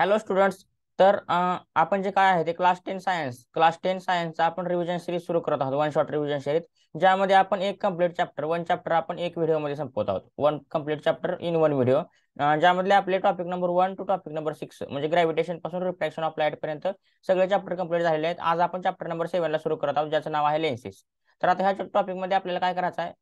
Hello students तर आपण जे काय आहे ते class ten science class ten science आपण रिव्हिजन सिरीज सुरू करत आहोत वन शॉर्ट रिव्हिजन सिरीज ज्यामध्ये आपण एक कम्प्लीट चॅप्टर वन चॅप्टर आपण एक व्हिडिओमध्ये संपवत आहोत one complete chapter in one video ज्यामध्ये आपले topic number one two topic number six म्हणजे ग्रॅव्हिटेशन पासून रिफ्लेक्शन ऑफ लाईट पर्यंत सगळे चॅप्टर कंप्लीट झालेले आहेत आज आपण चॅप्टर नंबर सेव्हनला सुरू करत आहोत ज्याचं नाव आहे लेन्सेस तर आता ह्या टॉपिकमध्ये आपल्याला काय करायचं आहे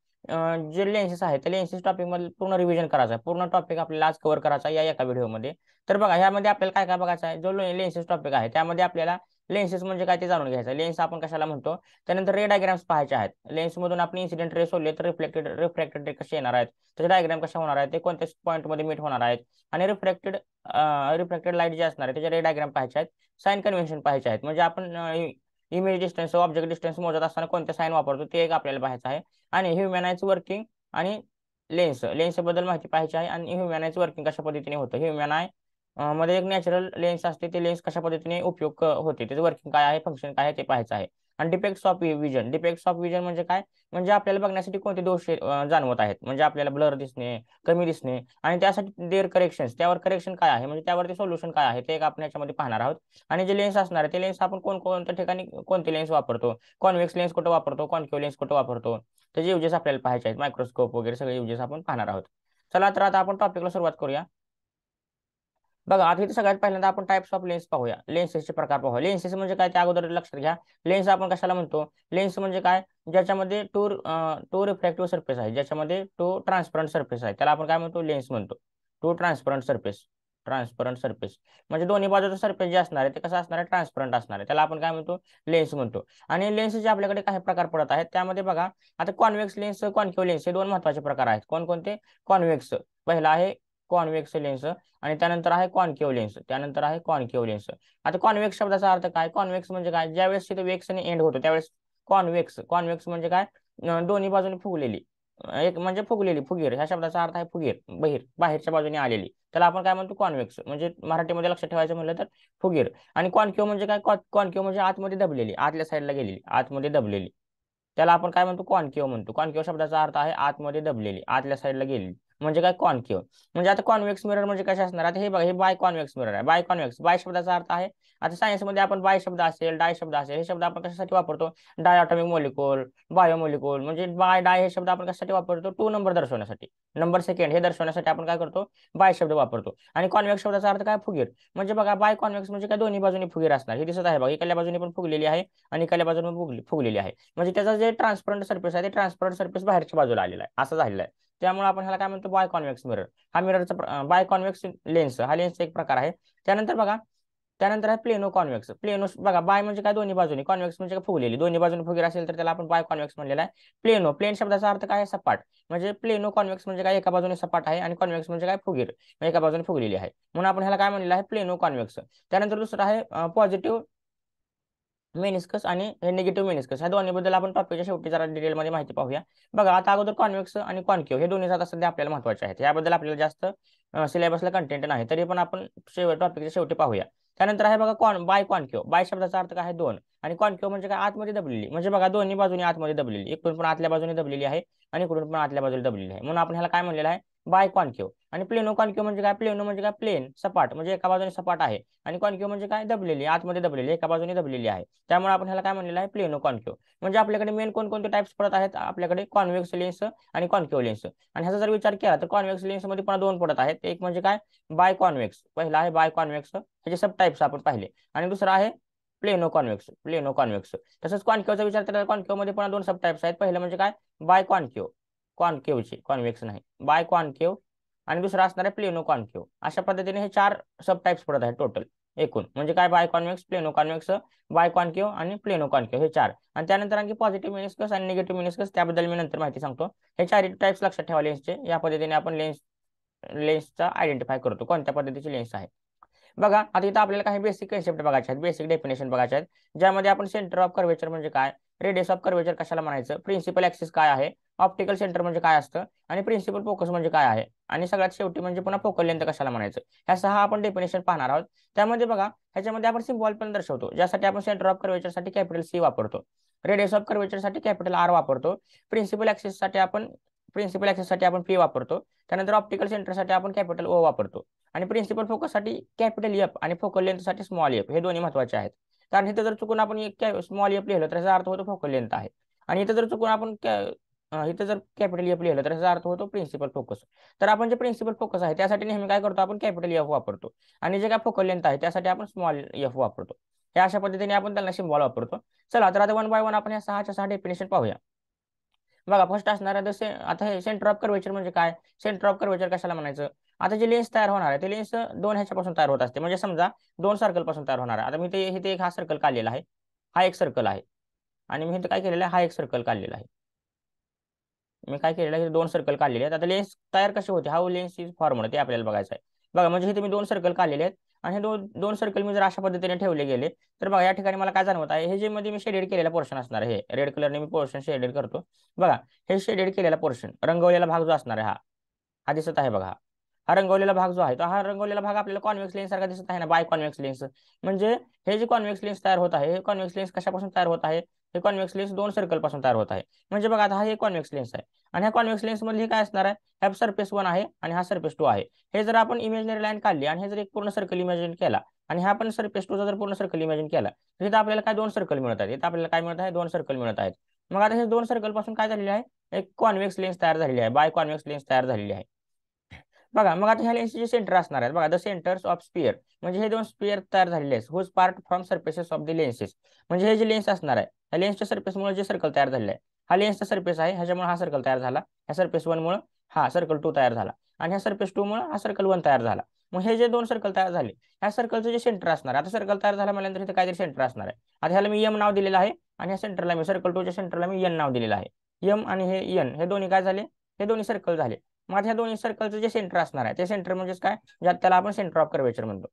जे लेन्सेस आहेत त्या लेन्सेस टॉपिक मध्ये पूर्ण रिव्हिजन करायचं आहे पूर्ण टॉपिक आपल्याला आज कव्हर करायचा या एका व्हिडिओमध्ये तर बघा ह्यामध्ये आपल्याला काय काय बघायचं आहे जो लेन्सेस टॉपिक आहे त्यामध्ये आपल्याला लेन्सेस म्हणजे काय ते जाणून घ्यायचं लेन्स आपण कशाला म्हणतो त्यानंतर रे डायग्राम्स पाहायचे आहेत लेन्स मधून आपण इन्सिडेंट रे सोडले तर रिफ्लेक्टेड रिफ्लेक्टेड रे कसे येणार आहेत त्याचे डायग्राम कशा होणार आहेत ते कोणत्या पॉईंटमध्ये मीट होणार आहेत आणि रिफ्लेक्टेड रिफ्लेक्टेड लाईट जे असणार आहे त्याचे रे डायग्राम पाहायचे आहेत साईन कन्व्हेन्शन पाहायचे आहेत म्हणजे आपण इमेज डिस्टन्स ऑब्जेक्ट डिस्टन्स मोजत असताना कोणते साईन वापरतो ते एक आपल्याला पाहायचं आहे आणि ह्युमॅनाइज वर्किंग आणि लेन्स लेन्स बद्दल माहिती पाहिजे आहे आणि ह्युमॅनाइज वर्किंग कशा पद्धतीने होतं आय मध्ये एक नॅचरल लेन्स असते ते लेन्स कशा पद्धतीने उपयोग होते त्याचं वर्किंग काय आहे फंक्शन काय आहे ते पाहायचं आहे आणि defects of vision defects of vision म्हणजे काय म्हणजे आपल्याला बघण्यासाठी कोणते दोष जाणवत आहेत म्हणजे आपल्याला ब्लर दिसणे कमी दिसणे आणि त्यासाठी देअर करेक्शन त्यावर करेक्शन काय आहे म्हणजे त्यावरती सोल्युशन काय आहे ते एक आपण याच्यामध्ये पाहणार आहोत आणि जे लेन्स असणार आहे ते लेन्स आपण कोणकोणत्या कोणत्या ठिकाणी कोणते लेन्स वापरतो कॉन्व्हेक्स लेन्स कुठं वापरतो कॉन्क्यू लेन्स कुठं वापरतो त्याचे युजेस आपल्याला पाहायचे आहेत मायक्रोस्कोप वगैरे सगळे युजेस आपण पाहणार आहोत चला तर आता आपण टॉपिकला सुरुवात करूया बघा आता इथे सगळ्यात पहिल्यांदा आपण टाइप्स ऑफ लेन्स पाहूया लेन्सेसचे प्रकार पाहूया लेन्सेस म्हणजे काय त्या अगोदर लक्षात घ्या लेन्स आपण कशाला म्हणतो लेन्स म्हणजे काय ज्याच्यामध्ये टू टू रिफ्लेक्टिव्ह सर्फेस आहे ज्याच्यामध्ये टू ट्रान्सपरंट सर्फेस आहे त्याला आपण काय म्हणतो लेन्स म्हणतो two transparent surface transparent surface म्हणजे दोन्ही बाजूचे सर्फेस जे असणार आहे ते कसं असणार आहे ट्रान्सपरंट असणार आहे त्याला आपण काय म्हणतो लेन्स म्हणतो आणि लेन्सचे आपल्याकडे काही प्रकार पडत आहेत त्यामध्ये बघा आता कॉन्व्हेक्स लेन्स कॉन्क्यू लेन्स हे दोन महत्वाचे प्रकार आहेत कोणकोणते कॉन्व्हेक्स पहिला आहे कॉन्व्हेक्स लेन्स आणि त्यानंतर आहे कॉन्केव लेन्स त्यानंतर आहे कॉनक्यू लेन्स आता कॉन्व्हेक्स शब्दाचा अर्थ काय कॉन्व्हेक्स म्हणजे काय ज्यावेळेस तिथे वेक्सने एंड होतो त्यावेळेस कॉन्व्हेक्स कॉन्वेक्स म्हणजे काय दोन्ही बाजूने फुगलेली एक म्हणजे फुगलेली फुगीर ह्या शब्दाचा अर्थ आहे फुगीर बहिर बाहेरच्या बाजूने आलेली त्याला आपण काय म्हणतो कॉन्व्हेक्स म्हणजे मराठीमध्ये लक्षात ठेवायचं म्हणलं तर फुगीर आणि कॉन्क्यू म्हणजे काय कॉनक्यू म्हणजे आतमध्ये दबलेली आतल्या साईडला गेलेली आतमध्ये दबलेली त्याला आपण काय म्हणतो कॉनक्यू म्हणतो कॉन्क्यू शब्दाचा अर्थ आहे आतमध्ये दबलेली आतल्या साईडला गेलेली म्हणजे काय कॉन्क्यू म्हणजे आता कॉन्वेक्स मिरर म्हणजे कसे असणार आता हे बघा हे बाय कॉन्वेक्स मिरर आहे बाय कॉन्वेक्स बाय शब्दाचा अर्थ आहे आता सायन्समध्ये आपण बाय शब्द असेल डाय शब्द असेल हे शब्द आपण कशासाठी वापरतो डाय ऑटॉमिक मोलिकोल बायोमोलिकोल म्हणजे बाय डाय हे शब्द आपण कशासाठी वापरतो टू नंबर दर्शवण्यासाठी नंबर सेकंड हे दर्शवण्यासाठी आपण काय करतो बाय शब्द वापरतो आणि कॉन्वेक्स शब्दाचा अर्थ काय फुगीर म्हणजे बघा बाय कॉन्वेक्स म्हणजे काय दोन्ही बाजूने फुगीर असणार हे दिसत आहे बघा एका बाजूने पण फुगलेली आहे आणि कल्या बाजूने फुगलेली आहे म्हणजे त्याचा जे ट्रान्सपरंट सर्फेस आहे ते ट्रान्सपरंट सर्फेस बाहेरच्या बाजूला आलेला आहे असं झालेलं आहे त्यामुळे आपण ह्याला काय म्हणतो बाय कॉन्व्हेक्स मिरर हा मिररचा बाय कॉन्व्हेक्स लेन्स हा लेन्सचा एक प्रकार आहे त्यानंतर बघा त्यानंतर आहे प्लेनो कॉन्व्हेक्स प्लेनो बघा बाय म्हणजे काय दोन्ही बाजूनी कॉन्व्हेक्स म्हणजे काय फुगलेली दोन्ही बाजूने फुगीर असेल तर त्याला आपण बाय कॉन्व्हेक्स म्हणलेला आहे प्लेनो प्लेन शब्दाचा अर्थ काय सपाट म्हणजे प्लेनो कॉन्व्हेक्स म्हणजे काय एका बाजूने सपाट आहे आणि कॉन्व्हेक्स म्हणजे काय फुगीर एका बाजूने फुगलेली आहे म्हणून आपण ह्याला काय म्हणलेलं आहे प्लेनो कॉन्व्हेक्स त्यानंतर दुसरं आहे पॉझिटिव्ह मेनिस्कस आणि हे निगेटिव्ह मेनिस्कस ह्या बद्दल आपण टॉपिकच्या शेवटी जरा डिटेलमध्ये माहिती पाहूया बघा आता अगोदर कॉन्व्हेक्स आणि कॉन्क्यू हे दोन्ही आता सध्या आपल्याला महत्वाचे आहेत याबद्दल आपल्याला जास्त सिलेबसला कंटेंट नाही तरी पण आपण टॉपिकच्या शेवटी पाहूया त्यानंतर आहे बघा कॉन बाय कॉन्क्यू बाय शब्दाचा अर्थ काय आहे दोन आणि कॉन्क्यू म्हणजे काय आतमध्ये दबलेली म्हणजे बघा दोन्ही बाजूने आतमध्ये दबलेली इकडून पण आतल्या बाजूने दबलेली आहे आणि इकडून पण आतल्या बाजूने दबलेली आहे म्हणून आपण ह्याला काय म्हणलेलं आहे बाय कॉनक्यू आणि प्लेनो कॉनक्यू म्हणजे काय प्लेनो म्हणजे काय प्लेन सपाट म्हणजे एका बाजूने सपाट आहे आणि कॉनक्यू म्हणजे काय दबलेली आतमध्ये दबलेली एका बाजूने दबलेली आहे त्यामुळे आपण ह्याला काय म्हणलेलं आहे प्लेनो कॉनक्यू म्हणजे आपल्याकडे मेन कोणकोणते टाईप्स पडत आहेत आपल्याकडे कॉन्व्हेक्स लेन्स आणि कॉनक्यू लेन्स आणि ह्याचा जर विचार केला तर कॉन्व्हेक्स लेन्स मध्ये पण दोन पडत आहेत एक म्हणजे काय बाय कॉन्वेक्स पहिला आहे बाय कॉन्वेक्स ह्याचे सब टाईप्स आपण पाहिले आणि दुसरा आहे प्लेनो कॉन्व्हेक्स प्लेनो कॉन्व्हेक्स तसंच कॉनक्यूचा विचार केला कॉनक्यू मध्ये पण दोन सब टाईप्स आहेत पहिलं म्हणजे काय बाय कॉनक्यू कॉनकेवचे कॉन्व्हेक्स नाही बाय कॉनकेव आणि दुसरा असणार आहे प्लेनो कॉनकेव अशा पद्धतीने हे चार सब टाइप्स पडत आहेत टोटल एकूण म्हणजे काय biconvex plano convex biconcave आणि प्लेनो कॉनकेव हे चार आणि त्यानंतर आणखी पॉझिटिव्ह मिनिस्कस आणि निगेटिव्ह मिनिस्कस त्याबद्दल मी नंतर माहिती सांगतो हे चार टाइप्स लक्षात ठेवा लेन्सचे या पद्धतीने आपण लेन्स लेन्सचा आयडेंटिफाय करतो कोणत्या पद्धतीचे लेन्स आहे बघा आता इथं आपल्याला काही बेसिक कन्सेप्ट बघायचे आहेत बेसिक डेफिनेशन बघायचे आहेत ज्यामध्ये आपण सेंटर ऑफ कर्वेचर म्हणजे काय रेडियस ऑफ कर्वेचर कशाला म्हणायचं प्रिन्सिपल ऍक्सिस काय आहे ऑप्टिकल सेंटर म्हणजे काय असतं आणि प्रिन्सिपल फोकस म्हणजे काय आहे आणि सगळ्यात शेवटी म्हणजे पुन्हा फोकल लेंथ कशाला म्हणायचं ह्या सहा आपण डेफिनेशन पाहणार आहोत त्यामध्ये बघा ह्याच्यामध्ये आपण सिम्बॉल पण दर्शवतो ज्यासाठी आपण सेंटर ऑफ कर्वेचर साठी कॅपिटल सी वापरतो रेडियस ऑफ कर्वेचर साठी कॅपिटल आर वापरतो प्रिन्सिपल ऍक्सिस साठी आपण प्रिन्सिपल ऍक्सिस साठी आपण पी वापरतो त्यानंतर ऑप्टिकल सेंटर साठी आपण कॅपिटल ओ वापरतो आणि प्रिन्सिपल साठी कॅपिटल एफ आणि फोकल लेंथसाठी स्मॉल एफ हे दोन्ही महत्वाचे आहेत कारण इथं जर चुकून आपण एक स्मॉल एफ लिहिलं तर याचा अर्थ होतो फोकल लेंथ आहे आणि इथं जर चुकून आपण इथं जर कॅपिटल एफ लिहिलं तर याचा अर्थ होतो प्रिन्सिपल फोकस तर आपण जे प्रिन्सिपल फोकस आहे त्यासाठी नेहमी काय करतो आपण कॅपिटल एफ वापरतो आणि जे काय फोकल लेंथ आहे त्यासाठी आपण स्मॉल एफ वापरतो या अशा पद्धतीने आपण त्यांना सिम्बॉल वापरतो चला तर आता वन बाय वन आपण या सहाच्या सहा डेफिनेशन पाहूया बघा फर्स्ट असणार आता सेंटर ऑफ कर्वेचर म्हणजे काय सेंटर ऑफ कर्वेचर कशाला म्हणायचं आता जे लेन्स तयार होणार आहे ते लेन्स दोन ह्याच्यापासून तयार होत असते म्हणजे समजा दोन सर्कल पासून तयार होणार आहे आता मी ते इथे एक हा सर्कल काढलेला आहे हा एक सर्कल आहे आणि मी इथे काय केलेलं आहे हा एक सर्कल काढलेला आहे मी काय केलेलं आहे दोन सर्कल काढलेले आहेत आता लेन्स तयार कसे होते हा लेन्स इज फॉर्म्युला ते आपल्याला बघायचं आहे बघा म्हणजे इथे मी दोन सर्कल काढलेले आहेत आणि हे दोन दोन सर्कल मी जर अशा पद्धतीने ठेवले गेले तर बघा या ठिकाणी मला काय जाणवत आहे हे जे मध्ये मी शेडेड केलेला पोर्शन असणार आहे हे रेड कलरने मी पोर्शन शेडेड करतो बघा हे शेडेड केलेला पोर्शन रंगवलेला भाग जो असणार आहे हा हा दिसत आहे बघा हा रंगवलेला भाग जो आहे तो हा रंगवलेला भाग आपल्याला कॉन्व्हेक्स लेन्स सारखा दिसत आहे ना बाय कॉन्व्हेक्स लेन्स म्हणजे हे जे कॉन्व्हेक्स लेन्स तयार होत आहे हे कॉन्व्हेक्स लेन्स कशापासून तयार होत आहे हे कॉन्व्हेक्स लेन्स दोन सर्कल पासून तयार होत आहे म्हणजे बघा आता हा एक कॉन्व्हेक्स लेन्स आहे आणि ह्या कॉन्व्हेक्स लेन्स मध्ये काय असणार आहे हा सरफेस वन आहे आणि हा सरफेस टू आहे हे जर आपण इमेजनरी लाईन काढली आणि हे जर एक पूर्ण सर्कल इमॅजिन केला आणि हा पण सरफेस टूचा जर पूर्ण सर्कल इमॅजिन केला तर इथं आपल्याला काय दोन सर्कल मिळत आहेत इथं आपल्याला काय मिळत आहे दोन सर्कल मिळत आहेत मग आता हे दोन सर्कल पासून काय झालेले आहे एक कॉन्व्हेक्स लेन्स तयार झालेली आहे बाय कॉन्व्हेक्स लेन्स तयार झालेली आहे बघा मग आता ह्या लेन्सचे सेंटर असणार आहेत बघा द सेंटर्स ऑफ स्पियर म्हणजे हे दोन स्पियर तयार झालेले आहेत whose part from surfaces of the lenses म्हणजे हे जे लेन्स असणार आहे ह्या लेन्सच्या सर्फेसमुळे जे सर्कल तयार झाले आहे हा लेन्सचा सर्फेस आहे ह्याच्यामुळे हा सर्कल तयार झाला ह्या सर्फेस वन मुळे हा सर्कल टू तयार झाला आणि ह्या सर्फेस टू मुळे हा सर्कल वन तयार झाला मग हे जे दोन सर्कल तयार झाले ह्या सर्कलचं जे सेंटर असणार आहे आता सर्कल तयार झाला म्हणल्यानंतर इथे काहीतरी सेंटर असणार आहे आता ह्याला मी एम नाव दिलेलं आहे आणि ह्या सेंटरला मी सर्कल टूच्या सेंटरला मी एन नाव दिलेलं आहे एम आणि हे एन हे दोन्ही काय झाले हे दोन्ही सर्कल झाले माझ्या दोन्ही सर्कलचं जे सेंटर असणार आहे ते सेंटर म्हणजेच काय ज्यात त्याला आपण सेंटर ऑफ कर्वेचर म्हणतो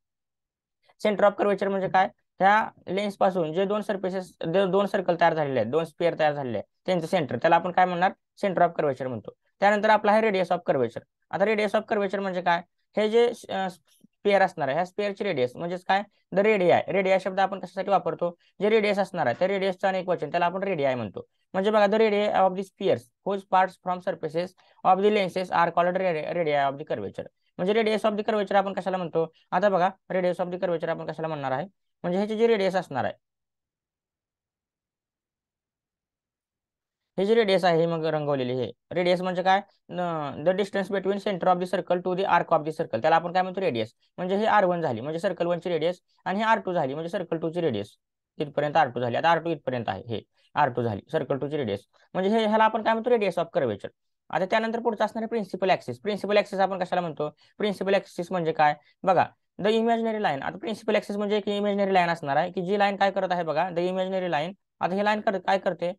सेंटर ऑफ कर्वेचर म्हणजे काय त्या लेन्स पासून जे दोन सर्फेसेस दोन सर्कल तयार झालेले आहेत दोन स्पेअर तयार झालेले आहेत त्यांचं सेंटर त्याला आपण काय म्हणणार सेंटर ऑफ कर्वेचर म्हणतो त्यानंतर आपला आहे रेडियस ऑफ कर्वेचर आता रेडियस ऑफ कर्वेचर म्हणजे काय हे जे स्पेअर असणार आहे ह्या स्पेअरची रेडियस म्हणजेच काय द रेडिया रेडिया शब्द आपण कशासाठी वापरतो जे रेडियस असणार आहे त्या रेडियसचा अनेक वचन त्याला आपण रेडिया म्हणतो म्हणजे बघा the radii of the spheres whose parts from surfaces of the lenses are called radii of the curvature म्हणजे रेडियस ऑफ द कर्वेचर आपण कशाला म्हणतो आता बघा रेडियस ऑफ द कर्वेचर आपण कशाला म्हणणार आहे म्हणजे ह्याचे जे रेडियस असणार आहे हे जे रेडियस आहे हे मग रंगवलेले हे रेडियस म्हणजे काय the distance between centre of the circle to the arc of the circle त्याला आपण काय म्हणतो रेडियस म्हणजे हे आर वन झाली म्हणजे सर्कल वनची रेडियस आणि हे आर टू झाली म्हणजे सर्कल टू ची रेडियस इथपर्यंत आर टू झाली आता आर टू इथपर्यंत आहे हे आर टू झाली सर्कल टू ची रेडियस म्हणजे हे ह्याला आपण काय म्हणतो रेडियस ऑफ कर्वेचर आता त्यानंतर पुढचं असणारे प्रिन्सिपल ऍक्सिस प्रिन्सिपल ऍक्सिस आपण कशाला म्हणतो प्रिन्सिपल ऍक्सिस म्हणजे काय बघा द इमेजनरी लाईन आता प्रिन्सिपल ऍक्सिस म्हणजे एक इमेजनरी लाईन असणार आहे की जी लाईन काय करत आहे बघा द इमेजनरी लाईन आता ही लाईन काय करते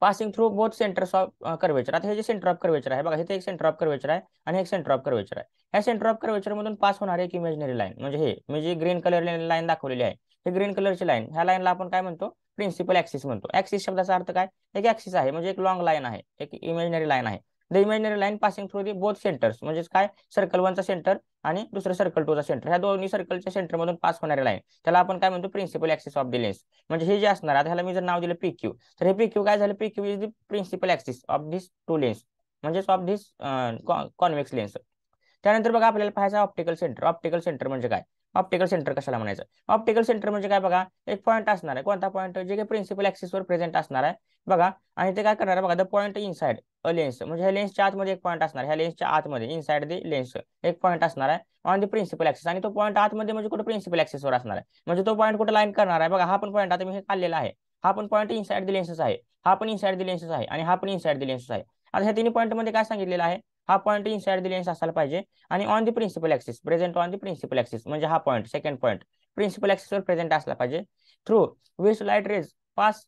passing through both centres of curvature आता हे जे सेंटर ऑफ कर्वेचर आहे बघा इथे एक सेंटर ऑफ कर्वेचर आहे आणि एक सेंटर ऑफ कर्वेचर आहे ह्या सेंटर ऑफ कर्वेचर मधून पास होणार एक इमेजनरी लाईन म्हणजे हे मी जी ग्रीन कलर लाईन दाखवलेली आहे हे ग्रीन कलरची लाईन ह्या लाईनला आपण काय म्हणतो प्रिन्सिपल ऍक्सिस म्हणतो ऍक्सिस शब्दाचा अर्थ काय एक ऍक्सिस आहे म्हणजे एक लॉंग लाईन आहे एक इमेजनरी लाईन आहे the imaginary line passing through the both centres म्हणजे काय सर्कल वनचा सेंटर आणि दुसरं सर्कल टूचा सेंटर ह्या दोन्ही सर्कलच्या सेंटरमधून पास होणारी लाईन त्याला आपण काय म्हणतो principal axis of the lens म्हणजे हे जे असणार आता ह्याला मी जर नाव दिलं पी क्यू तर हे पी क्यू काय झालं P Q is the principal axis of this two lens म्हणजेच ऑफ दिस कॉन्वेक्स लेन्स त्यानंतर बघा आपल्याला पाहायचा ऑप्टिकल सेंटर ऑप्टिकल सेंटर म्हणजे काय ऑप्टिकल सेंटर कशाला म्हणायचं ऑप्टिकल सेंटर म्हणजे काय बघा एक पॉईंट असणार आहे कोणता पॉईंट जे काही प्रिन्सिपल ऍक्सिसवर प्रेझेंट असणार आहे बघा आणि ते काय करणार आहे बघा the point inside a lens म्हणजे ह्या लेन्सच्या आतमध्ये एक पॉईंट असणार ह्या लेन्सच्या आतमध्ये इनसाइड द लेन्स एक पॉईंट असणार आहे ऑन द प्रिन्सिपल ऍक्सिस आणि तो पॉईंट आतमध्ये म्हणजे कुठे प्रिन्सिपल वर असणार आहे म्हणजे तो पॉईंट कुठे लाईन करणार आहे बघा हा पण पॉईंट आता मी हे काढलेला आहे हा पण पॉईंट इनसाइड द लेन्सेस आहे हा पण इनसाइड द लेन्सेस आहे आणि हा पण इनसाइड द लेन्सेस आहे आता ह्या तिन्ही पॉईंटमध्ये काय सांगितलेलं आहे हा पॉईंट इनसाइड द लेन्स असायला पाहिजे आणि on the principal axis present on the principal axis म्हणजे हा पॉईंट सेकंड पॉईंट प्रिंसिपल ऍक्सिसवर प्रेझेंट असला पाहिजे through which light rays pass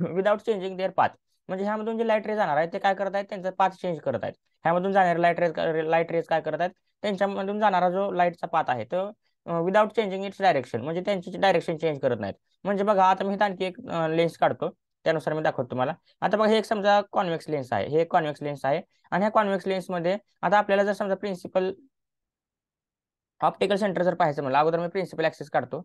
without changing their path म्हणजे ह्यामधून जे लाईट रेज जाणार आहेत ते काय करत आहेत त्यांचा पाथ चेंज करत आहेत ह्यामधून जाणारे लाईट रेज लाईट रेज काय करत आहेत त्यांच्यामधून जाणारा जो लाईटचा पाथ आहे तो विदाउट चेंजिंग इट्स डायरेक्शन म्हणजे त्यांची डायरेक्शन चेंज करत नाहीत म्हणजे बघा आता मी आणखी एक लेन्स काढतो त्यानुसार मी दाखवतो तुम्हाला आता बघा हे एक समजा कॉन्व्हेक्स लेन्स आहे हे कॉन्व्हेक्स लेन्स आहे आणि ह्या कॉन्व्हेक्स लेन्समध्ये आता आपल्याला जर समजा प्रिन्सिपल ऑप्टिकल सेंटर जर पाहायचं मला अगोदर मी प्रिन्सिपल ऍक्सेस काढतो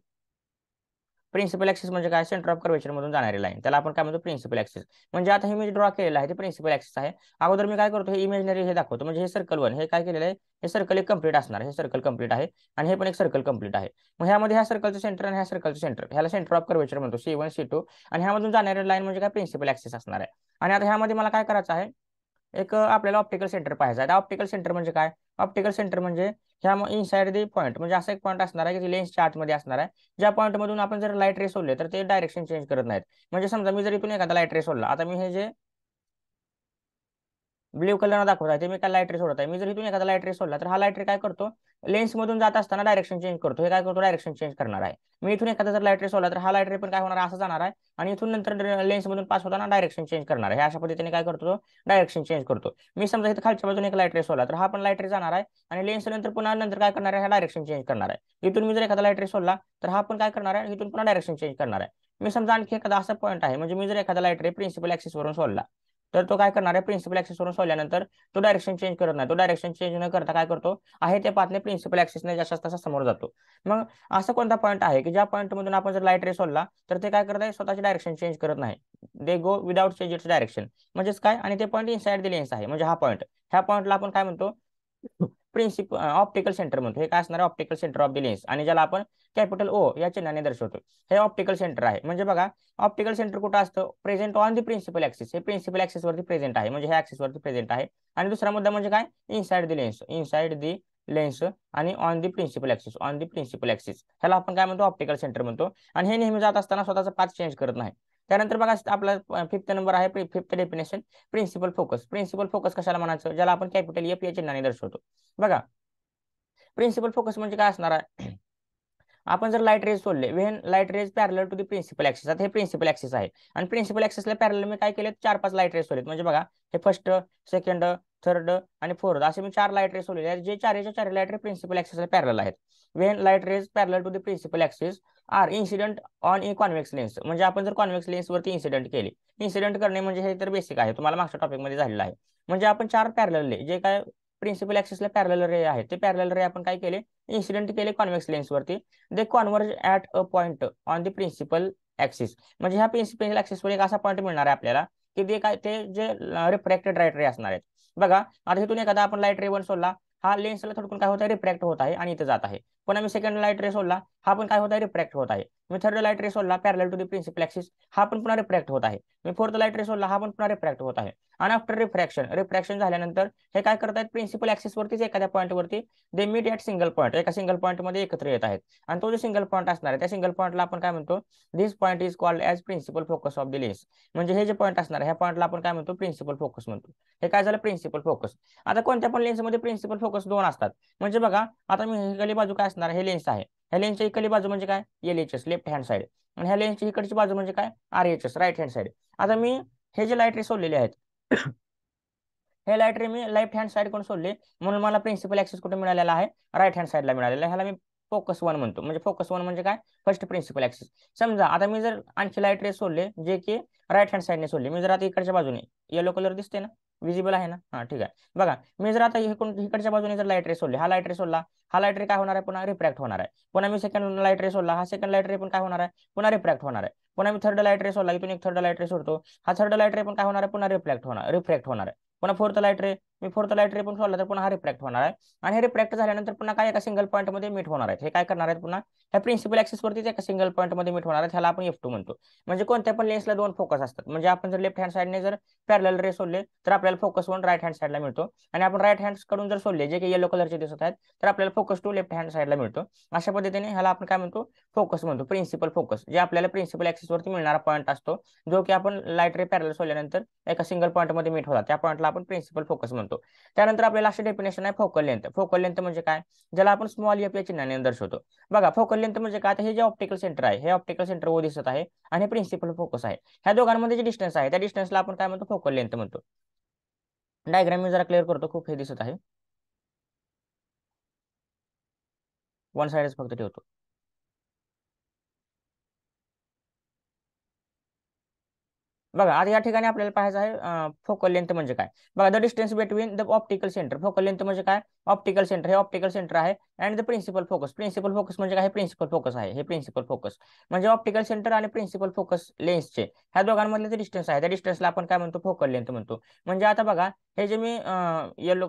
प्रिन्सिपल ऍक्सिस म्हणजे काय सेंटर ऑफ कर्वेचर मधून जाणारी लाईन त्याला आपण काय म्हणतो प्रिन्सिपल ऍक्सिस म्हणजे आता हे मी ड्रॉ केलेलं आहे ते प्रिन्सिपल ऍक्सिस आहे अगोदर मी काय करतो हे इमेजनरी हे दाखवतो म्हणजे हे सर्कल वन हे काय केलेलं आहे हे सर्कल एक कम्प्लीट असणार हे सर्कल कम्प्लीट आहे आणि हे पण एक सर्कल कम्प्लीट आहे मग ह्यामध्ये ह्या सर्कलचं सेंटर आणि ह्या सर्कलचं सेंटर ह्याला सेंटर ऑफ कर्वेचर म्हणतो सी वन सी टू आणि ह्यामधून जाणारी लाईन म्हणजे काय प्रिन्सिपल ऍक्सिस असणार आहे आणि आता ह्यामध्ये मला काय करायचं आहे एक आपल्याला ऑप्टिकल सेंटर पाहिजे आहे ऑप्टिकल सेंटर म्हणजे काय ऑप्टिकल सेंटर म्हणजे ह्या मग इनसाइड द पॉईंट म्हणजे असा एक पॉईंट असणार आहे की लेन्स चार्ट आतमध्ये असणार आहे ज्या मधून आपण जर लाईट रेस सोडले तर ते डायरेक्शन चेंज करत नाहीत म्हणजे समजा मी जर इथून एखादा लाईट रेस सोडला आता मी हे जे ब्ल्यू कलरनं दाखवत आहे ते मी काय लाईट रे सोडत आहे मी जर इथून एखादा लाईट रे सोडला तर हा लाईट रे काय करतो लेन्स मधून जात असताना डायरेक्शन चेंज करतो हे काय करतो डायरेक्शन चेंज करणार आहे मी इथून एखादा जर लाईट रे सोडला तर हा लाईट रे पण काय होणार असं जाणार आहे आणि इथून नंतर लेन्स मधून पास होताना डायरेक्शन चेंज करणार आहे अशा पद्धतीने काय करतो डायरेक्शन चेंज करतो मी समजा इथे खालच्या बाजून एक लाईट रे सोडला तर हा पण लाईट रे जाणार आहे आणि लेन्स नंतर पुन्हा नंतर काय करणार आहे हा डायरेक्शन चेंज करणार आहे इथून मी जर एखादा लाईट रे सोडला तर हा पण काय करणार आहे इथून पुन्हा डायरेक्शन चेंज करणार आहे मी समजा आणखी एखादा असा पॉईंट आहे म्हणजे मी जर एखादा लाईट रे प्रिन्सिपल ऍक्सिस वरून सोडला तर तो काय करणार आहे प्रिन्सिपल ऍक्सेसवरून सोडल्यानंतर तो डायरेक्शन चेंज करत नाही तो डायरेक्शन चेंज न करता काय करतो आहे ते पाथने प्रिन्सिपल ऍक्सेसने जास्त तसा समोर जातो मग असा कोणता पॉईंट आहे की ज्या पॉईंटमधून आपण जर लाईट रे सोडला तर ते काय करत आहे स्वतःचे डायरेक्शन चेंज करत नाही they go without change its direction म्हणजेच काय आणि ते पॉईंट इनसाइड द आहे म्हणजे हा पॉईंट ह्या पॉईंटला आपण काय म्हणतो प्रिन्सिप ऑप्टिकल सेंटर म्हणतो हे काय असणार आहे optical centre of the lens आणि ज्याला आपण कॅपिटल ओ या चिन्हाने दर्शवतो हे ऑप्टिकल सेंटर आहे म्हणजे बघा ऑप्टिकल सेंटर कुठं असतं present on the principal axis हे प्रिन्सिपल ऍक्सिस वरती प्रेझेंट आहे म्हणजे ह्या ऍक्सिस वरती प्रेझेंट आहे आणि दुसरा मुद्दा म्हणजे काय inside the lens inside the lens आणि on the principal axis on the principal axis ह्याला आपण काय म्हणतो ऑप्टिकल सेंटर म्हणतो आणि हे नेहमी जात असताना स्वतःचा पाच चेंज करत नाही त्यानंतर बघा आपला फिफ्थ नंबर आहे fifth definition principal focus principal focus कशाला म्हणायचं ज्याला आपण कॅपिटल एफ या चिन्हाने दर्शवतो बघा प्रिन्सिपल फोकस म्हणजे काय असणार आहे आपण जर लाईट रेज सोडले when light rays parallel to the principal axis आता हे प्रिन्सिपल ऍक्सिस आहे आणि प्रिन्सिपल ऍक्सिसला पॅरल मी काय केले चार पाच लाईट रेज सोडलेत म्हणजे बघा हे फर्स्ट सेकंड थर्ड आणि फोर्थ असे मी चार लाईट रेस सोडले जे जे चारच्या चार लाईट रे प्रिन्सिपल ऍक्सिसला पॅरल आहेत when light rays parallel to the principal axis are incident on a convex lens म्हणजे आपण जर लेन्स वरती इन्सिडेंट केले इन्सिडेंट करणे म्हणजे हे तर बेसिक आहे तुम्हाला मागच्या टॉपिकमध्ये झालेलं आहे म्हणजे आपण चार पॅरल जे काय प्रिन्सिपल ऍक्सिसला पॅरल रे आहे ते पॅरल रे आपण काय केले इन्सिडेंट केले कॉन्व्हेक्स वरती they converge at a point on the principal axis म्हणजे ह्या प्रिन्सिपल ऍक्सिसवर एक असा पॉईंट मिळणार आहे आपल्याला की ते काय ते जे रिफ्रॅक्टेड राईट रे असणार आहेत बघा आता इथून एखादा आपण लाईट रे वन सोडला हा लेन्सला थोडकून काय होत आहे रिफ्रॅक्ट होत आहे आणि इथे जात आहे पुन्हा मी सेकंड लाईट रे सोडला हा पण काय होत आहे रिफ्रॅक्ट होत आहे मी थर्ड लाईट रे सोडला पॅरल टू द प्रिन्सिपल ऍक्सिस हा पण पुन्हा रिफ्रॅक्ट होत आहे मी फोर्थ लाईट रे सोडला हा पण पुन्हा रिफ्रॅक्ट होत आहे आणि आफ्टर रिफ्रॅक्शन रिफ्रॅक्शन झाल्यानंतर हे काय करतात प्रिन्सिपल ऍक्सिस वरतीच एखाद्या वरती they meet at single point एका सिंगल मध्ये एकत्र येत आहेत आणि तो जो सिंगल पॉईंट असणार आहे त्या सिंगल पॉईंटला आपण काय म्हणतो this point is called as principal focus of the lens म्हणजे हे जे पॉईंट असणार ह्या पॉईंटला आपण काय म्हणतो प्रिन्सिपल फोकस म्हणतो हे काय झालं प्रिन्सिपल फोकस आता कोणत्या पण लेन्समध्ये प्रिन्सिपल फोकस दोन असतात म्हणजे बघा आता मी बाजू काय असणार हे आहे हेलेन्सच्या इकडली बाजू म्हणजे काय L H S left hand side आणि हेलेन्सच्या इकडची बाजू म्हणजे काय R H S right hand side आता मी हे जे लाईट रे सोडलेले आहेत हे लाईट रे मी लेफ्ट हँड साईड कडून सोडले म्हणून मला प्रिन्सिपल ऍक्सेस कुठे मिळालेला आहे राईट हँड साईडला मिळालेला ह्याला मी फोकस वन म्हणतो म्हणजे फोकस वन म्हणजे काय फर्स्ट प्रिन्सिपल ऍक्सेस समजा आता मी जर आणखी लाईट रे सोडले जे की राईट हँड साईडने सोडले मी जर आता इकडच्या बाजूने येलो कलर दिसते ना विजिबल आहे ना हा ठीक आहे बघा मी जर आता इकडच्या बाजूने जर लाईट रे सोडली हा लाईट रे सोडला हा लाईट रे काय होणार आहे पुन्हा रिफ्रॅक्ट होणार आहे पुन्हा मी सेकंड लाईट रे सोडला हा सेकंड लाईट रे पण काय होणार आहे पुन्हा रिफ्रॅक्ट होणार आहे पुन्हा मी थर्ड लाईट रे सोडला इथून एक थर्ड लाईट रे सोडतो हा थर्ड लाईट रे पण काय होणार आहे पुन्हा रिफ्लेक्ट होणार रिफ्रॅक्ट होणार आहे पुन्हा फोर्थ लाईट रे मी फोर्थ लाईट रे पण सोडला तर पुन्हा हा रिफ्रॅक्ट होणार आहे आणि हे रिफ्रॅक्ट झाल्यानंतर पुन्हा काय एका सिंगल पॉईंटमध्ये मीट होणार आहे हे काय करणार आहे पुन्हा ह्या प्रिन्सिपल वरती एका सिंगल पॉईंटमध्ये मीट होणार आहे त्याला आपण एफ टू म्हणतो म्हणजे कोणत्या पण लेन्सला दोन फोकस असतात म्हणजे आपण जर लेफ्ट हँड साईडने जर पॅरल रे सोडले तर आपल्याला फोकस वन राईट हँड साईडला मिळतो आणि आपण राईट हँड कडून जर सोडले जे काही येलो कलरचे दिसत आहेत तर आपल्याला फोकस टू लेफ्ट हँड साईडला मिळतो अशा पद्धतीने ह्याला आपण काय म्हणतो फोकस म्हणतो प्रिन्सिपल फोकस जे आपल्याला प्रिन्सिपल वरती मिळणारा पॉईंट असतो जो की आपण लाईट रे पॅरल सोडल्यानंतर एका सिंगल मध्ये मीट होता त्या पॉईंटला आपण प्रिन्सिपल फोकस म्हणतो त्यानंतर आपल्याला अशी डेफिनेशन आहे फोकल लेंथ फोकल लेंथ म्हणजे काय ज्याला आपण स्मॉल एफ या चिन्हाने दर्शवतो बघा फोकल लेंथ म्हणजे काय हे जे ऑप्टिकल सेंटर आहे हे ऑप्टिकल सेंटर व दिसत आहे आणि प्रिन्सिपल फोकस आहे ह्या दोघांमध्ये जे डिस्टन्स आहे त्या डिस्टन्सला आपण काय म्हणतो फोकल लेंथ म्हणतो डायग्राम मी जरा क्लिअर करतो खूप हे दिसत आहे वन साइड फक्त ठेवतो बघा आता या ठिकाणी आपल्याला पाहायचं आहे फोकल लेंथ म्हणजे काय बघा the distance between the optical centre focal length म्हणजे काय ऑप्टिकल सेंटर हे ऑप्टिकल सेंटर आहे and the principal focus principal focus म्हणजे काय प्रिन्सिपल फोकस आहे हे प्रिन्सिपल फोकस म्हणजे ऑप्टिकल सेंटर आणि प्रिन्सिपल फोकस लेन्सचे ह्या दोघांमधले जे डिस्टन्स आहे त्या डिस्टन्सला आपण काय म्हणतो फोकल लेंथ म्हणतो म्हणजे आता बघा हे जे मी येलो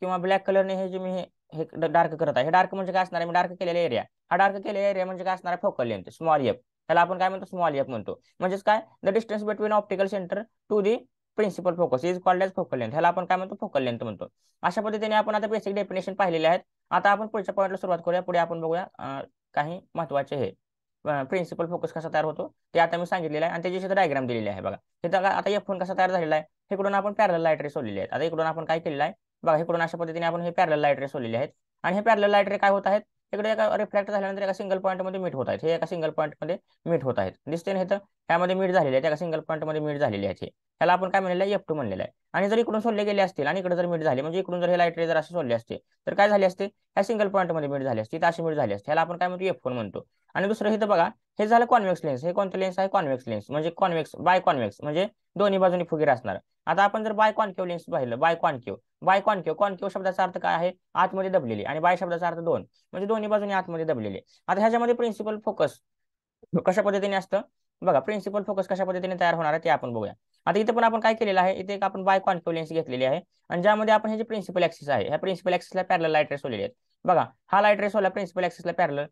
किंवा ब्लॅक कलरने हे जे मी हे डार्क करत आहे हे डार्क म्हणजे काय असणार आहे मी डार्क केलेला एरिया हा डार्क केलेला एरिया म्हणजे काय असणार आहे फोकल लेंथ स्मॉल एफ त्याला आपण काय म्हणतो स्मॉल एफ म्हणतो म्हणजेच काय the distance between optical centre to the principal focus is called as focal length ह्याला आपण काय म्हणतो फोकल लेंथ म्हणतो अशा पद्धतीने आपण आता बेसिक डेफिनेशन पाहिलेले आहेत आता आपण पुढच्या पॉईंटला सुरुवात करूया पुढे आपण बघूया काही महत्वाचे हे प्रिन्सिपल फोकस कसा तयार होतो ते आता मी सांगितलेलं आहे आणि त्याची डायग्राम दिलेली आहे बघा हे आता एफ वन कसा तयार झालेला आहे हेकडून आपण पॅरल लाईट रे सोडलेली आहेत आता इकडून आपण काय केलेलं आहे बघा इकडून अशा पद्धतीने आपण हे पॅरल लाईट रे सोडलेले आहेत आणि हे पॅरल लाईट काय होत आहेत इकडे एका रिफ्लेक्ट झाल्यानंतर एका सिंगल पॉईंटमध्ये मीट होत आहेत हे एका सिंगल पॉईंटमध्ये मीट होत आहेत दिसते हे तर ह्यामध्ये मीट झालेले आहे एका सिंगल पॉईंटमध्ये मीट झालेले आहे ह्याला आपण काय म्हणलेलं आहे एफ टू म्हणलेलं आहे आणि जर इकडून सोडले गेले असतील आणि इकडे जर मीट झाले म्हणजे इकडून जर हे लाईट रे जर असे सोडले असते तर काय झाले असते ह्या सिंगल पॉईंटमध्ये मीट झाले असते तर अशी मीट झाली असते ह्याला आपण काय म्हणतो एफ म्हणतो आणि दुसरं हे बघा हे झालं कॉन्व्हेक्स लेन्स हे कोणतं लेन्स आहे कॉन्व्हेक्स लेन्स म्हणजे कॉन्व्हेक्स बाय कॉन्व्हेक्स म्हणजे दोन्ही बाजूनी फुगीर असणार आता आपण जर बाय कॉनकेव लेन्स पाहिलं बाय क्यू बाय कॉन क्यू शब्दाचा अर्थ काय आहे आतमध्ये दबलेली आणि बाय शब्दाचा अर्थ दोन म्हणजे दोन्ही बाजूने आतमध्ये दबलेले आता ह्याच्यामध्ये प्रिन्सिपल फोकस कशा पद्धतीने असतं बघा प्रिन्सिपल फोकस कशा पद्धतीने तयार होणार आहे ते आपण बघूया आता इथे पण आपण काय केलेलं आहे इथे एक आपण बाय कॉनकेव लेन्स घेतलेली आहे आणि ज्यामध्ये आपण हे जे प्रिन्सिपल ऍक्सिस आहे ह्या प्रिन्सिपल ऍक्सिसला पॅरल लाईट रेस आहेत बघा हा लाईट रेस होला प्रिन्सिपल ऍक्सिसला पॅरल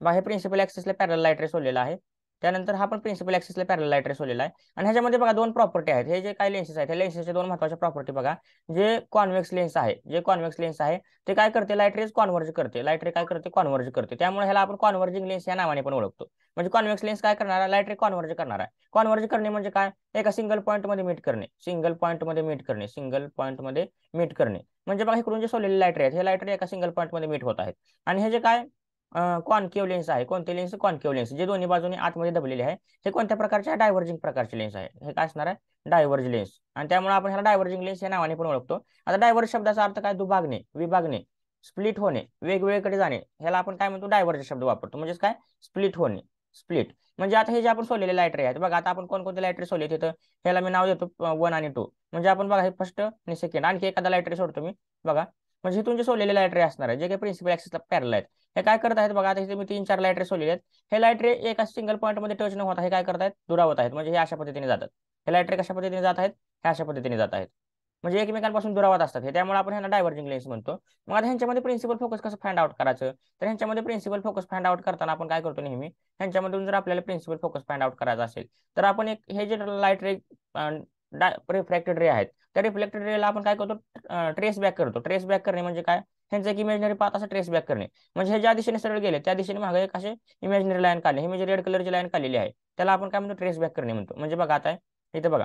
बघा हे प्रिन्सिपल ऍक्सिसला पॅरल लाईट रेस होलेला आहे त्यानंतर हा पण प्रिन्सिपल ऍक्सिसला पॅरल लाईट रेस आहे आणि ह्याच्यामध्ये बघा दोन प्रॉपर्टी आहेत हे जे काही लेन्सेस आहेत हे लेन्सेसच्या दोन महत्वाच्या प्रॉपर्टी बघा जे कॉन्व्हेक्स लेन्स आहे जे कॉन्व्हेक्स लेन्स आहे ते काय करते लाईट रेस कॉन्व्हर्ज करते लाईट रे काय करते कॉन्व्हर्ज करते त्यामुळे ह्याला आपण कॉन्व्हर्जिंग लेन्स या नावाने पण ओळखतो म्हणजे कॉन्व्हेक्स लेन्स काय करणार आहे लाईट रे कॉन्व्हर्ज करणार आहे कॉन्व्हर्ज करणे म्हणजे काय एका सिंगल पॉईंटमध्ये मीट करणे सिंगल पॉईंटमध्ये मीट करणे सिंगल पॉईंटमध्ये मीट करणे म्हणजे बघा इकडून जे सोलेले लाईट रे आहेत हे लाईट रे एका सिंगल पॉईंटमध्ये मीट होत आहेत आणि हे जे काय कॉनकेव लेन्स आहे कोणते लेन्स कॉनकेव लेन्स जे दोन्ही बाजूने आतमध्ये दबलेले आहे हे कोणत्या प्रकारचे डायव्हर्जिंग प्रकारचे लेन्स आहे हे काय असणार आहे डायव्हर्ज लेन्स आणि त्यामुळे आपण ह्याला डायव्हर्जिंग लेन्स या नावाने पण ओळखतो आता डायव्हर्ज शब्दाचा अर्थ काय दुभागणे विभागणे स्प्लिट होणे वेगवेगळेकडे जाणे ह्याला आपण काय म्हणतो डायव्हर्ज शब्द वापरतो म्हणजेच काय स्प्लिट होणे स्प्लिट म्हणजे आता हे जे आपण सोडलेले लायटरी आहेत बघा आता आपण कोणकोणते लायटरी सोडले तिथं ह्याला मी नाव देतो वन आणि टू म्हणजे आपण बघा हे फर्स्ट आणि सेकंड आणखी एखादा लायटरी सोडतो मी बघा म्हणजे तुमचे सोडलेले लाईट असणार आहे जे काही प्रिन्सिपल ऍक्सिसला पॅरल आहेत हे काय करत आहेत बघा आता मी तीन चार लाईट रे आहेत हे लाईट एका सिंगल मध्ये टच न होता हे काय करत आहेत दुरावत आहेत म्हणजे हे अशा पद्धतीने जातात हे लाईट कशा पद्धतीने जात आहेत हे अशा पद्धतीने जात आहेत म्हणजे एकमेकांपासून दुरावत असतात हे त्यामुळे आपण ह्यांना डायव्हर्जिंग लेन्स म्हणतो मग आता ह्यांच्यामध्ये प्रिन्सिपल फोकस कसं फाइंड आउट करायचं तर ह्यांच्यामध्ये प्रिन्सिपल फोकस फाइंड आउट करताना आपण काय करतो नेहमी ह्यांच्यामधून जर आपल्याला प्रिन्सिपल फोकस फाइंड आउट करायचा असेल तर आपण एक हे जे लाईट रे रिफ्रॅक्टेड रे आहेत त्या रिफ्लेक्टेड रेला आपण काय करतो ट्रेस बॅक करतो ट्रेस बॅक करणे म्हणजे काय ह्यांचं एक इमेजनरी पाथ असं ट्रेस बॅक करणे म्हणजे हे ज्या दिशेने सरळ गेले त्या दिशेने मागे एक असे इमेजनरी लाईन काढले हे म्हणजे रेड कलरची लाईन काढलेली आहे त्याला आपण काय म्हणतो ट्रेस बॅक करणे म्हणतो म्हणजे बघा आता इथे बघा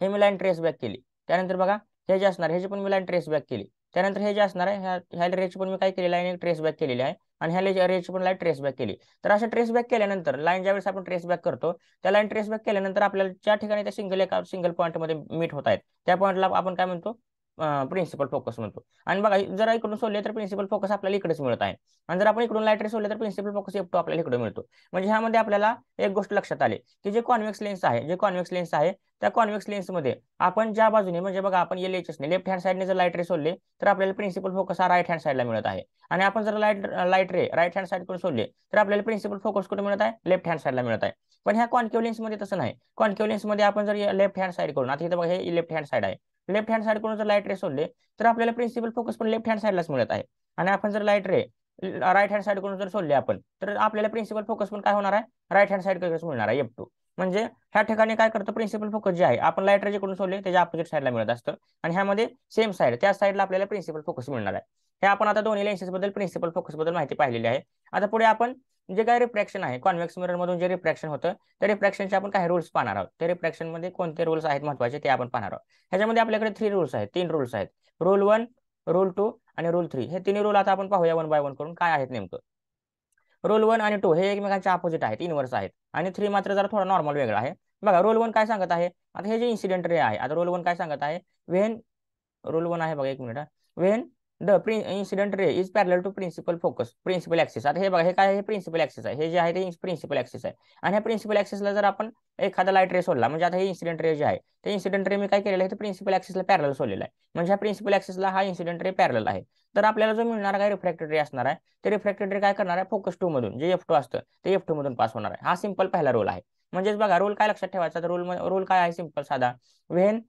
हे मी लाईन ट्रेस बॅक केली त्यानंतर बघा हे जे असणार ह्याची पण मी लाईन ट्रेस बॅक केली त्यानंतर हे जे असणार आहे ह्या रेची पण मी काय केलेली आहे ट्रेस बॅक केलेली आहे आणि ह्या एरियाची पण लाईन ट्रेस बॅक केली तर अशा ट्रेस बॅक केल्यानंतर लाईन वेळेस आपण ट्रेस बॅक करतो त्या लाईन ट्रेस बॅक केल्यानंतर आपल्याला ज्या ठिकाणी त्या सिंगल एका सिंगल पॉईंटमध्ये मीट होत आहेत त्या पॉईंटला आपण काय म्हणतो प्रिन्सिपल फोकस म्हणतो आणि बघा जर इकडून सोडले तर प्रिन्सिपल फोकस आपल्याला इकडेच मिळत आहे आणि जर आपण इकडून लाईट रे सोडले तर प्रिन्सिपल फोकस एफ आपल्याला इकडे मिळतो म्हणजे ह्यामध्ये आपल्याला एक गोष्ट लक्षात आली की जे कॉन्व्हेक्स लेन्स आहे जे कॉन्व्हेक्स लेन्स आहे त्या कॉन्व्हेक्स लेन्समध्ये आपण ज्या बाजूने म्हणजे बघा आपण एल ने लेफ्ट हँड साईडने जर लाईट रे सोडले तर आपल्याला प्रिन्सिपल फोकस हा राईट हँड साईडला मिळत आहे आणि आपण जर light light ray right hand कडून सोडले तर आपल्याला प्रिन्सिपल फोकस कुठे मिळत आहे लेफ्ट हँड साईडला मिळत आहे पण ह्या कॉन्क्युव मध्ये तसं नाही कॉन्क्युलेन्समध्ये मध्ये आपण जर लेफ्ट हँड साईड करून आता इथं बघा हे लेफ्ट हँड साईड आहे लेफ्ट हँड साईडकडून जर लाईट रे सोडले तर आपल्याला प्रिन्सिपल फोकस पण लेफ्ट हँड साईडलाच मिळत आहे आणि आपण जर लाईट रे राईट हँड साईडकडून जर सोडले आपण तर आपल्याला प्रिन्सिपल फोकस पण काय होणार आहे राईट हँड साइड कडेच मिळणार आहे एफ टू म्हणजे ह्या ठिकाणी काय करतो प्रिन्सिपल फोकस जे आहे आपण लाईट रे जिकडून सोडले त्याच्या अपोजिट साईडला मिळत असतं आणि ह्यामध्ये सेम साईड त्या साईडला आपल्याला प्रिन्सिपल फोकस मिळणार आहे हे आपण आता दोन्ही लेन्सेस बद्दल प्रिन्सिपल फोकस बद्दल माहिती पाहिलेली आहे आता पुढे आपण जे काय रिफ्रॅक्शन आहे कॉन्व्हेक्स मिरर मधून जे रिफ्रॅक्शन होतं त्या रिफ्रॅक्शनचे आपण काही रूल्स पाहणार आहोत त्या रिफ्रॅक्शन मध्ये कोणते रूल्स आहेत महत्वाचे ते आपण पाहणार आहोत ह्याच्यामध्ये आपल्याकडे थ्री रूल्स आहेत तीन रुल्स आहेत रूल वन रूल टू आणि रूल थ्री हे तिन्ही रूल आता आपण पाहूया वन बाय वन करून काय आहेत नेमकं रोल वन आणि टू हे एकमेकांच्या अपोजिट आहेत इनवर्स आहेत आणि थ्री मात्र जरा थोडा नॉर्मल वेगळा आहे बघा रोल वन काय सांगत आहे आता हे जे इन्सिडेंट रे आहे आता रोल वन काय सांगत आहे वेन रोल वन आहे बघा एक minute when the incident ray is parallel to principal focus principal axis आता हे बघा हे काय हे प्रिन्सिपल ऍक्सेस आहे हे जे आहे ते प्रिन्सिपल ऍक्सिस आहे आणि ह्या प्रिन्सिपल ऍक्सेसला जर आपण एखादा लाईट रे सोडला म्हणजे आता हे इन्सिडेंट रे जे आहे ते इन्सिडेंट रे मी काय केलेलं आहे ते प्रिन्सिपल ऍक्सिसला पॅरल सोडलेला आहे म्हणजे ह्या प्रिन्सिपल ऍक्सिसला हा इन्सिडेंट रे पॅरल आहे तर आपल्याला जो मिळणार काय रिफ्रॅक्टेड रे असणार आहे ते रिफ्रॅक्टेड रे काय करणार आहे फोकस टू मधून जे एफ टू असतं ते एफ टू मधून पास होणार आहे हा सिंपल पहिला रोल आहे म्हणजेच बघा रोल काय लक्षात ठेवायचा तर रोल रोल काय आहे सिंपल साधा when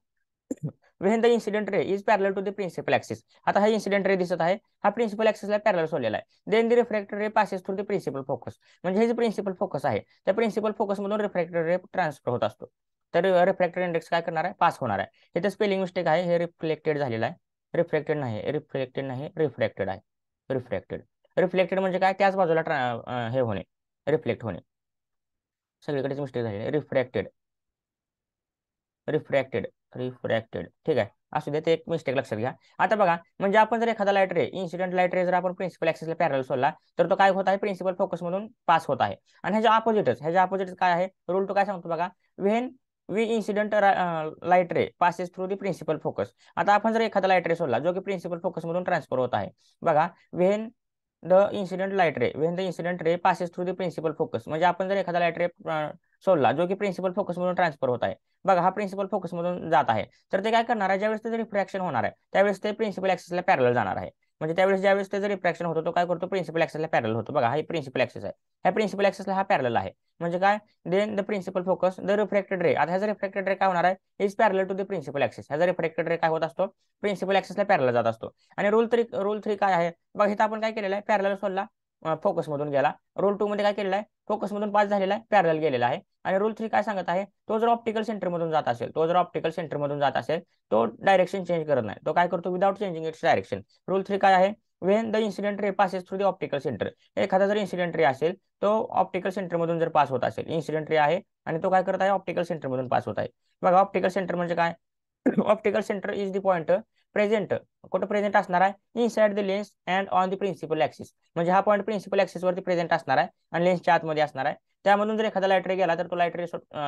when the incident ray is parallel to the principal axis आता हा इन्सिडेंट रे दिसत आहे हा प्रिन्सिपल ऍक्सिसला पॅरल सोलेला आहे then the refractor ray passes through the principal focus म्हणजे हे जे प्रिन्सिपल फोकस आहे त्या प्रिन्सिपल मधून रिफ्रॅक्टर रे ट्रान्सफर होत असतो तर रिफ्रॅक्टर इंडेक्स काय करणार आहे पास होणार आहे हे तर स्पेलिंग मिस्टेक आहे हे रिफ्लेक्टेड झालेला आहे रिफ्लेक्टेड नाही रिफ्लेक्टेड नाही रिफ्रॅक्टेड आहे रिफ्रॅक्टेड रिफ्लेक्टेड म्हणजे काय त्याच बाजूला हे होणे रिफ्लेक्ट होणे सगळीकडेच मिस्टेक झालेली रिफ्रॅक्टेड रिफ्रॅक्टेड रिफ्रॅक्टेड ठीक आहे असू दे ते एक मिस्टेक लक्षात घ्या आता बघा म्हणजे आपण जर एखादा light ray incident light ray जर आपण प्रिन्सिपल ऍक्सिसला पॅरल सोडला तर तो काय होत आहे प्रिन्सिपल फोकस म्हणून पास होत आहे आणि ह्याच्या ऑपोजिटच ह्याच्या ऑपोजिट काय आहे रूल टू काय सांगतो बघा when we incident light ray passes through the principal focus आता आपण जर एखादा लाईट रे सोडला जो की प्रिन्सिपल फोकस मधून ट्रान्सफर होत आहे बघा when the incident light ray when the incident ray passes through the principal focus म्हणजे आपण जर एखादा लाईट रे सोडला जो की प्रिन्सिपल मधून ट्रान्सफर होत आहे बघा हा प्रिन्सिपल मधून जात आहे तर ते काय करणार आहे ज्यावेळेस ते रिफ्रॅक्शन होणार आहे त्यावेळेस ते प्रिन्सिपल ऍक्सेसला पॅरल जाणार आहे म्हणजे त्यावेळेस ज्यावेळेस ते रिफ्रॅक्शन होतो तो काय करतो प्रिन्सिपल ऍक्सेसला पॅरल होतो बघा हा प्रिन्सिपल ऍक्सेस आहे ह्या प्रिन्सिपल ऍक्सेसला हा पॅरल आहे म्हणजे काय then the principal focus the refracted ray आता ह्याचा रिफ्रॅक्टेड रे काय होणार आहे is parallel to the principal axis ह्याचा रिफ्रॅक्टेड रे काय होत असतो प्रिन्सिपल ऍक्सेसला पॅरल जात असतो आणि रूल थ्री रूल थ्री काय आहे बघा इथं आपण काय केलेलं आहे पॅरल सोडला फोकसमधून गेला रूल टू मध्ये काय केलेला आहे फोकसमधून पास झालेला आहे पॅरल गेलेला आहे आणि रूल थ्री काय सांगत आहे तो जर ऑप्टिकल सेंटरमधून जात असेल तो जर ऑप्टिकल सेंटरमधून जात असेल तो डायरेक्शन चेंज करत नाही तो काय करतो without changing its direction rule three काय आहे when the incident ray passes through the optical centre एखादा जर इन्सिडेंट रे असेल तो ऑप्टिकल सेंटरमधून जर पास होत असेल इन्सिडेंट रे आहे आणि तो काय करत आहे ऑप्टिकल सेंटरमधून पास होत आहे बघा ऑप्टिकल सेंटर म्हणजे काय optical centre is the point present कुठं प्रेझेंट असणार आहे inside the lens and on the principal axis म्हणजे हा पॉईंट प्रिन्सिपल वरती प्रेझेंट असणार आहे आणि लेन्सच्या आतमध्ये असणार आहे त्यामधून जर एखादा लाईट रे गेला तर तो लाईट रे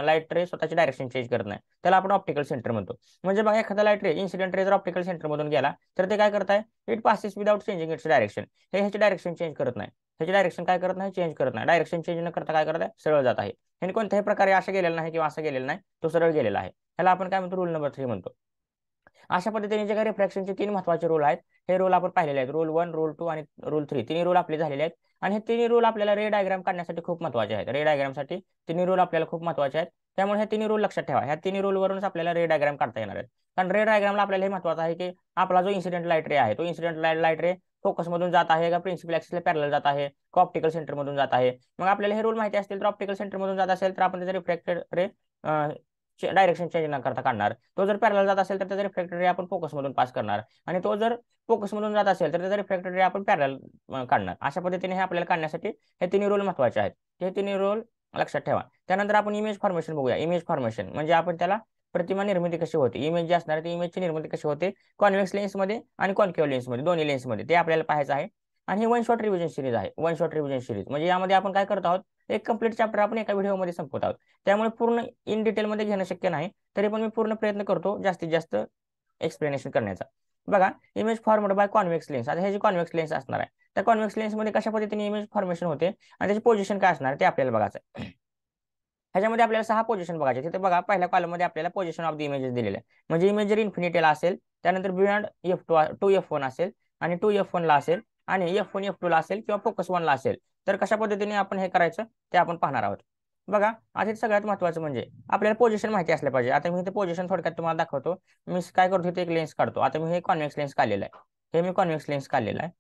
लाईट रे स्वतःची डायरेक्शन चेंज करत नाही त्याला आपण ऑप्टिकल सेंटर म्हणतो म्हणजे बघा एखादा लाईट रे इन्सिडेंट रे जर ऑप्टिकल सेंटरमधून गेला तर ते काय करत आहे it passes without changing its direction हे ह्याचे डायरेक्शन चेंज करत नाही ह्याची डायरेक्शन काय करत नाही चेंज करत नाही डायरेक्शन चेंज न करता काय करत आहे सरळ जात आहे आणि कोणत्याही प्रकारे असं गेलेलं नाही किंवा असं गेलेलं नाही तो सरळ गेलेला आहे ह्याला आपण काय म्हणतो रूल नंबर थ्री म्हणतो अशा पद्धतीने जे काही रिफ्रॅक्शनचे तीन महत्वाचे रोल आहेत हे रोल आपण पाहिलेले आहेत रोल वन रोल टू आणि रोल थ्री तिन्ही रोल आपले झालेले आहेत आणि हे तिन्ही रोल आपल्याला रे डायग्राम काढण्यासाठी खूप महत्वाचे आहेत रे डायग्रामसाठी तिन्ही रोल आपल्याला खूप महत्वाचे आहेत त्यामुळे हे तिन्ही रोल लक्षात ठेवा ह्या तिन्ही रोलवरूनच आपल्याला रे डायग्राम काढता येणार आहेत कारण रे डायग्रामला आपल्याला हे महत्वाचं आहे की आपला जो इन्सिडेंट लाईट रे आहे तो इन्सिडेंट लाईट लाईट रे मधून जात आहे का प्रिन्सिपल ऍक्सिसला पॅरल जात आहे का ऑप्टिकल सेंटरमधून जात आहे मग आपल्याला हे रोल माहिती असतील तर ऑप्टिकल सेंटरमधून जात असेल तर आपण त्याचा रिफ्रॅक्टेड रे डायरेक्शन चेंज न करता काढणार तो जर पॅरल जात असेल तर त्याचा रिफ्रॅक्टरी आपण फोकसमधून पास करणार आणि तो जर फोकसमधून जात असेल तर त्याचा रिफ्रॅक्टरी आपण पॅरल काढणार अशा पद्धतीने हे आपल्याला काढण्यासाठी हे तिन्ही रोल महत्वाचे आहेत हे तिन्ही रोल लक्षात ठेवा त्यानंतर आपण इमेज फॉर्मेशन बघूया इमेज फॉर्मेशन म्हणजे आपण त्याला प्रतिमा निर्मिती कशी होते इमेज जी असणार ती इमेजची निर्मिती कशी होते कॉन्व्हेक्स लेन्समध्ये आणि लेन्स लेन्समध्ये दोन्ही लेन्समध्ये ते आपल्याला पाहायचं आहे आणि हे वन शॉट रिव्हिजन सिरीज आहे वन शॉट रिव्हिजन सिरीज म्हणजे यामध्ये आपण काय करत आहोत एक कंप्लीट चॅप्टर आपण एका व्हिडिओमध्ये संपवत आहोत त्यामुळे पूर्ण इन डिटेलमध्ये घेणं शक्य नाही तरी पण मी पूर्ण प्रयत्न करतो जास्तीत जास्त एक्सप्लेनेशन करण्याचा बघा image formed by convex lens आता हे जे कॉन्व्हेक्स लेन्स असणार आहे त्या कॉन्व्हेक्स लेन्समध्ये कशा पद्धतीने इमेज फॉर्मेशन होते आणि त्याची पोझिशन काय असणार ते आपल्याला बघायचं आहे ह्याच्यामध्ये आपल्याला सहा पोझिशन बघायचे तिथे बघा पहिल्या मध्ये आपल्याला पोझिशन ऑफ द इमेजेस दिलेले म्हणजे इमेज जर इन्फिनिटीला असेल त्यानंतर beyond F two two F one असेल आणि टू एफ वनला असेल आणि एफ वन एफ टू ला असेल किंवा फोकस वनला असेल तर कशा पद्धतीने आपण हे करायचं ते आपण पाहणार आहोत बघा आता सगळ्यात महत्वाचं म्हणजे आपल्याला पोझिशन माहिती असलं पाहिजे आता मी ते पोझिशन थोडक्यात तुम्हाला दाखवतो मी काय करतो इथे एक लेन्स काढतो आता मी हे कॉन्व्हेक्स लेन्स काढलेलं आहे हे मी कॉन्व्हेक्स लेन्स काढलेलं आहे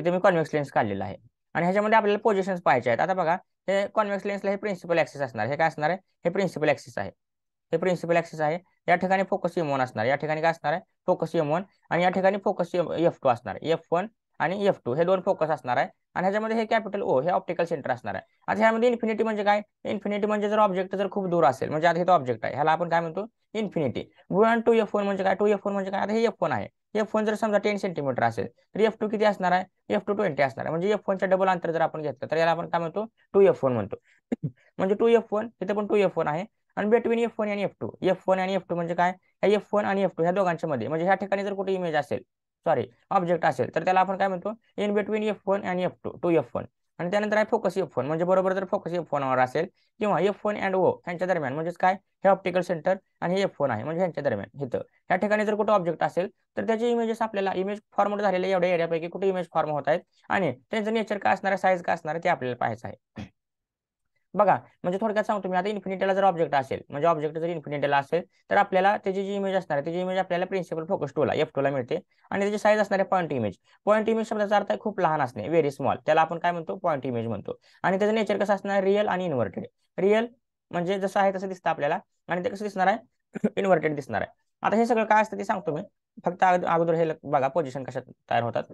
इथे मी कॉन्व्हेक्स लेन्स काढलेला आहे आणि ह्याच्यामध्ये आपल्याला पोझिशन्स पाहायचे आहेत आता बघा हे कॉन्व्हेक्स लेन्सला हे प्रिन्सिपल ऍक्सिस असणार हे काय असणार आहे हे प्रिन्सिपल ऍक्सिस आहे हे प्रिन्सिपल ऍक्सेस आहे या ठिकाणी फोकस एम वन असणार या ठिकाणी काय असणार आहे फोकस एम वन आणि या ठिकाणी फोकस एफ टू असणार एफ वन आणि एफ टू हे दोन फोकस असणार आहे आणि ह्याच्यामध्ये हे कॅपिटल ओ हे ऑप्टिकल सेंटर असणार आहे आता ह्यामध्ये इन्फिनिटी म्हणजे काय इन्फिनिटी म्हणजे जर ऑब्जेक्ट जर खूप दूर असेल म्हणजे आता हे तो ऑब्जेक्ट आहे ह्याला आपण काय म्हणतो infinity one two F one म्हणजे काय टू एफ वन म्हणजे काय आता हे एफ वन आहे एफ वन जर समजा टेन सेंटीमीटर असेल तर एफ टू किती असणार आहे एफ टू ट्वेंटी असणार आहे म्हणजे एफ वनच्या डबल अंतर जर आपण घेतलं तर याला आपण काय म्हणतो टू एफ वन म्हणतो म्हणजे टू एफ वन तिथे पण टू एफ वन आहे आणि बिटवीन एफ वन आणि एफ टू एफ वन आणि एफ टू म्हणजे काय एफ वन आणि एफ टू ह्या दोघांच्या मध्ये म्हणजे ह्या ठिकाणी जर कुठे इमेज असेल सॉरी ऑब्जेक्ट असेल तर त्याला आपण काय म्हणतो इन बिटवीन एफ वन आणि F two two F one आणि त्यानंतर आहे फोकस एफ वन म्हणजे बरोबर जर फोकस एफ वर असेल किंवा एफ वन अँड ओ यांच्या दरम्यान म्हणजेच काय हे ऑप्टिकल सेंटर आणि हे एफ आहे म्हणजे यांच्या दरम्यान इथं या ठिकाणी जर कुठं ऑब्जेक्ट असेल तर त्याचे इमेजेस आपल्याला इमेज फॉर्म झालेल्या एवढ्या एरियापैकी कुठे इमेज फॉर्म होत आहेत आणि त्यांचं नेचर काय असणार आहे साईज काय असणार आहे ते आपल्याला पाहायचं आहे बघा म्हणजे थोडक्यात सांगतो मी आता इन्फिनिटीला जर ऑब्जेक्ट असेल म्हणजे ऑब्जेक्ट जर इन्फिनिटीला असेल तर आपल्याला त्याची जी इमेज असणार आहे त्याची इमेज आपल्याला प्रिन्सिपल फोकस टूला एफ टूला मिळते आणि त्याची साईज असणार आहे पॉईंट इमेज पॉईंट इमेज शब्दाचा अर्थ खूप लहान असणे व्हेरी स्मॉल त्याला आपण काय म्हणतो पॉईंट इमेज म्हणतो आणि त्याचं नेचर कसं असणार रिअल आणि इन्व्हर्टेड रिअल म्हणजे जसं आहे तसं दिसतं आपल्याला आणि ते कसं दिसणार आहे इन्व्हर्टेड दिसणार आहे आता हे सगळं काय असतं ते सांगतो मी फक्त अगोदर हे बघा पोझिशन कशात तयार होतात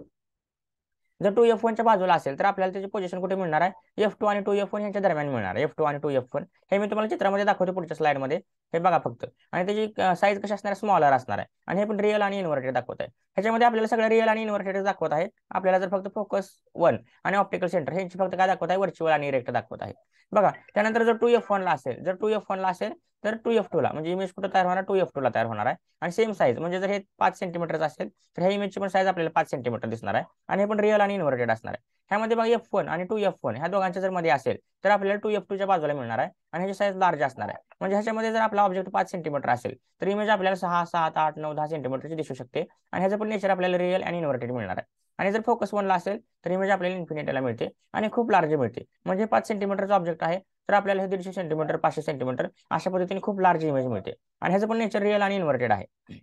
जर टू एफ वनच्या बाजूला असेल तर आपल्याला त्याची पोझिशन कुठे मिळणार आहे एफ टू आणि टू एफ वन यांच्या दरम्यान मिळणार एफ टू आणि टू एफ वन हे मी तुम्हाला चित्रामध्ये दाखवतो पुढच्या स्लाइडमध्ये हे बघा फक्त आणि त्याची साईज कशी असणार स्मॉलर असणार आहे आणि हे पण रिअल आणि इन्व्हर्टेड दाखवत आहे ह्याच्यामध्ये आपल्याला सगळं रिअल आणि इन्व्हर्टेड दाखवत आहे आपल्याला जर फक्त फोकस वन आणि ऑप्टिकल सेंटर यांची फक्त काय दाखवत आहे वर्च्युअल आणि इरेक्ट दाखवत आहे बघा त्यानंतर जर टू एफ वनला असेल जर टू एफ वनला असेल तर टू एफ ला म्हणजे इमेज कुठं तयार होणार टू एफ ला तयार होणार आहे आणि सेम साईज म्हणजे जर हे पाच सेंटीमीटर असेल तर ह्या इमेजची पण साईज आपल्याला पाच सेंटीमीटर दिसणार आहे आणि हे पण रिअल आणि इन्व्हर्टेड असणार आहे ह्यामध्ये बघा एफ वन आणि टू एफ वन ह्या दोघांच्या जर मध्ये असेल तर आपल्याला टू एफ टूच्या बाजूला मिळणार आहे आणि ह्याची साईज लार्ज असणार आहे म्हणजे ह्याच्यामध्ये जर आपला ऑब्जेक्ट पाच सेंटीमीटर असेल तर इमेज आपल्याला सहा सात आठ नऊ दहा सेंटीमीटरची दिसू शकते आणि ह्याचं पण नेचर आपल्याला रिअल आणि इन्व्हर्टेड मिळणार आहे आणि जर फोकस वनला असेल तर इमेज आपल्याला इन्फिनिटीला मिळते आणि खूप लार्ज मिळते म्हणजे पाच सेंटीमीटरचा ऑब्जेक्ट आहे तर आपल्याला हे दीडशे सेंटीमीटर पाचशे सेंटीमीटर अशा पद्धतीने खूप लार्ज इमेज मिळते आणि ह्याचं पण नेचर रिअल आणि इन्व्हर्टेड आहे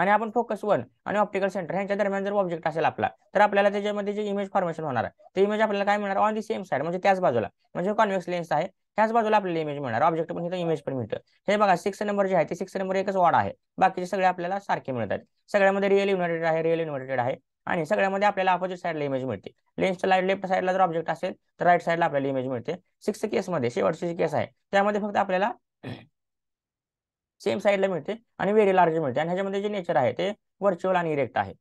आणि आपण फोकस वन आणि ऑप्टिकल सेंटर यांच्या दरम्यान जर ऑब्जेक्ट असेल आपला तर आपल्याला त्याच्यामध्ये जे इमेज फॉर्मेशन होणार आहे ते इमेज आपल्याला काय मिळणार ऑन दी सेम साईड म्हणजे त्याच बाजूला म्हणजे कॉन्व्हेक्स लेन्स आहे त्याच बाजूला आपल्याला इमेज मिळणार ऑब्जेक्ट पण इमेज पण मिळतं हे बघा सिक्स नंबर जे आहे ते सिक्स नंबर एकच वॉड आहे बाकीचे सगळे आपल्याला सारखे मिळतात सगळ्यामध्ये रिअल इन्व्हर्टेड आहे रिअल इन्व्हर्टेड आहे आणि सगळ्यामध्ये आपल्याला अपोजिट साईडला इमेज मिळते लेन्सच्या लाईट लेफ्ट साईडला जर ऑब्जेक्ट असेल तर राईट साईडला आपल्याला इमेज मिळते सिक्स केसमध्ये शेवटची जी केस आहे त्यामध्ये फक्त आपल्याला सेम साईडला मिळते आणि व्हेरी लार्ज मिळते आणि ह्याच्यामध्ये जे नेचर आहे ते व्हर्च्युअल आणि इरेक्ट आहे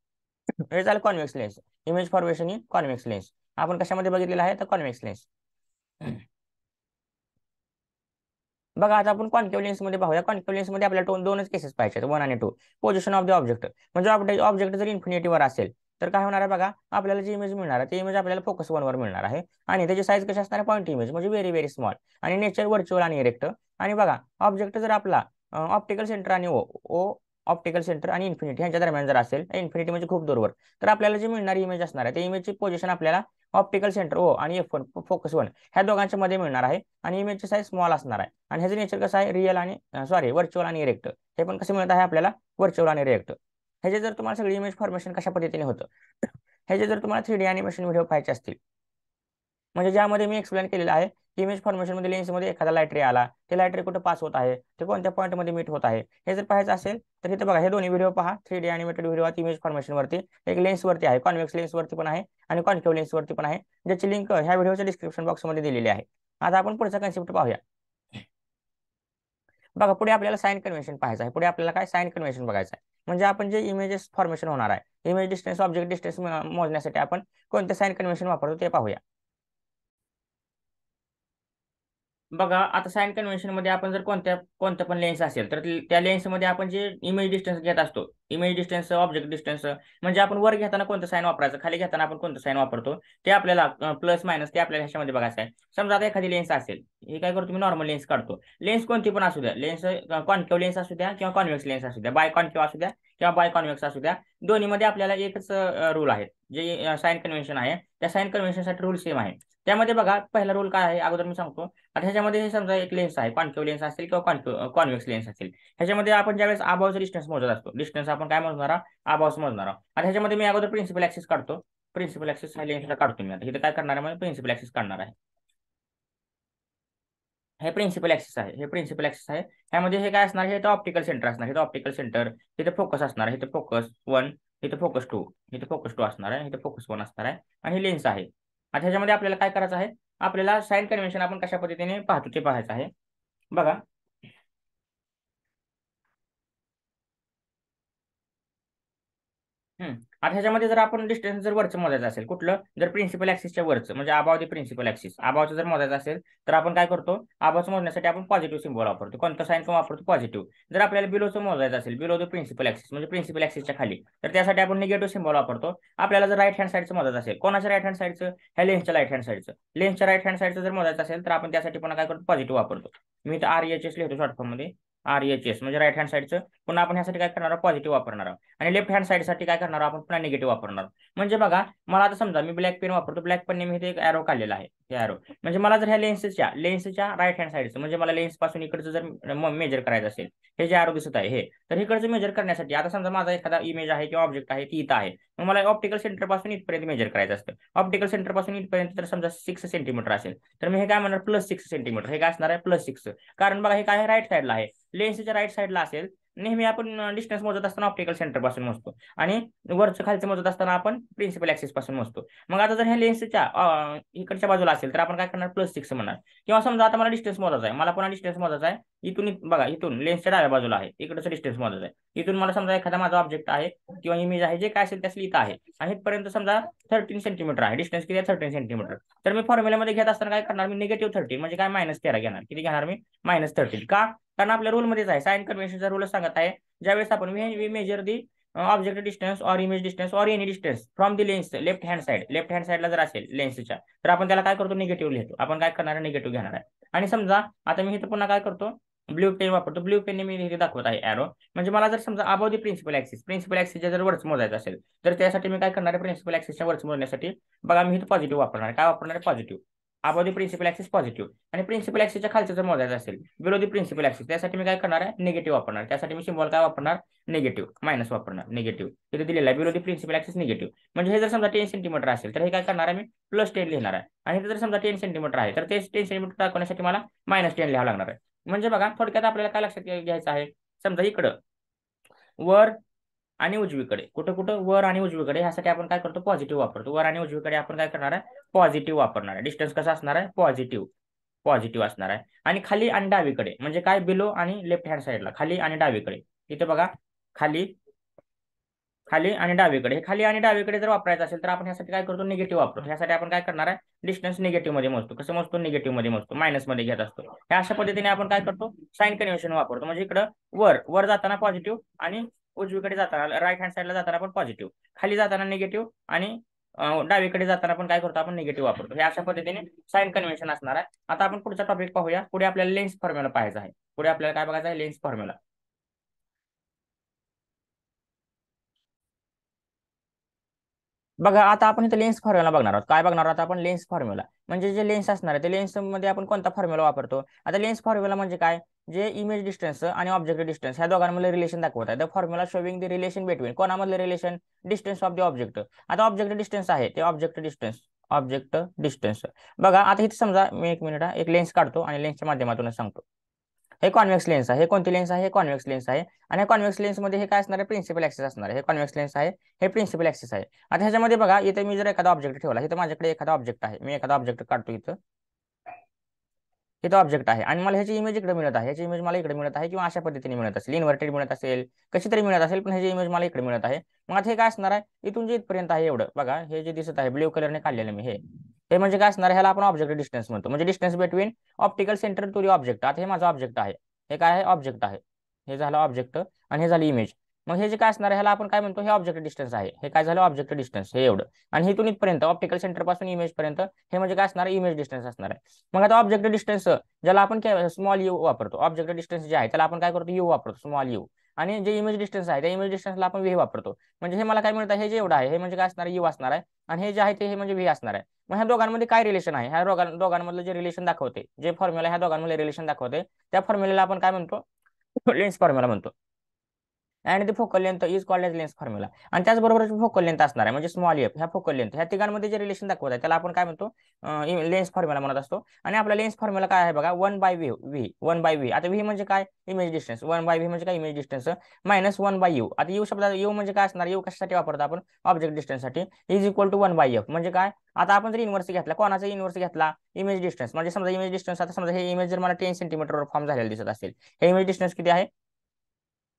हे झालं convex lens image formation in convex lens आपण कशामध्ये बघितलेलं आहे तर कॉन्व्हेक्स लेन्स बघा आता आपण कॉन्केव्ह लेन्स मध्ये पाहूया कॉन्केव्ह लेन्स मध्ये आपल्याला दोनच केसेस पाहिजे वन आणि two position of the object म्हणजे ऑब्जेक्ट जर इन्फिनिटीवर असेल तर काय होणार आहे बघा आपल्याला जी इमेज मिळणार आहे ती इमेज आपल्याला फोकस वनवर मिळणार आहे आणि त्याची साईज कशी असणार आहे पॉईंट इमेज म्हणजे व्हेरी व्हेरी स्मॉल आणि नेचर व्हर्च्युअल आणि इरेक्ट आणि बघा ऑब्जेक्ट जर आपला ऑप्टिकल सेंटर आणि ओ ओ ऑप्टिकल सेंटर आणि इन्फिनिटी यांच्या दरम्यान जर असेल इन्फिनिटी म्हणजे खूप दूरवर तर आपल्याला जी मिळणारी इमेज असणार आहे त्या इमेजची पोझिशन आपल्याला ऑप्टिकल सेंटर ओ आणि एफ वन फोकस वन ह्या दोघांच्या मध्ये मिळणार आहे आणि इमेजची साईज स्मॉल असणार आहे आणि ह्याचं नेचर कसं आहे रिअल आणि सॉरी व्हर्च्युअल आणि इरेक्ट हे पण कसं मिळत आहे आपल्याला व्हर्च्युअल आणि रिएक्ट जे जर तुम्हाला सगळी इमेज फॉर्मेशन कशा पद्धतीने होतं ह्याचे जर तुम्हाला थ्री डी अॅनिमेशन व्हिडिओ पाहायचे असतील म्हणजे ज्यामध्ये मी एक्सप्लेन केलेलं आहे की इमेज लेन्स मध्ये एखादा लायटरी आला ते लायटरी कुठं पास होत आहे ते कोणत्या मध्ये मीट होत आहे हे जर पाहायचं असेल तर इथे बघा हे दोन्ही व्हिडिओ पहा three D animated video image formation वरती एक लेन्स वरती आहे कॉन्व्हेक्स वरती पण आहे आणि लेन्स वरती पण आहे ज्याची लिंक ह्या व्हिडिओच्या डिस्क्रिप्शन बॉक्समध्ये दिलेली आहे आता आपण पुढचा कन्सेप्ट पाहूया बघा पुढे आपल्याला साईन कन्व्हेन्शन पाहायचं आहे पुढे आपल्याला काय साईन कन्व्हेन्शन बघायचं आहे म्हणजे आपण जे इमेजेस फॉर्मेशन होणार आहे इमेज डिस्टन्स ऑब्जेक्ट डिस्टन्स मोजण्यासाठी आपण कोणते साईन कन्व्हेन्शन वापरतो ते पाहूया बघा आता साईन कन्व्हेन्शन मध्ये आपण जर कोणत्या कोणत्या पण लेन्स असेल तर त्या लेन्स मध्ये आपण जे इमेज डिस्टन्स घेत असतो इमेज डिस्टन्स ऑब्जेक्ट डिस्टन्स म्हणजे आपण वर घेताना कोणतं साईन वापरायचं खाली घेताना आपण कोणतं साईन वापरतो ते आपल्याला प्लस मायनस ते आपल्याला ह्याच्यामध्ये बघायचं आहे समजा आता एखादी लेन्स असेल हे काय करतो मी नॉर्मल लेन्स काढतो लेन्स कोणती पण असू द्या लेन्स कॉन्केव लेन्स असू द्या किंवा कॉन्व्हेक्स लेन्स असू द्या बाय कॉन्केव असू द्या किंवा बाय कॉन्व्हेक्स असू द्या दोन्हीमध्ये आपल्याला एकच रूल आहे जे साईन कन्व्हेन्शन आहे त्या साईन कन्व्हेन्शनसाठी रूल सेम आहे त्यामध्ये बघा पहिला रूल काय आहे अगोदर मी सांगतो आता ह्याच्यामध्ये हे समजा एक लेन्स आहे कॉन्केव लेन्स असेल किंवा कॉन्क्यू कॉन्व्हेक्स लेन्स असेल ह्याच्यामध्ये आपण वेळेस आबावचं डिस्टन्स मोजत असतो डिस्टन्स आपण काय मोजणार आहोत मोजणार आता ह्याच्यामध्ये मी अगोदर प्रिन्सिपल ऍक्सिस काढतो प्रिन्सिपल ऍक्सिस हा लेन्सला काढतो मी आता इथे काय करणार आहे प्रिन्सिपल ऍक्सिस काढणार आहे हे प्रिन्सिपल ऍक्सिस आहे हे प्रिन्सिपल ऍक्सिस आहे ह्यामध्ये हे काय असणार हे तर ऑप्टिकल सेंटर असणार हे ऑप्टिकल सेंटर इथे फोकस असणार आहे इथे फोकस वन इथे फोकस टू इथे फोकस टू असणार आहे इथे फोकस वन असणार आहे आणि हे लेन्स आहे आता ह्याच्यामध्ये आपल्याला काय करायचं आहे आपल्याला साईन कन्व्हेन्शन आपण कशा पद्धतीने पाहतो ते पाहायचं आहे बघा हम्म आता ह्याच्यामध्ये जर आपण डिस्टन्स जर वरचं मोजायचं असेल कुठलं जर प्रिन्सिपल ऍक्सिसच्या वरचं म्हणजे अबाव दे प्रिन्सिपल ऍक्सिस अबावचं जर मोजायचं असेल तर आपण काय करतो अबावचं मोजण्यासाठी आपण पॉझिटिव्ह सिंबल वापरतो कोणतं साईन कोण वापरतो पॉझिटिव्ह जर आपल्याला बिलोचं मोजायचं असेल बिलो द प्रिन्सिपल ऍक्सिस म्हणजे प्रिन्सिपल ऍक्सिसच्या खाली तर त्यासाठी आपण निगेटिव्ह सिंबल वापरतो आपल्याला जर राईट हँड साईडचं मोजायचं असेल कोणाच्या राईट हँड साईडचं ह्या लेन्सच्या राईट हँड साईडचं लेन्सच्या राईट हँड साईडचं जर मोजायचं असेल तर आपण त्यासाठी पुन्हा काय करतो पॉझिटिव्ह वापरतो मी तर आर एच एस लिहितो शॉर्टफॉर्ममध्ये आर एच एस म्हणजे राईट हँड साईडचं पुन्हा आपण ह्यासाठी काय करणार पॉझिटिव्ह वापरणार आहोत आणि लेफ्ट हँड साईडसाठी काय करणार आपण पुन्हा निगेटिव्ह वापरणार म्हणजे बघा मला आता समजा मी ब्लॅक पेन वापरतो ब्लॅक पेन मी इथे एक एरो काढलेला आहे हे एरो म्हणजे मला जर ह्या लेन्सच्या लेन्सच्या राईट हँड साईडचं म्हणजे मला लेन्स पासून इकडचं जर मेजर करायचं असेल हे जे एरो दिसत आहे हे तर इकडचं मेजर करण्यासाठी आता समजा माझा एखादा इमेज आहे किंवा ऑब्जेक्ट आहे ती इथं आहे मग मला ऑप्टिकल सेंटरपासून इथपर्यंत मेजर करायचं असतं ऑप्टिकल सेंटरपासून इथपर्यंत तर समजा सिक्स सेंटीमीटर असेल तर मी हे काय म्हणणार प्लस सिक्स सेंटीमीटर हे काय असणार आहे प्लस सिक्स कारण बघा हे काय राईट साईडला आहे लेन्सच्या राईट साईडला असेल नेहमी आपण डिस्टन्स मोजत असताना ऑप्टिकल सेंटर पासून मोजतो आणि वरचं खालचं मोजत असताना आपण प्रिन्सिपल ऍक्सिस पासून मोजतो मग आता जर ह्या लेन्सच्या इकडच्या बाजूला असेल तर आपण काय करणार प्लस सिक्स म्हणणार किंवा समजा आता मला डिस्टन्स मोजायचा आहे मला पुन्हा डिस्टन्स मोजायचा आहे इथून बघा इथून लेन्सच्या डाव्या बाजूला आहे इकडचं डिस्टन्स मोजायचं आहे इथून मला समजा एखादा माझा ऑब्जेक्ट आहे किंवा इमेज आहे जे काय असेल त्यास इथं आहे आणि इथपर्यंत समजा थर्टीन सेंटीमीटर आहे डिस्टन्स किती आहे थर्टीन सेंटीमीटर तर मी फॉर्म्युलामध्ये घेत असताना काय करणार मी निगेटिव्ह थर्टीन म्हणजे काय मायनस तेरा घेणार किती घेणार मी मायनस थर्टीन का कारण आपल्या रूलमध्येच आहे साइन कन्व्हेन्शनचा रूल सांगत आहे ज्यावेळेस आपण we measure the object distance or image distance or any distance from the lens left hand side left hand साईडला जर असेल लेन्सच्या तर आपण त्याला काय करतो निगेटिव्ह लिहितो आपण काय करणार आहे निगेटिव्ह घेणार आहे आणि समजा आता मी इथं पुन्हा काय करतो ब्ल्यू पेन वापरतो ब्ल्यू पेनने मी हे दाखवत आहे एरो म्हणजे मला जर समजा above the principal axis principal ऍक्सिसच्या जर वर्च मोजायचं असेल तर त्यासाठी मी काय करणार आहे प्रिन्सिपल ऍक्सिसच्या वर्च मोजण्यासाठी बघा मी इथं पॉझिटिव्ह वापरणार काय वापरणार आहे positive above the principal axis positive आणि प्रिन्सिपल ऍक्सिसच्या खालचं जर मोजायचं असेल विरोधी प्रिन्सिपल ऍक्सिस त्यासाठी मी काय करणार आहे निगेटिव्ह वापरणार त्यासाठी मी सिम्बॉल काय वापरणार निगेटिव्ह मायनस वापरणार निगेटिव्ह तिथे दिलेला आहे विरोधी प्रिन्सिपल ऍक्सिस निगेटिव्ह म्हणजे हे जर समजा टेन सेंटीमीटर असेल तर हे काय करणार आहे मी प्लस टेन लिहिणार आहे आणि जर समजा टेन सेंटीमीटर आहे तर ते टेन सेंटीमीटर दाखवण्यासाठी मला मायनस टेन लिहावं लागणार आहे म्हणजे बघा थोडक्यात आपल्याला काय लक्षात घ्यायचं आहे समजा इकडं वर आणि उजवीकडे कुठं कुठं वर आणि उजवीकडे ह्यासाठी आपण काय करतो पॉझिटिव्ह वापरतो वर आणि उजवीकडे आपण काय करणार आहे पॉझिटिव्ह वापरणार आहे डिस्टन्स कसा असणार आहे पॉझिटिव्ह पॉझिटिव्ह असणार आहे आणि खाली आणि डावीकडे म्हणजे काय बिलो आणि लेफ्ट हँड साईडला खाली आणि डावीकडे इथे बघा खाली खाली आणि डावीकडे हे खाली आणि डावीकडे जर वापरायचं असेल तर आपण यासाठी काय करतो निगेटिव्ह वापरतो यासाठी आपण काय करणार आहे डिस्टन्स निगेटिव्ह मध्ये मोजतो कसं मोजतो निगेटिव्ह मध्ये मोजतो मायनस मध्ये घेत असतो ह्या अशा पद्धतीने आपण काय करतो साईन कन्व्हेशन वापरतो म्हणजे इकडे वर वर जाताना पॉझिटिव्ह आणि उजवीकडे जाताना राईट हँड साईडला जाताना आपण पॉझिटिव्ह खाली जाताना निगेटिव्ह आणि डावीकडे जाताना आपण काय करतो आपण निगेटिव्ह वापरतो हे अशा पद्धतीने साईन कन्व्हेन्शन असणार आहे आता आपण पुढचा टॉपिक पाहूया पुढे आपल्याला लेन्स फॉर्म्युला पाहायचा आहे पुढे आपल्याला काय बघायचं आहे लेन्स फॉर्म्युला बघा आता आपण इथे लेन्स फॉर्म्युला बघणार आहोत काय बघणार आहोत आपण लेन्स फॉर्म्युला म्हणजे जे लेन्स असणार आहे ते लेन्समध्ये आपण कोणता फॉर्म्युला वापरतो आता लेन्स फॉर्म्युला म्हणजे काय जे इमेज डिस्टन्स आणि ऑब्जेक्ट डिस्टन्स ह्या दोघांमध्ये रिलेशन दाखवत आहे the formula showing the relation between कोणामधले relation distance of the object आता ऑब्जेक्ट डिस्टन्स आहे ते ऑब्जेक्ट डिस्टन्स ऑब्जेक्ट डिस्टन्स बघा आता इथे समजा मी एक मिनिट एक लेन्स काढतो आणि लेन्सच्या माध्यमातूनच सांगतो हे कॉन्व्हेक्स लेन्स आहे हे कोणती लेन्स आहे हे कॉन्व्हेक्स लेन्स आहे आणि कॉन्व्हेक्स लेन्समध्ये हे काय असणार आहे प्रिन्सिपल ऍक्सेस असणार आहे हे कॉन्व्हेक्स लेन्स आहे हे प्रिन्सिपल ऍक्सेस आहे आता ह्याच्यामध्ये बघा इथे मी जर एखादा ऑब्जेक्ट ठेवला इथं माझ्याकडे एखादा ऑब्जेक्ट आहे मी एखादा ऑब्जेक्ट काढतो इथं हे तो ऑब्जेक्ट आहे आणि मला ह्याची इमेज इकडे मिळत आहे ह्याची इमेज मला इकडे मिळत आहे किंवा अशा पद्धतीने मिळत असेल इन्व्हर्टेड मिळत असेल कशी तरी मिळत असेल पण ह्याची इमेज मला इकडे मिळत आहे मग हे काय असणार आहे इथून जे इथपर्यंत आहे एवढं बघा हे जे दिसत आहे ब्ल्यू कलरने काढलेलं मी हे हे म्हणजे काय असणार ह्याला आपण ऑब्जेक्ट डिस्टन्स म्हणतो म्हणजे distance between optical centre to the object आता हे माझा ऑब्जेक्ट आहे हे काय आहे ऑब्जेक्ट आहे हे झालं ऑब्जेक्ट आणि हे झाली इमेज मग हे जे काय असणार आहे आपण काय म्हणतो हे ऑब्जेक्ट डिस्टन्स आहे हे काय झालं ऑब्जेक्ट डिस्टन्स हे एवढं आणि हे इथपर्यंत ऑप्टिकल सेंटर पासून इमेज पर्यंत हे म्हणजे काय असणार इमेज डिस्टन्स असणार आहे मग आता ऑब्जेक्ट डिस्टन्स ज्याला आपण स्मॉल यू वापरतो ऑब्जेक्ट डिस्टन्स जे आहे त्याला आपण काय करतो यू वापरतो स्मॉल यू आणि जे इमेज डिस्टन्स आहे त्या इमेज डिस्टन्सला आपण व्ही वापरतो म्हणजे हे मला काय मिळतं हे जे एवढं आहे हे म्हणजे काय असणार यू असणार आहे आणि हे जे आहे ते हे म्हणजे व्ही असणार आहे मग ह्या दोघांमध्ये काय रिलेशन आहे ह्या दोघां दोघांमधलं जे रिलेशन दाखवते जे फॉर्म्युला ह्या दोघांमध्ये रिलेशन दाखवते त्या फॉर्म्युलाला आपण काय म्हणतो लेन्स फॉर्म्युला म्हणतो आणि ते focal length is call as lens formula आणि त्याचबरोबर फोकल लेंथ असणार आहे म्हणजे स्मॉल एफ ह्या फोकल लेंथ ह्या तिघांमध्ये जे रिलेशन दाखवत आहे त्याला आपण काय म्हणतो लेन्स फॉर्म्युला म्हणत असतो आणि आपला लेन्स फॉर्म्युला काय आहे बघा one by V V one by V आता व्ही म्हणजे काय image distance one by V म्हणजे काय image distance minus one by U आता यू शब्द यू म्हणजे काय असणार यू कशासाठी वापरतो आपण ऑब्जेक्ट डिस्टन्ससाठी is equal to one by F म्हणजे काय आता आपण जर इन्वर्स घेतला कोणाचा इन्व्हर्स घेतला इमेज डिस्टन्स म्हणजे समजा इमेज डिस्टन्स आता समजा हे इमेज जर मला टेन सेंटीमीटरवर फॉर्म झालेला दिसत असेल हे इमेज डिस्टन्स किती आहे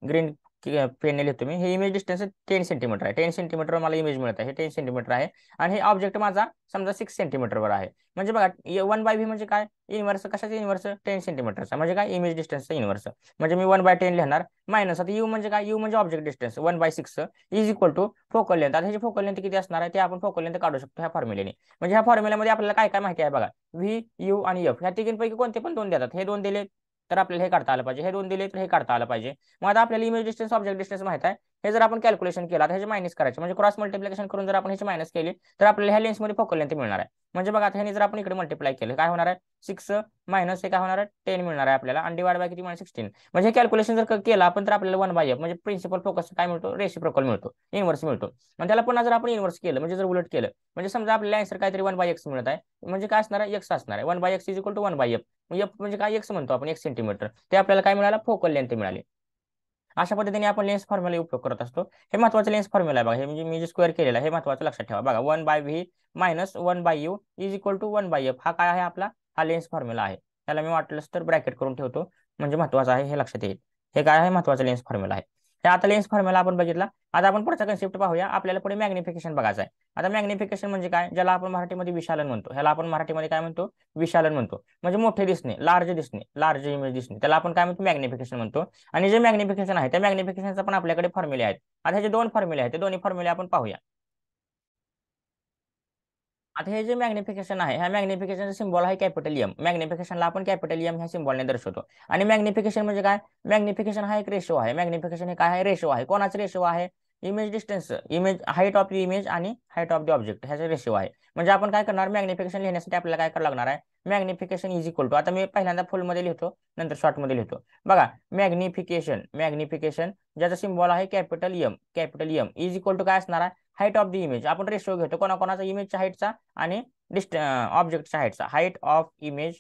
ग्रीन पेनने लिहितो मी हे इमेज डिस्टन्स टेन सेंटीमीटर आहे टेन सेंटीमीटर मला इमेज मिळत आहे हे टेन सेंटीमीटर आहे आणि हे ऑब्जेक्ट माझा समजा सिक्स सेंटीमीटरवर आहे म्हणजे बघा वन बाय व्ही म्हणजे काय इनवर्स कशाचं इनवर्स टेन सेंटीमीटरचा म्हणजे काय इमेज डिस्टन्सचा इनवर्स म्हणजे मी वन बाय टेन लिहिणार मायनस आता यू म्हणजे काय यू म्हणजे object distance one by six is equal to focal length आता ह्याची फोकल लेंथ किती असणार आहे ते आपण फोकल लेंथ काढू शकतो ह्या फॉर्म्युलेने म्हणजे ह्या मध्ये आपल्याला काय काय माहिती आहे बघा व्ही यू आणि एफ ह्या तिघींपैकी कोणते पण दोन देतात हे दोन दिले तर आपल्याला हे काढता आलं पाहिजे हे दोन दिले तर हे काढता आलं पाहिजे मग आता आपल्याला इमेज डिस्टन्स ऑब्जेक्ट डिस्टन्स माहित आहे हे जर आपण कॅल्क्युलेशन केला तर हे मायनस करायचे म्हणजे क्रॉस मल्टिप्लिकेशन करून जर आपण हे मायनस केली तर आपल्याला ह्या लेन्समध्ये फोकल लेंथ मिळणार आहे म्हणजे बघा आता ह्यानी जर आपण इकडे मल्टिप्लाय केलं काय होणार आहे सिक्स मायनस हे काय होणार आहे टेन मिळणार आहे आपल्याला अंडी डिवाइड बाय किती सिक्सटीन म्हणजे कॅल्क्युलेशन जर केलं आपण तर आपल्याला वन बाय म्हणजे प्रिन्सिपल फोकस काय मिळतो रेशी प्रोकल मिळतो इनव्हर्स मिळतो आणि त्याला पुन्हा जर आपण इनव्हर्स केलं म्हणजे जर उलट केलं म्हणजे समजा आपल्याला आन्सर काहीतरी वन बाय एक्स मिळत आहे म्हणजे काय असणार आहे एक्स असणार आहे one by X is equal to one by F म्हणजे काय एक्स म्हणतो आपण एक सेंटीमीटर ते आपल्याला काय मिळालं फोकल लेंथ मिळाली अशा पद्धतीने आपण लेन्स फॉर्म्युला उपयोग करत असतो हे महत्वाचं लेन्स फॉर्म्युला आहे बघा हे म्हणजे मी जे स्क्वेअर केलेला हे महत्वाचं लक्षात ठेवा बघा one by V minus one by U is equal to one by F हा काय आहे आपला हा लेन्स फॉर्म्युला आहे त्याला मी वाटलंच तर ब्रॅकेट करून ठेवतो म्हणजे महत्वाचं आहे हे लक्षात येईल हे काय आहे महत्वाचं लेन्स फॉर्म्युला आहे आता लेन्स फॉर्म्युला आपण बघितला आता आपण पुढचा कन्सेप्ट पाहूया आपल्याला पुढे मॅग्निफिकेशन बघायचं आहे आता मॅग्निफिकेशन म्हणजे काय ज्याला आपण मराठीमध्ये विशालन म्हणतो ह्याला आपण मराठीमध्ये काय म्हणतो विशालन म्हणतो म्हणजे मोठे दिसणे लार्ज दिसणे लार्ज इमेज दिसणे त्याला आपण काय म्हणतो मॅग्निफिकेशन म्हणतो आणि जे मॅग्निफिकेशन आहे त्या मॅग्निफिकेशनचा पण आपल्याकडे फॉर्म्युले आहेत आता ह्याचे दोन फॉर्म्युले आहेत ते दोन्ही फॉर्म्युले आपण पाहूया आता हे जे मॅग्निफिकेशन आहे ह्या मॅग्निफिकेशनचा सिंबॉल आहे कॅपिटलियम एम मॅग्निफिकेशनला आपण कॅपिटलियम एम ह्या सिम्बॉलने दर्शवतो आणि मॅग्निफिकेशन म्हणजे काय मॅग्निफिकेशन हा एक रेशो आहे मॅग्निफिकेशन हे काय आहे रेशो आहे कोणाचा रेशो आहे image distance image height of the image आणि हाईट ऑफ द ऑब्जेक्ट ह्याचा रेशिओ आहे म्हणजे आपण काय करणार मॅग्निफिकेशन लिहिण्यासाठी आपल्याला काय करावं लागणार आहे मॅग्निफिकेशन इज इक्वल टू आता मी पहिल्यांदा फुलमध्ये लिहितो नंतर शॉर्टमध्ये लिहितो बघा मॅग्निफिकेशन मॅग्निफिकेशन ज्याचा सिम्बॉल आहे capital M capital M is equal to काय असणार आहे हाईट ऑफ द इमेज आपण रेशिओ घेतो कोणाकोणाचा इमेजच्या हाईटचा आणि डिस्ट ऑब्जेक्टच्या हाईटचा height of image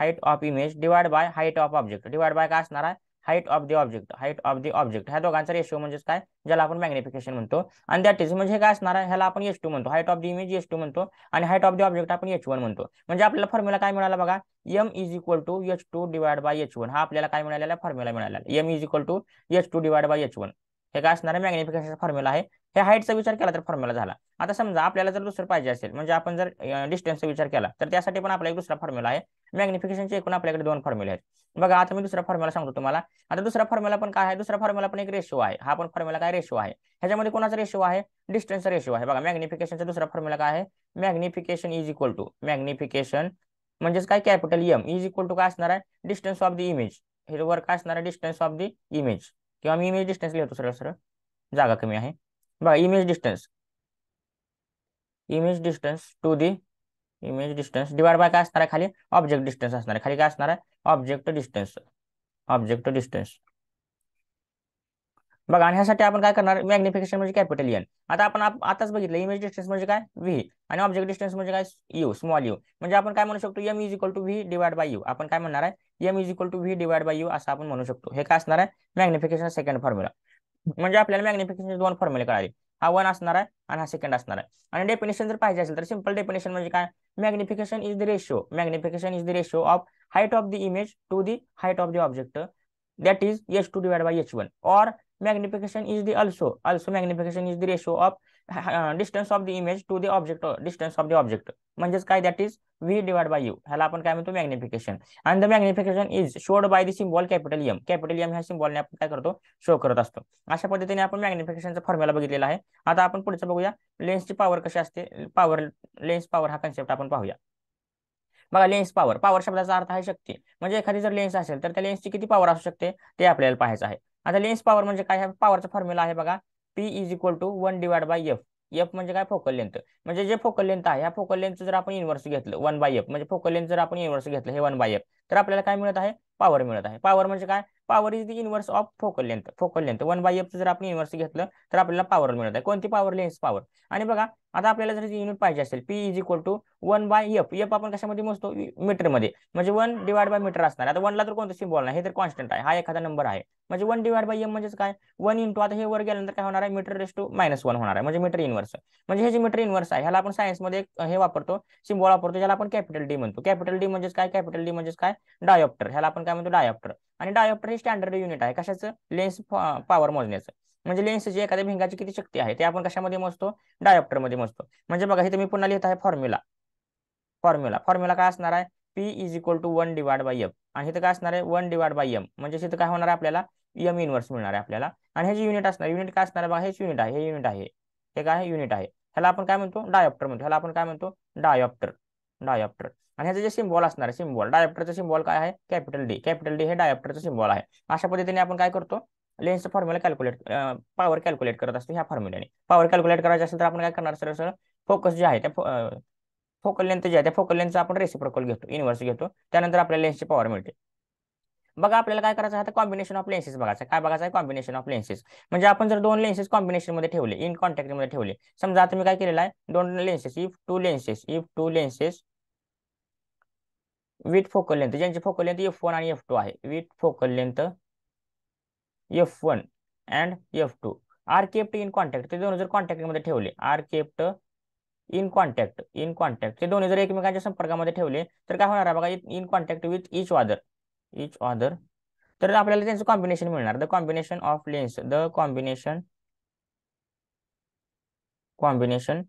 height of image divide by height of object divide by काय असणार आहे height of the object height of the object ह्या दोघांचा रेशिओ म्हणजे काय ज्याला आपण मॅग्निफिकेशन म्हणतो आणि दॅट इज म्हणजे काय असणार आहे ह्याला आपण एस टू म्हणतो height of the image S two म्हणतो आणि हाईट ऑफ द ऑब्जेक्ट आपण एच वन म्हणतो म्हणजे आपल्याला फॉर्म्युला काय मिळाला बघा M is equal to H two divide by H one हा आपल्याला काय मिळालेला फॉर्म्युला मिळाला M is equal to H two divide by H one हे काय असणार आहे मॅग्निफिकेशन फॉर्म्युला आहे हे हाईटचा विचार केला तर फॉर्म्युला झाला आता समजा आपल्याला जर दुसरं पाहिजे असेल म्हणजे आपण जर डिस्टन्सचा विचार केला तर त्यासाठी पण आपला एक दुसरा फॉर्म्युला आहे मॅग्निफिकेशनचे एकूण आपल्याकडे दोन फॉर्म्युले आहेत बघा आता मी दुसरा फॉर्म्युला सांगतो तुम्हाला आता दुसरा फॉर्म्युला पण काय आहे दुसरा फॉर्म्युला पण एक रेशो आहे हा पण फॉर्म्युला काय रेशो आहे ह्याच्यामध्ये कोणाचा रेशो आहे डिस्टन्स रेशो आहे बघा मॅग्निफिकेशनचा दुसरा फॉर्म्युला काय आहे magnification is equal to magnification म्हणजेच काय capital M is equal to काय असणार आहे डिस्टन्स ऑफ द इमेज हे वर काय असणार आहे डिस्टन्स ऑफ द इमेज किंवा मी इमेज डिस्टन्स लिहितो सरळ सर जागा कमी आहे बघा image distance image distance to the image distance divide by काय असणार आहे खाली ऑब्जेक्ट डिस्टन्स असणार आहे खाली काय असणार आहे ऑब्जेक्ट डिस्टन्स ऑब्जेक्ट डिस्टन्स बघा आणि ह्यासाठी आपण काय करणार मॅग्निफिकेशन म्हणजे कॅपिटल एन आता आपण आताच बघितलं इमेज डिस्टन्स म्हणजे काय व्ही आणि ऑब्जेक्ट डिस्टन्स म्हणजे काय यू स्मॉल यू म्हणजे आपण काय म्हणू शकतो M is equal to V divide by U आपण काय म्हणणार आहे M is equal to V divide by U असं आपण म्हणू शकतो हे काय असणार आहे मॅग्निफिकेशन सेकंड फॉर्म्युला म्हणजे आपल्याला मॅग्निफिकेशन दोन फॉर्म्युले कळाले हा वन असणार आहे आणि हा सेकंड असणार आहे आणि डेफिनेशन जर पाहिजे असेल तर सिम्पल डेफिनेशन म्हणजे काय magnification is the ratio magnification is the ratio of height of the image to the height of the object that is H two divide by H one or magnification is the also also magnification is the ratio of distance of the image to the object distance of the object म्हणजेच काय that is V divide by U ह्याला आपण काय म्हणतो magnification and the magnification is showed by the symbol capital M capital M ह्या सिम्बॉलने आपण काय करतो शो करत असतो अशा पद्धतीने आपण मॅग्निफिकेशनचा फॉर्म्युला बघितलेला आहे आता आपण पुढचं बघूया लेन्सची पॉवर कशी असते पॉवर लेन्स पॉवर हा कन्सेप्ट आपण पाहूया बघा लेन्स पॉवर पॉवर शब्दाचा अर्थ आहे शक्ती म्हणजे एखादी जर लेन्स असेल तर त्या लेन्सची किती पॉवर असू शकते ते आपल्याला पाहायचं आहे आता लेन्स पॉवर म्हणजे काय पॉवरचा फॉर्म्युला आहे बघा P is equal to one divide by F F म्हणजे काय फोकल लेंथ म्हणजे जे फोकल लेंथ आहे या फोकल लेंथ जर आपण इन्व्हर्स घेतलं वन बाय एफ म्हणजे फोकल लेंथ जर आपण इन्व्हर्स घेतलं हे वन बाय एफ तर आपल्याला काय मिळत आहे पॉवर मिळत आहे पॉवर म्हणजे काय power is the inverse of focal length focal length one by एफचं जर आपण इनव्हर्स घेतलं तर आपल्याला पॉवर मिळत आहे कोणती पॉवर लेन्स पॉवर आणि बघा आता आपल्याला जर युनिट पाहिजे असेल P is equal to one by F F आपण कशामध्ये मोजतो मीटरमध्ये म्हणजे वन डिवाइड बाय मीटर असणार आता वनला तर कोणतं सिम्बॉल नाही हे तर कॉन्स्टंट आहे हा एखादा नंबर आहे म्हणजे वन डिवाइड बाय एम म्हणजे काय वन इंटू आता हे वर गेल्यानंतर काय होणार आहे metre raise to minus one होणार आहे म्हणजे मीटर इनव्हर्स म्हणजे हे जे मीटर इन्व्हर्स आहे ह्याला आपण सायन्समध्ये हे वापरतो सिम्बॉल वापरतो ज्याला आपण कॅपिटल डी म्हणतो कॅपिटल डी म्हणजेच काय कॅपिटल डी म्हणजे काय डायप्टर ह्याला आपण काय म्हणतो डायऑप्टर आणि डायऑप्टर हे स्टँडर्ड युनिट आहे कशाचं लेन्स पॉवर मोजण्याचं म्हणजे लेन्सची एखाद्या भिंगाची किती शक्ती आहे ते आपण कशामध्ये मोजतो मध्ये मोजतो म्हणजे बघा इथे मी पुन्हा लिहित आहे फॉर्म्युला फॉर्म्युला फॉर्म्युला काय असणार आहे P is equal to one divide by M आणि इथं काय असणार आहे वन डिवाइड बाय एम म्हणजे इथं काय होणार आहे आपल्याला एम इनवर्स मिळणार आहे आपल्याला आणि हे जे युनिट असणार युनिट काय असणार बघा हे युनिट आहे हे युनिट आहे हे काय युनिट आहे ह्याला आपण काय म्हणतो डायऑप्टर म्हणतो ह्याला आपण काय म्हणतो डायऑप्टर डायप्टर आणि ह्याचं जे सिंबॉल असणार सिंबॉल डायप्टरचं सिम्बॉल काय आहे कॅपिटल डी कॅपिटल डी हे डायप्टरचं सिम्बॉल आहे अशा पद्धतीने आपण काय करतो लेन्सचं फॉर्म्युला कॅल्क्युलेट पॉवर कॅल्क्युलेट करत असतो ह्या फॉर्म्युलाने पॉवर कॅल्क्युलेट करायचं असेल तर आपण काय करणार सर सर फोकस जे आहे त्या फोकल लेंथ जे आहे त्या फोकल लेंथचा आपण रेसिप्रोकल घेतो इन्व्हर्स घेतो त्यानंतर आपल्याला लेन्सची पॉवर मिळते बघा आपल्याला काय करायचं आहे कॉम्बिनेशन ऑफ लेन्सेस बघायचं काय बघायचं आहे कॉम्बिनेशन ऑफ लेन्सेस म्हणजे आपण जर दोन लेन्सेस कॉम्बिनेशन मध्ये ठेवले इन कॉन्टॅक्ट मध्ये ठेवले समजा आता मी काय केलेलं आहे दोन lenses if two lenses if two lenses with focal length ज्यांची फोकल लेंथ एफ वन आणि एफ टू आहे with focal length F one and F two are kept in contact ते दोन जर कॉन्टॅक्ट मध्ये ठेवले are kept in contact in contact ते दोन्ही जर एकमेकांच्या संपर्कामध्ये ठेवले तर काय होणार आहे बघा in contact with each other each other तर आपल्याला त्यांचं कॉम्बिनेशन मिळणार the combination of lens the combination combination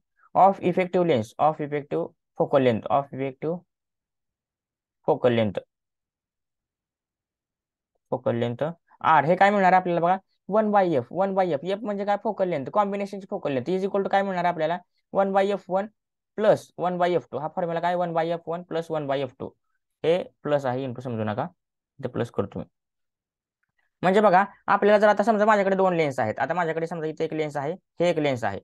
of effective lens of effective focal length of effective focal length focal length are हे काय मिळणार आपल्याला बघा one by F one by F F म्हणजे काय फोकल लेंथ कॉम्बिनेशनची focal length is equal to काय मिळणार आपल्याला one by F one plus one by F to हा फॉर्म्युला काय one by F one plus one by F two हे plus आहे इंटू समजू नका इथे प्लस करतो मी म्हणजे बघा आपल्याला जर आता समजा माझ्याकडे दोन लेन्स आहेत आता माझ्याकडे समजा इथे एक लेन्स आहे हे एक लेन्स आहे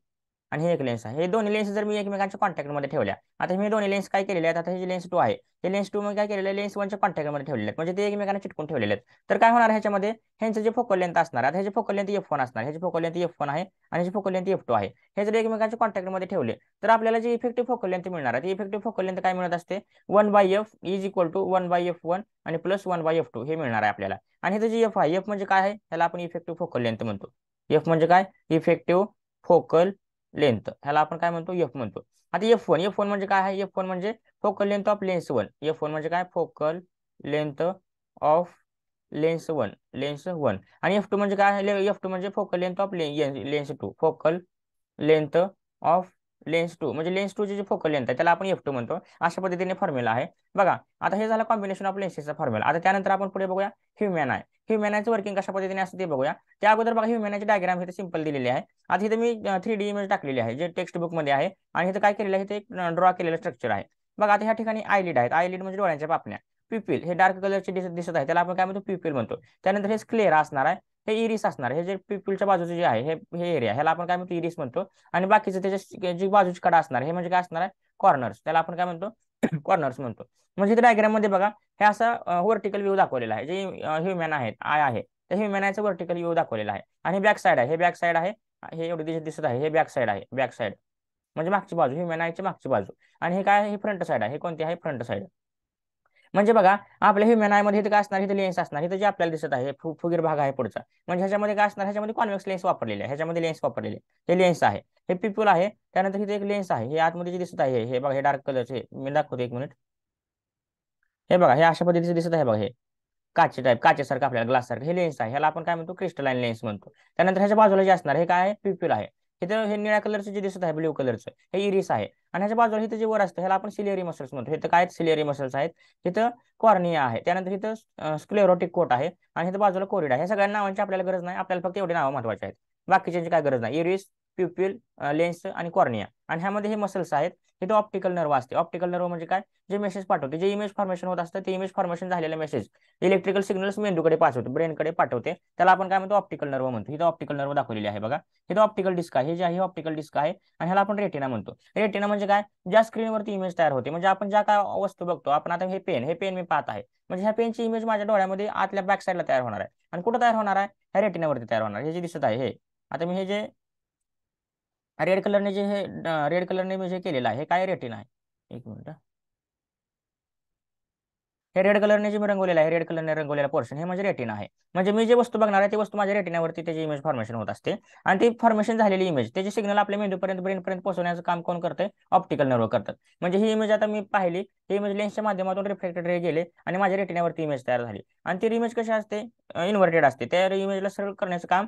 आणि हे एक लेन्स आहे हे दोन्ही लेन्स जर मी एकमेकांच्या कॉन्टॅक्टमध्ये ठेवल्या आता मी दोन्ही लेन्स काय केलेले आहेत आता हे लेन्स टू आहे हे लेन्स टू मध्ये काय केलेलं लेन्स वनच्या कॉन्टॅक्टमध्ये ठेवले आहेत म्हणजे ते एकमेकांना चिटकून ठेवलेले आहेत तर काय होणार ह्याच्यामध्ये ह्यांचं जे फोकल लेंथ असणार आता ह्याचे फोकल लेंथ एफ वन असणार ह्याचे फोकल लेंथ एफ वन आहे आणि हे फोकल लेंथ एफ टू आहे हे जर एकमेकांच्या कॉन्टॅक्टमध्ये ठेवले तर आपल्याला जे इफेक्टिव्ह फोकल लेंथ मिळणार आहे इफेक्टिव्ह फोकल लेंथ काय मिळत असते one by F is equal to one by F one आणि plus one by F two हे मिळणार आहे आपल्याला आणि हे जे एफ आहे एफ म्हणजे काय आहे त्याला आपण इफेक्टिव्ह फोकल लेंथ म्हणतो एफ म्हणजे काय इफेक्टिव्ह फोकल लेंथ ह्याला आपण काय म्हणतो एफ म्हणतो आता एफ वन एफ वन म्हणजे काय आहे एफ वन म्हणजे focal length of lens one F one म्हणजे काय focal length of lens one lens one आणि एफ टू म्हणजे काय आहे एफ टू म्हणजे focal length of lens two focal length of lens two म्हणजे लेन्स टू जी फोकल लेंथ आहे त्याला आपण एफ टू म्हणतो अशा पद्धतीने फॉर्म्युला आहे बघा आता हे झालं कॉम्बिनेशन ऑफ लेन्सेसचा फॉर्म्युला आता त्यानंतर आपण पुढे बघूया ह्युमॅन आहे ह्युमॅनचं वर्किंग कशा पद्धतीने असते ते बघूया त्या अगोदर बघा ह्युमॅनचे डायग्राम इथे सिंपल दिलेले आहे आता इथे मी थ्री डी इमेज टाकलेली आहे जे टेक्स्ट बुकमध्ये आहे आणि इथं काय केलेलं आहे ते ड्रॉ केलेलं स्ट्रक्चर आहे बघा आता ह्या ठिकाणी आयलिड आहेत आयलिड म्हणजे डोळ्यांच्या पापण्या पिपील हे डार्क कलरचे दिसत दिसत आहे त्याला आपण काय म्हणतो पिपील म्हणतो त्यानंतर हे स्क्लेअर असणार आहे हे इरिस असणार हे जे पिपलच्या बाजूचे जे आहे हे एरिया ह्याला आपण काय म्हणतो इरिस म्हणतो आणि बाकीचे त्याच्या जी बाजूची कडा असणार हे म्हणजे काय असणार आहे कॉर्नर्स त्याला आपण काय म्हणतो कॉर्नर्स म्हणतो म्हणजे डायग्राम मध्ये बघा हे असं व्हर्टिकल व्ह्यू दाखवलेला आहे जे ह्युमॅन आहेत आय आहे तर ह्युमॅन व्हर्टिकल व्ह्यू दाखवलेला आहे आणि बॅक साईड आहे हे बॅक साईड आहे हे एवढी दिसत आहे हे बॅक साईड आहे बॅक साईड म्हणजे मागची बाजू ह्युमॅन आयची मागची बाजू आणि हे काय हे फ्रंट साईड आहे हे कोणती आहे फ्रंट साईड म्हणजे बघा आपल्या ह्युमन आयमध्ये इथे काय असणार इथे लेन्स असणार इथे जे आपल्याला दिसत आहे फुगीर भाग आहे पुढचा म्हणजे ह्याच्यामध्ये काय असणार ह्याच्यामध्ये कॉन्व्हेक्स लेन्स वापरलेले आहे ह्याच्यामध्ये लेन्स वापरलेले हे लेन्स आहे हे पिपुल आहे त्यानंतर इथे एक लेन्स आहे हे आतमध्ये जे दिसत आहे हे बघा हे डार्क कलरचे मी दाखवतो एक मिनिट हे बघा हे अशा पद्धतीचे दिसत आहे बघा हे काचे टाईप काचेसारखं आपल्याला ग्लास सारखं हे लेन्स आहे ह्याला आपण काय म्हणतो क्रिस्टलाइन लेन्स म्हणतो त्यानंतर ह्याच्या बाजूला जे असणार हे काय पिप्युल आहे इथं हे निळ्या कलरचं जे दिसत आहे ब्ल्यू कलरचं हे इरिस आहे आणि ह्याच्या बाजूला इथं जे वर असतं ह्याला आपण सिलियरी मसल्स म्हणतो इथं काय सिलियरी मसल्स आहेत इथं कॉर्निया आहे त्यानंतर इथं स्क्लेरोटिक कोट आहे आणि इथं बाजूला कोरिडा आहे ह्या सगळ्या नावांची आपल्याला गरज नाही आपल्याला फक्त एवढे नावं महत्वाची आहेत बाकीच्या काय गरज नाही इरिस प्युप्युल लेन्स uh, आणि कॉर्निया आणि ह्यामध्ये हे मसल्स आहेत हे ऑप्टिकल नर्व असते ऑप्टिकल नर्व म्हणजे काय जे मेसेज पाठवते जे इमेज फॉर्मेशन होत असतं ते इमेज फॉर्मेशन झालेले मेसेज इलेक्ट्रिकल सिग्नल्स मेंदूकडे पाठवते ब्रेनकडे पाठवते त्याला आपण काय म्हणतो ऑप्टिकल नर्व म्हणतो तो ऑप्टिकल नर्व दाखवलेली आहे बघा हे ऑप्टिकल डिस्क आहे हे जे आहे ऑप्टिकल डिस्क आहे आणि ह्याला आपण रेटिना म्हणतो रेटिना म्हणजे काय ज्या स्क्रीनवरती इमेज तयार होते म्हणजे आपण ज्या काय वस्तू बघतो आपण आता हे पेन हे पेन मी पाहत आहे म्हणजे ह्या पेनची इमेज माझ्या डोळ्यामध्ये आतल्या बॅक साईडला तयार होणार आहे आणि कुठं तयार होणार आहे ह्या रेटिनावरती तयार होणार हे जे दिसत आहे हे आता मी हे जे रेड कलरने जे हे रेड कलरने मी जे केलेलं आहे काय रेटिना आहे एक मिनिट हे रेड कलरने जे मी रंगवलेलं आहे रेड कलरने रंगवलेला पोर्शन हे म्हणजे रेटिना आहे म्हणजे मी जे वस्तू बघणार आहे ती वस्तू माझ्या रेटिनावरती त्याची इमेज फॉर्मेशन होत असते आणि ती फॉर्मेशन झालेली इमेज त्याचे सिग्नल आपल्या मेंदूपर्यंत ब्रेनपर्यंत पोहोचवण्याचं काम कोण करते ऑप्टिकल नर्व करतात म्हणजे ही इमेज आता मी पाहिली ही इमेज लेन्सच्या माध्यमातून रिफ्लेक्टेड रे गेले आणि माझ्या रेटिनावरती इमेज तयार झाली आणि ती इमेज कशी असते इन्व्हर्टेड असते त्या इमेजला सर्व करण्याचं काम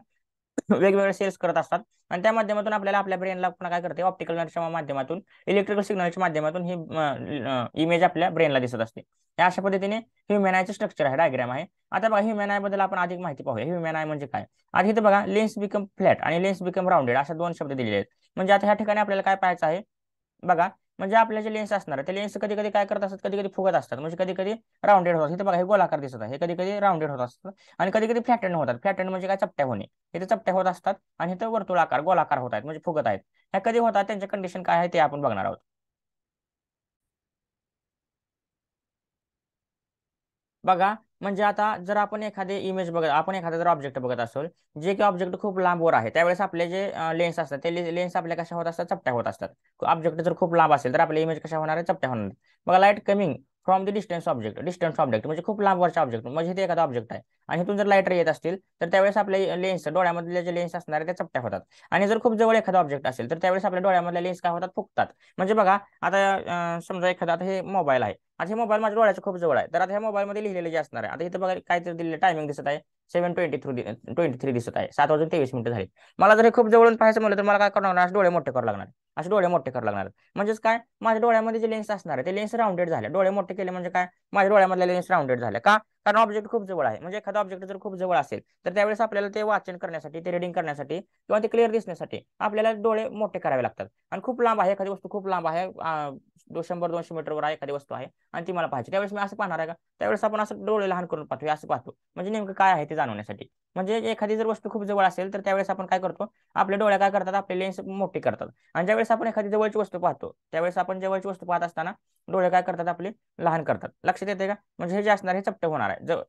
वेगवेगळे सेल्स करत असतात आणि त्या माध्यमातून आपल्याला आपल्या ब्रेनला पुन्हा काय करते ऑप्टिकल नर्सच्या माध्यमातून इलेक्ट्रिकल सिग्नलच्या माध्यमातून ही इमेज आपल्या ब्रेनला दिसत असते अशा पद्धतीने ह्युमॅन आयचं स्ट्रक्चर आहे डायग्राम आहे आता बघा ह्युमॅन आय बद्दल आपण अधिक माहिती पाहूया ह्युमॅन आय म्हणजे काय आधी तर बघा लेन्स बिकम फ्लॅट आणि लेन्स बिकम राऊंडेड अशा दोन शब्द दिलेले आहेत म्हणजे आता ह्या ठिकाणी आपल्याला काय पाहायचं आहे बघा म्हणजे आपल्या जे लेन्स असणार ते लेन्स कधी कधी काय करत असतात कधी कधी फुगत असतात म्हणजे कधी कधी राऊंडेड होतात इथे बघा हे गोलाकार दिसत आहे हे कधी कधी राऊंडेड होत असतात आणि कधी कधी फ्लॅटन होतात फ्लॅटन म्हणजे काय चपट्या होणे इथे चपट्या होत असतात आणि इथे वर्तुळाकार गोलाकार होत आहेत म्हणजे फुगत आहेत ह्या कधी होतात त्यांचे कंडिशन काय आहे ते आपण बघणार आहोत बघा म्हणजे आता जर आपण एखादे इमेज बघत आपण एखादा जर ऑब्जेक्ट बघत असेल जे की ऑब्जेक्ट खूप लांबवर आहे त्यावेळेस आपले जे लेन्स असतात ते लेन्स आपल्या कशा होत असतात चपट्या होत असतात ऑब्जेक्ट जर खूप लांब असेल तर आपले इमेज कशा होणार आहे चपट्या होणार मग light coming from the distance object distance object म्हणजे खूप लांबवरचा ऑब्जेक्ट म्हणजे ते एखादा ऑब्जेक्ट आहे आणि तुम्ही जर लाईटर येत असतील तर त्यावेळेस आपले लेन्स डोळ्यामधले जे लेन्स असणार त्या चपट्या होतात आणि जर खूप जवळ एखादा ऑब्जेक्ट असेल तर त्यावेळेस आपल्या डोळ्यामधल्या लेन्स काय होतात फुकतात म्हणजे बघा आता समजा एखादा आता हे मोबाईल आहे आता हे मोबाईल माझ्या डोळ्याच्या खूप जवळ आहे तर आता ह्या मोबाईलमध्ये लिहिलेले जे असणार आहे आता इथे बघा काहीतरी दिलेले टायमिंग दिसत आहे seven twenty three twenty three दिसत आहे सात वाजून तेवीस मिनिटं झाली मला जर हे खूप जवळून पाहायचं म्हटलं तर मला काय करणार डोळे मोठे करावं लागणार असे डोळे मोठे करावं लागणार म्हणजेच काय माझ्या डोळ्यामध्ये जे लेन्स असणार आहे ते लेन्स राऊंडेड झाले डोळे मोठे केले म्हणजे काय माझ्या डोळ्यामधले लेन्स राऊंडेड झाले का कारण ऑब्जेक्ट खूप जवळ आहे म्हणजे एखादा ऑब्जेक्ट जर खूप जवळ असेल तर त्यावेळेस आपल्याला ते वाचन करण्यासाठी ते रिडिंग करण्यासाठी किंवा ते क्लिअर दिसण्यासाठी आपल्याला डोळे मोठे करावे लागतात आणि खूप लांब आहे एखादी वस्तू खूप लांब आहे शंभर दोनशे मीटरवर आहे एखादी वस्तू आहे आणि ती मला पाहिजे त्यावेळेस मी असं पाहणार आहे का त्यावेळेस आपण असं डोळे लहान करून पाहतो असं पाहतो म्हणजे नेमकं काय आहे ते जाणवण्यासाठी म्हणजे एखादी जर वस्तू खूप जवळ असेल तर त्यावेळेस आपण काय करतो आपले डोळे काय करतात आपले लेन्स मोठे करतात आणि ज्यावेळेस आपण एखादी जवळची वस्तू पाहतो त्यावेळेस आपण जवळची वस्तू पाहत असताना डोळे काय करतात आपले लहान करतात लक्षात येते का म्हणजे हे जे असणार हे चपटे होणार आहे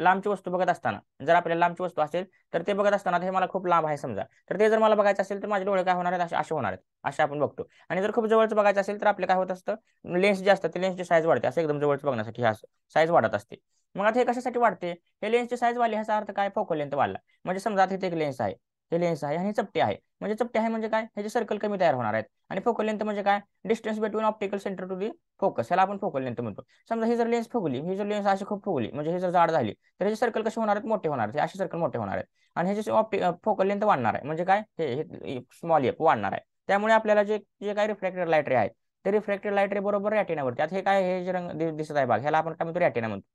लांबची वस्तू बघत असताना जर आपल्याला लांबची वस्तू असेल तर ते बघत असताना हे मला खूप लांब आहे समजा तर ते जर मला बघायचं असेल तर माझे डोळे काय होणार आहेत असे होणार आहेत असे आपण बघतो आणि जर खूप जवळचं बघायचं असेल तर आपल्या काय होत असतं लेन्स जे असतात ते लेन्सची साईज वाढते असं एकदम जवळचं बघण्यासाठी असं साईज वाढत असते मग आता हे कशासाठी वाढते हे लेन्सची साईज वाढली ह्याचा अर्थ काय फोकल लेंथ वाढला म्हणजे समजा इथे एक लेन्स आहे हे लेन्स आहे आणि चपटे आहे म्हणजे चपटे आहे म्हणजे काय ह्याचे सर्कल कमी तयार होणार आहेत आणि फोकल लेंथ म्हणजे काय distance between optical centre to the focus ह्याला आपण फोकल लेंथ म्हणतो समजा ही जर लेन्स फुगली ही जर लेन्स अशी खूप फुगली म्हणजे हे जर जाड झाली तर हे सर्कल कसे होणार आहेत मोठे होणार हे असे सर्कल मोठे होणार आहेत आणि ह्याचे ऑप्टिक फोकल लेंथ वाढणार आहे म्हणजे काय हे स्मॉल एप वाढणार आहे त्यामुळे आपल्याला जे जे काय रिफ्लेक्टेड लाईट आहेत आहे ते रिफ्लेक्टेड लायटरी बरोबर रॅटिनावरती आता हे काय हे जे रंग दिसत आहे बाग ह्याला आपण काय म्हणतो रॅटिना म्हणतो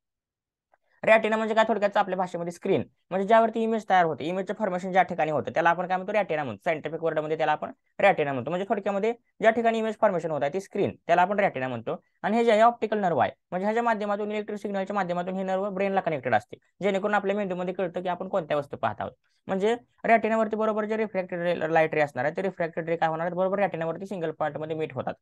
रॅटिना म्हणजे काय थोडक्यात आपल्या भाषेमध्ये स्क्रीन म्हणजे ज्यावरती इमेज तयार होते इमेजचं फॉर्मेशन ज्या ठिकाणी होतं त्याला आपण काय म्हणतो रॅटिना म्हणतो सायंटिफिक वर्डमध्ये त्याला आपण रॅटिना म्हणतो म्हणजे थोडक्यामध्ये ज्या ठिकाणी इमेज फॉर्मेशन होत आहे ती स्क्रीन त्याला आपण रॅटिना म्हणतो आणि हे जे आहे ऑप्टिकल नर्व आहे म्हणजे ह्याच्या माध्यमातून इलेक्ट्रिक सिग्नलच्या माध्यमातून हे नर्व ब्रेनला कनेक्टेड असते जेणेकरून आपल्या मेंदूमध्ये कळतं की आपण कोणत्या वस्तू पाहत आहोत म्हणजे रॅटिनावरती बरोबर जे रिफ्रॅक्टेड लाईट रे असणार आहे ते रिफ्रॅक्टेड रे काय होणार बरोबर रॅटिनावरती सिंगल पॉईंटमध्ये मीट होतात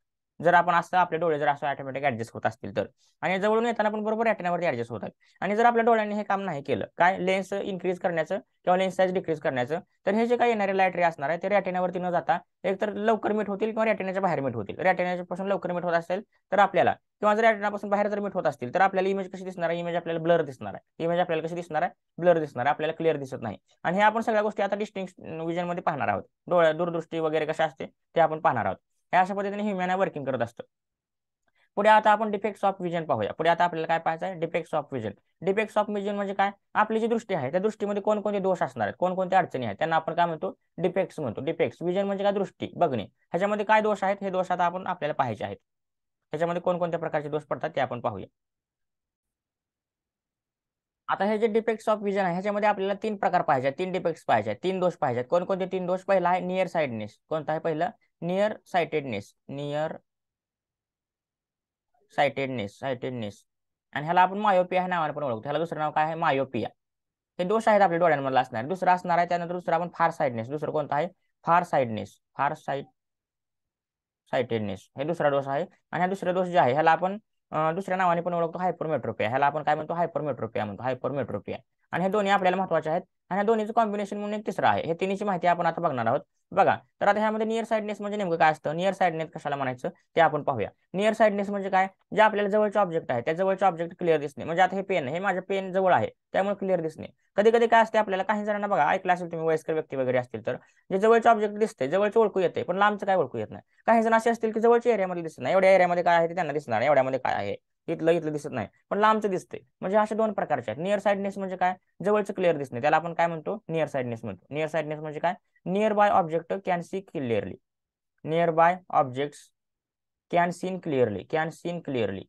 जर आपण असं आपले डोळे जर असं ऑटोमॅटिक ऍडजस्ट होत असतील तर आणि जवळून येताना पण बरोबर रॅटनावरती ऍडजस्ट होतात आणि जर आपल्या डोळ्यांनी हे काम नाही केलं काय लेन्स इन्क्रीज करण्याचं किंवा लेन्स साईज डिक्रीज करण्याचं तर हे जे काही येणारे लायटरी असणार आहे ते रॅटेनावरती न जाता एकतर लवकर मीठ होतील किंवा रॅटेनाच्या बाहेर मीठ होतील रॅटेनाच्या पासून लवकर मीठ होत असेल तर आपल्याला किंवा जर रॅटेनापासून बाहेर जर मीठ होत असतील तर आपल्याला इमेज कशी दिसणार आहे इमेज आपल्याला ब्लर दिसणार आहे इमेज आपल्याला कशी दिसणार आहे ब्लर दिसणार आहे आपल्याला क्लिअर दिसत नाही आणि हे आपण सगळ्या गोष्टी आता डिस्टिंग विजन मध्ये पाहणार आहोत डोळ्या दूरदृष्टी वगैरे कशा असते ते आपण पाहणार आहोत अशा पद्धतीने ह्युमॅन वर्किंग करत असतं पुढे आता आपण डिफेक्ट्स ऑफ विजन पाहूया पुढे आता आपल्याला काय पाहायचं आहे defects of vision defects of vision म्हणजे काय आपली जी दृष्टी आहे त्या दृष्टीमध्ये कोणकोणते दोष असणार आहेत कोणकोणत्या अडचणी आहेत त्यांना आपण काय म्हणतो डिफेक्ट्स म्हणतो डिफेक्ट्स विजन म्हणजे काय दृष्टी बघणे ह्याच्यामध्ये काय दोष आहेत हे दोष आता आपण आपल्याला पाहायचे आहेत ह्याच्यामध्ये कोणकोणत्या प्रकारचे दोष पडतात ते आपण पाहूया आता हे जे डिफेक्ट्स ऑफ विजन आहे ह्याच्यामध्ये आपल्याला तीन प्रकार पाहिजे तीन डिफेक्ट्स पाहिजे तीन दोष पाहिजेत कोणकोणते तीन दोष पहिला आहे नियर साईडनेस कोणता आहे पहिला near sightedness near sightedness sightedness आणि ह्याला आपण मायोपिया ह्या नावाने पण ओळखतो ह्याला दुसरं नाव काय आहे मायोपिया हे दोष आहेत आपल्या डोळ्यांमध्ये असणार दुसरा असणार आहे त्यानंतर दुसरा आपण फार साईडनेस दुसरं कोणतं आहे फार साईडनेस फार साईड सायटेडनेस हे दुसरा दोष आहे आणि हा दुसरा दोष जे आहे ह्याला आपण दुसऱ्या नावाने पण ओळखतो हायपरमेट्रोपिया ह्याला आपण काय म्हणतो हायपरमेट्रोपिया म्हणतो हायपरमेट्रोपिया आणि हे दोन्ही आपल्याला महत्वाचे आहेत आणि ह्या दोन्हीचं कॉम्बिनेशन म्हणून एक तिसरा आहे हे तिन्हीची माहिती आपण आता बघणार आहोत बघा तर आता ह्यामध्ये नियर साईडनेस म्हणजे नेमकं काय असतं नियर साईडनेस कशाला म्हणायचं ते आपण पाहूया नियर साईडनेस म्हणजे काय जे आपल्याला जवळचे ऑब्जेक्ट आहे त्या जवळचे ऑब्जेक्ट क्लिअर दिसणे म्हणजे आता हे पेन हे माझ्या पेन जवळ आहे त्यामुळे क्लिअर दिसणे कधी कधी काय असते आपल्याला काही जणांना बघा ऐकलं असेल तुम्ही वयस्कर व्यक्ती वगैरे असतील तर जे जवळचे ऑब्जेक्ट दिसते जवळचे ओळखू येते पण लांबचं काय ओळखू येत नाही काही जण असे असतील की जवळच्या एरियामध्ये दिसणार एवढ्या एरियामध्ये काय आहे ते त्यांना दिसणार एवढ्यामध्ये काय आहे इथलं इथलं दिसत नाही पण लांबचं दिसते म्हणजे असे दोन प्रकारचे आहेत नियर साईडनेस म्हणजे काय जवळचं क्लिअर दिसणे त्याला आपण काय म्हणतो नियर साईडनेस म्हणतो नियर साईडनेस म्हणजे काय near by object can see clearly near by object can seen clearly can seen clearly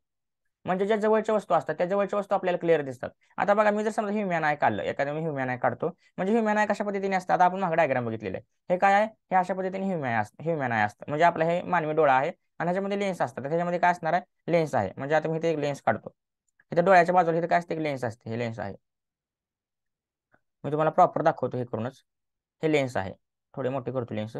म्हणजे ज्या जवळच्या वस्तू असतात त्या जवळच्या वस्तू आपल्याला क्लिअर दिसतात आता बघा मी जर समजा ह्युमॅन आय काढलं एखाद्या मी ह्युमॅन आय काढतो म्हणजे ह्युमॅन आय कशा पद्धतीने असतात आपण मागे डायग्राम बघितलेलं आहे हे काय आहे हे अशा पद्धतीने ह्युमॅन असतं ह्युमॅन आय असतं म्हणजे आपलं हे मानवी डोळा आहे आणि ह्याच्यामध्ये लेन्स असतात त्याच्यामध्ये काय असणार आहे लेन्स आहे म्हणजे आता मी इथे एक लेन्स काढतो इथे डोळ्याच्या बाजूला इथे काय असते एक लेन्स असते हे लेन्स आहे मी तुम्हाला प्रॉपर दाखवतो हे करूनच हे लेन्स आहे थोडे मोठे करतो लेन्स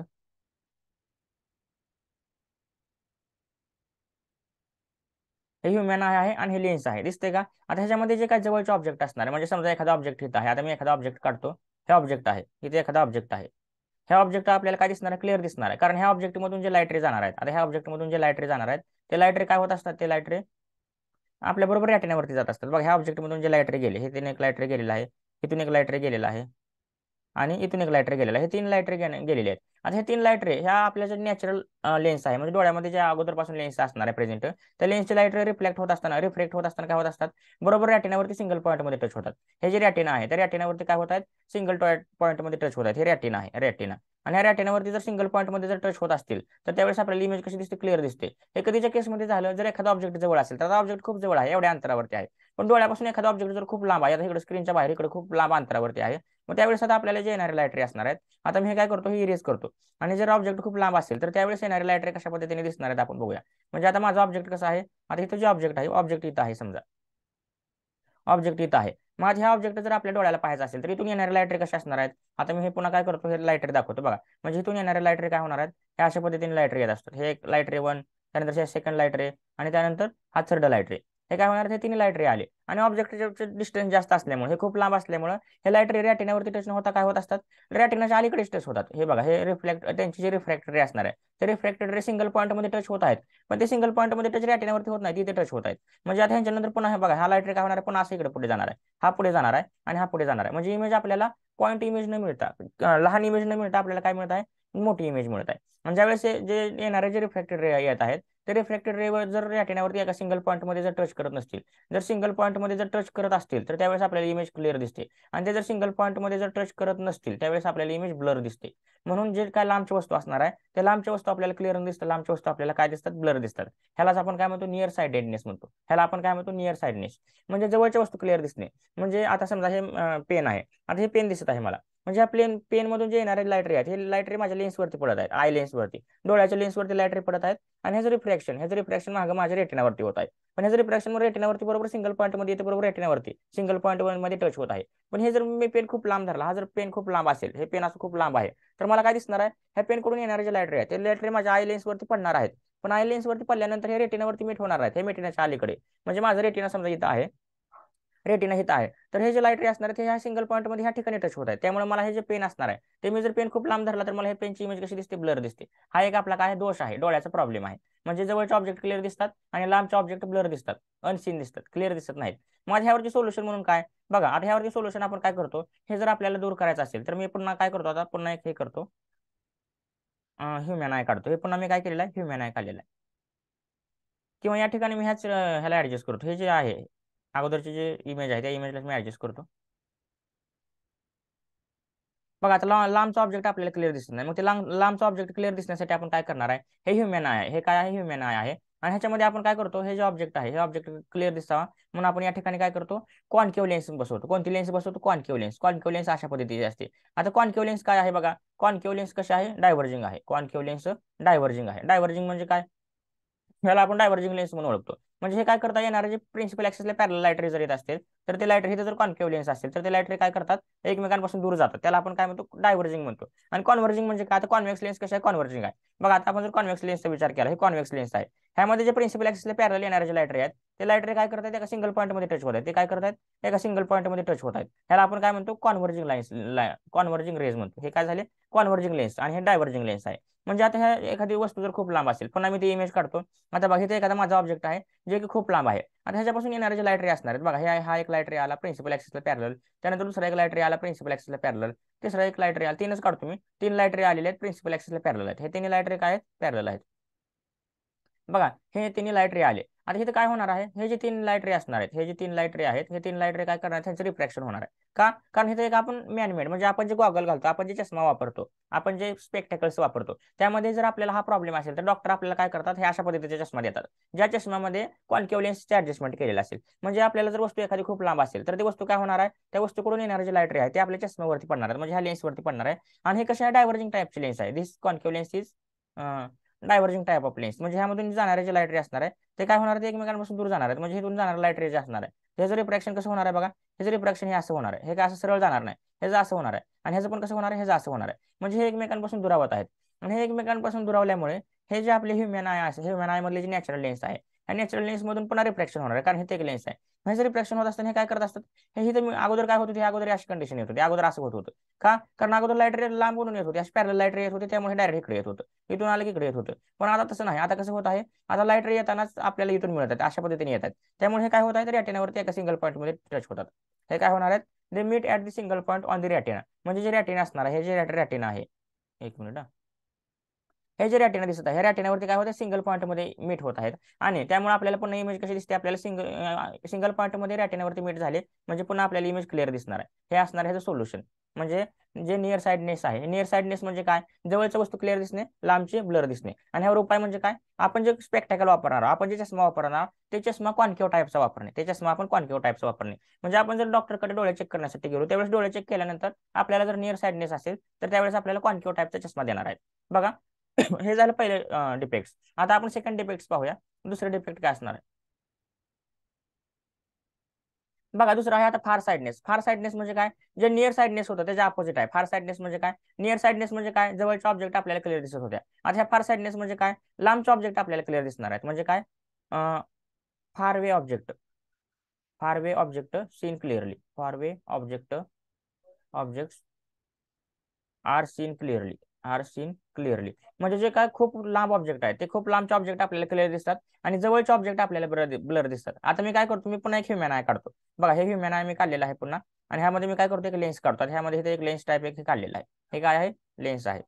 हे ह्युमॅन आहे आणि हे लेन्स आहे दिसते का आता ह्याच्यामध्ये जे काही जवळचे ऑब्जेक्ट असणार आहे म्हणजे समजा एखादा ऑब्जेक्ट इथं आहे आता मी एखादा ऑब्जेक्ट काढतो हे ऑब्जेक्ट आहे इथे एखादा ऑब्जेक्ट आहे ह्या ऑब्जेक्ट आपल्याला काय दिसणार आहे क्लिअर दिसणार आहे कारण ह्या ऑब्जेक्टमधून जे लाईट जाणार आहेत आता ह्या ऑब्जेक्टमधून जे लाईट जाणार आहेत ते लाईट काय होत असतात ते लाईट आपल्या बरोबर रॅटिनावरती जात असतात बघा ह्या ऑब्जेक्टमधून जे लाईट गेले हे तिने एक लाईट रे गेलेलं आहे इथून एक लाईट गेलेला आहे आणि इथून एक लायटर गेलेला हे तीन लायटर गेलेले आहेत आता हे तीन लायटरे ह्या आपल्या जे नॅचरल लेन्स आहे म्हणजे डोळ्यामध्ये ज्या अगोदरपासून लेन्स असणार आहे प्रेझेंट त्या लेन्सचे लायटरे रिफ्लेक्ट होत असताना रिफ्लेक्ट होत असताना काय होत असतात बरोबर रॅटिनावरती सिंगल पॉईंटमध्ये टच होतात हे जे रॅटिना आहे त्या रॅटिनावरती काय होत आहेत सिंगल पॉईंटमध्ये टच होत हे रॅटिना आहे रॅटिना आणि ह्या रॅटिनावरती जर सिंगल पॉईंटमध्ये जर टच होत असतील तर त्यावेळेस आपल्याला इमेज कशी दिसते क्लिअर दिसते हे कधीच्या केसमध्ये झालं जर एखादा ऑब्जेक्ट जवळ असेल तर ऑब्जेक्ट खूप जवळ आहे एवढ्या अंतरावरती आहे पण डोळ्यापासून एखादा ऑब्जेक्ट जर खूप लांब आहे आता इकडे स्क्रीनच्या बाहेर इकडे खूप लांब अंतरावरती आहे मग त्यावेळेस आता आपल्याला जे येणारे लाईट असणार आहेत आता मी हे काय करतो हे इरेज करतो आणि जर ऑब्जेक्ट खूप लांब असेल तर त्यावेळेस येणारे लाईट कशा पद्धतीने दिसणार आहेत आपण बघूया म्हणजे आता माझा ऑब्जेक्ट कसा आहे आता इथं जे ऑब्जेक्ट आहे ऑब्जेक्ट इथं आहे समजा ऑब्जेक्ट इथं आहे मग ह्या ऑब्जेक्ट जर आपल्या डोळ्याला पाहायचं असेल तर इथून येणारे लायटरी कशा असणार आहेत आता मी हे पुन्हा काय करतो हे लाईट दाखवतो बघा म्हणजे इथून येणारे लायटरी काय होणार आहेत हे अशा पद्धतीने लाईट येत असतात हे एक लाईट वन त्यानंतर सेकंड लाईट आणि त्यानंतर हा थर्ड लाईट हे काय होणार हे तिन्ही लाईट रे आले आणि ऑब्जेक्टचे डिस्टन्स जास्त असल्यामुळे हे खूप लांब असल्यामुळे हे लाईट रे रॅटिनावरती टच होता काय होत असतात रॅटिनाच्या अलीकडेच टच होतात हे बघा हे रिफ्लेक्ट त्यांची जे रिफ्रॅक्टरी असणार आहे ते रिफ्लेक्टेड रे सिंगल पॉईंटमध्ये टच होत आहेत पण ते सिंगल पॉईंटमध्ये टच रॅटिनावरती होत नाही तिथे टच होत आहेत म्हणजे आता ह्यांच्यानंतर पुन्हा हे बघा हा लाईट रे काय होणार पुन्हा असं इकडे पुढे जाणार आहे हा पुढे जाणार आहे आणि हा पुढे जाणार आहे म्हणजे इमेज आपल्याला पॉईंट इमेज न मिळता लहान इमेज न मिळता आपल्याला काय मिळत आहे मोठी इमेज मिळत आहे म्हणजे ज्यावेळेस जे येणारे जे रिफ्लेक्टेड रे येत आहेत तर रिफ्रॅक्टेड रे जर रॅटिनावरती एका सिंगल पॉईंटमध्ये जर टच करत नसतील जर सिंगल पॉईंटमध्ये जर टच करत असतील तर त्यावेळेस आपल्याला इमेज क्लिअर दिसते आणि ते जर सिंगल पॉईंटमध्ये जर टच करत नसतील त्यावेळेस आपल्याला इमेज ब्लर दिसते म्हणून जे काय लांबची वस्तू असणार आहे त्या लांबच्या वस्तू आपल्याला क्लिअर दिसतात लांबच्या वस्तू आपल्याला काय दिसतात ब्लर दिसतात ह्यालाच आपण काय म्हणतो नियर साईडेडनेस म्हणतो ह्याला आपण काय म्हणतो नियर साईडनेस म्हणजे जवळच्या वस्तू क्लिअर दिसणे म्हणजे आता समजा हे पेन आहे आता हे पेन दिसत आहे मला म्हणजे या प्लेन मधून जे येणारे लायटरी आहेत हे लायटरी माझ्या लेन्सवरती पडत आहेत आय लेन्सवरती डोळ्याच्या लेन्सवरती लायटरी पडत आहेत आणि ह्याचं रिफ्रॅक्शन ह्याचं रिफ्रॅक्शन मागं माझ्या रेटिनावरती होत आहे पण ह्याचं रिफ्रॅक्शन रेटिनावरती बरोबर सिंगल पॉईंटमध्ये येते बरोबर रेटिनावरती सिंगल पॉईंट मध्ये टच होत आहे पण हे जर मी पेन खूप लांब धरला हा जर पेन खूप लांब असेल हे पेन असं खूप लांब आहे तर मला काय दिसणार आहे ह्या पेनकडून येणारे जे लायटरी आहे ते लायटरी माझ्या आय लेन्सवरती पडणार आहेत पण आय लेन्सवरती पडल्यानंतर हे रेटिनावरती मीट होणार आहेत हे मेटिनाच्या अलीकडे म्हणजे माझं रेटिना समजा इथं आहे रेटिना हिथ आहे तर हे जे लाईट रे असणार आहे ते ह्या सिंगल पॉईंटमध्ये ह्या ठिकाणी टच होत आहे त्यामुळे मला हे जे पेन असणार आहे ते मी जर पेन खूप लांब धरला तर मला हे पेनची इमेज कशी दिसते ब्लर दिसते हा एक आपला काय दोष आहे डोळ्याचा प्रॉब्लेम आहे म्हणजे जवळचे ऑब्जेक्ट क्लिअर दिसतात आणि लांबचे ऑब्जेक्ट ब्लर दिसतात अनसीन दिसतात क्लिअर दिसत नाहीत माझ्या ह्यावरती सोल्युशन म्हणून काय बघा आता ह्यावरती सोल्युशन आपण काय करतो हे जर आपल्याला दूर करायचं असेल तर मी पुन्हा काय करतो आता पुन्हा एक हे करतो ह्युमॅन आय काढतो हे पुन्हा मी काय केलेलं आहे ह्युमॅन आय काढलेलं आहे किंवा या ठिकाणी मी ह्याच ह्याला ऍडजस्ट करतो हे जे आहे अगोदरची जे इमेज आहे त्या इमेजला मी ऍडजस्ट करतो बघा आता लांबचा ऑब्जेक्ट आपल्याला क्लिअर दिसत नाही मग ते लांब लांबचा ऑब्जेक्ट क्लिअर दिसण्यासाठी आपण काय करणार आहे हे ह्युमॅन आहे हे काय आहे ह्युमॅन आय आहे आणि ह्याच्यामध्ये आपण काय करतो हे जे ऑब्जेक्ट आहे हे ऑब्जेक्ट क्लिअर दिसावा म्हणून आपण या ठिकाणी काय करतो कॉनकेव लेन्स बसवतो कोणती लेन्स बसवतो कॉनकेव लेन्स कॉनकेव लेन्स अशा पद्धतीची असते आता कॉनकेव लेन्स काय आहे बघा कॉनकेव लेन्स कशा आहे डायव्हर्जिंग आहे कॉनकेव लेन्स डायव्हर्जिंग आहे डायव्हर्जिंग म्हणजे काय ह्याला आपण डायव्हर्जिंग लेन्स म्हणून ओळखतो म्हणजे हे काय करता येणार जे प्रिन्सिपल ऍक्सिसला पॅरल लायटरी जर येत असतील तर ते लायटरी जर कॉन्केव्ह लेन्स असतील तर ते लायटरी काय करतात एकमेकांपासून दूर जातात त्याला आपण काय म्हणतो डायव्हर्जिंग म्हणतो आणि कॉन्व्हर्जिंग म्हणजे काय आता कॉन्व्हेक्स लेन्स कशा आहे कॉन्व्हर्जिंग आहे बघा आता आपण जर कॉन्व्हेक्स लेन्सचा विचार केला हे कॉन्व्हेक्स लेन्स आहे ह्यामध्ये जे प्रिन्सिपल ऍक्सिसला पॅरल येणार जे लायटरी आहेत ते लायटरी काय करतात एका सिंगल पॉईंटमध्ये टच होत ते काय करतात एका सिंगल मध्ये टच होतात ह्याला आपण काय म्हणतो कॉन्व्हर्जिंग लाईन्स कॉन्व्हर्जिंग रेज म्हणतो हे काय झाले कॉन्व्हर्जिंग लेन्स आणि हे डायव्हर्जिंग लेन्स आहे म्हणजे आता ह्या एखादी वस्तू जर खूप लांब असेल पण आम्ही ती इमेज काढतो आता बघितलं एखादा माझा ऑब्जेक्ट आहे जे की खूप लांब आहे आता ह्याच्यापासून येणारे जे लायटरी असणार आहेत बघा हे हा एक लायटरी आला प्रिन्सिपल ऍक्सिसला पॅरल त्यानंतर दुसरा एक लायटरी आला प्रिन्सिपल ऍक्सिसला पॅरल तिसरा एक लायटरी आला तीनच काढतो मी तीन लायटरी आलेले आहेत प्रिन्सिपल ऍक्सिसला पॅरल आहेत हे तिन्ही लायटरी काय आहेत पॅरल आहेत बघा हे तिन्ही लायटरी आले आता इथे काय होणार आहे हे जे तीन लाईट रे असणार आहेत हे जे तीन लाईट रे आहेत हे तीन लाईट रे काय करणार त्यांचं रिफ्रॅक्शन होणार आहे का कारण इथे एक आपण मॅनमेड म्हणजे आपण जे गॉगल घालतो आपण जे चष्मा वापरतो आपण जे स्पेक्टॅकल्स वापरतो त्यामध्ये जर आपल्याला हा प्रॉब्लेम असेल तर डॉक्टर आपल्याला काय करतात हे अशा पद्धतीचे चष्मा देतात ज्या चष्म्यामध्ये क्वालिकेवलेन्सचे ऍडजस्टमेंट केलेलं असेल म्हणजे आपल्याला जर वस्तू एखादी खूप लांब असेल तर ती वस्तू काय होणार आहे त्या वस्तूकडून येणारे जे लाईट रे आहे ते आपल्या चष्म्यावरती पडणार आहे म्हणजे ह्या लेन्सवरती पडणार आहे आणि हे कशा डायव्हर्जिंग टाईपचे लेन्स आहे this concave lens is diverging type of lens म्हणजे ह्यामधून जाणारे जे लाईट रे असणार आहे ते काय होणार ते एकमेकांपासून दूर जाणार आहेत म्हणजे इथून जाणार लाईट रेज असणार आहे जर रिफ्रॅक्शन कसं होणार आहे बघा जर रिफ्रॅक्शन हे असं होणार आहे हे काय असं सरळ जाणार नाही ह्याचं असं होणार आहे आणि ह्याचं पण कसं होणार आहे ह्याचं असं होणार आहे म्हणजे हे एकमेकांपासून दुरावत आहेत आणि हे एकमेकांपासून दुरावल्यामुळे हे जे आपले ह्युमॅन आय आहे ह्युमॅन आय मधले जे नॅचरल लेन्स आहे आणि नॅचरल लेन्स मधून पुन्हा रिफ्रॅक्शन होणार आहे कारण हे ते लेन्स आहे म्हणजे रिफ्रॅक्शन होत असताना हे काय करत असतात हे अगोदर काय होत अगोदर अशी कंडिशन येत होती अगोदर असं होत होतं का कारण अगोदर लाईट रे म्हणून येत होते अशी पॅरल लाईट रे येत होती त्यामुळे डायरेक्ट इकडे येत होतं इथून आलं की इकडे येत होतं पण आता तसं नाही आता कसं होत आहे आता लाईट रे येतानाच आपल्याला इथून मिळतात अशा पद्धतीने येतात त्यामुळे हे काय होत आहे तर रॅटेनावरती एका सिंगल मध्ये टच होतात हे काय होणार आहेत they meet at the single point on the retina म्हणजे जे रॅटिना असणार आहे हे जे रॅटिना आहे एक मिनिट हे जे रॅटिना दिसत आहे रॅटेन रॅटिनावरती काय होतं सिंगल मध्ये मीट होत आहेत आणि त्यामुळे आपल्याला पुन्हा इमेज कशी दिसते आपल्याला सिंगल सिंगल मध्ये रॅटिनावरती मीट झाले म्हणजे पुन्हा आपल्याला इमेज क्लिअर दिसणार आहे हे असणार आहे सोल्युशन म्हणजे जे नियर साईडनेस आहे नियर साईडनेस म्हणजे काय जवळच्या वस्तू क्लिअर दिसणे लांबचे ब्लर दिसणे आणि ह्यावर उपाय म्हणजे काय आपण जे स्पेक्टॅकल वापरणार आपण जे चष्मा वापरणार ते चष्मा कॉन्केव टाईपचा वापरणे ते चष्मा आपण कॉन्केव टाईपचा वापरणे म्हणजे आपण जर डॉक्टरकडे डोळे चेक करण्यासाठी गेलो त्यावेळेस डोळे चेक केल्यानंतर आपल्याला जर नियर साईडनेस असेल तर त्यावेळेस आपल्याला कॉन्केव टाईपचा चष्मा देणार आहे बघा हे डिफेक्ट्स अं, आता अपन सेकंड डिफेक्ट्स पाहूया दुसरे डिफेक्ट का असणार बघा दुसरा आहे आता फार साइडनेस फार साइडनेस म्हणजे काय जे नियर साईडनेस होतं त्याच्या अपोजिट आहे फार साइडनेस म्हणजे काय नियर साईडनेस म्हणजे काय जवळचे ऑब्जेक्ट आपल्याला क्लियर दिसत होत्या आता ह्या फार साइडनेस म्हणजे काय लांबचे ऑब्जेक्ट आपल्याला क्लियर दिसणार आहेत म्हणजे काय फार वे ऑब्जेक्ट फार way object seen clearly far way object object are seen clearly are seen clearly म्हणजे जे काय खूप लांब ऑब्जेक्ट आहे ते खूप लांबचे ऑब्जेक्ट आपल्याला क्लिअर दिसतात आणि जवळचे ऑब्जेक्ट आपल्याला ब्लर दिसतात आता मी काय करतो मी पुन्हा एक ह्युमॅन आय काढतो बघा हे ह्युमॅन आय मी काढलेला आहे पुन्हा आणि ह्यामध्ये मी काय करतो एक लेन्स काढतो ह्यामध्ये एक लेन्स टाईप एक काढलेला आहे हे काय आहे लेन्स आहे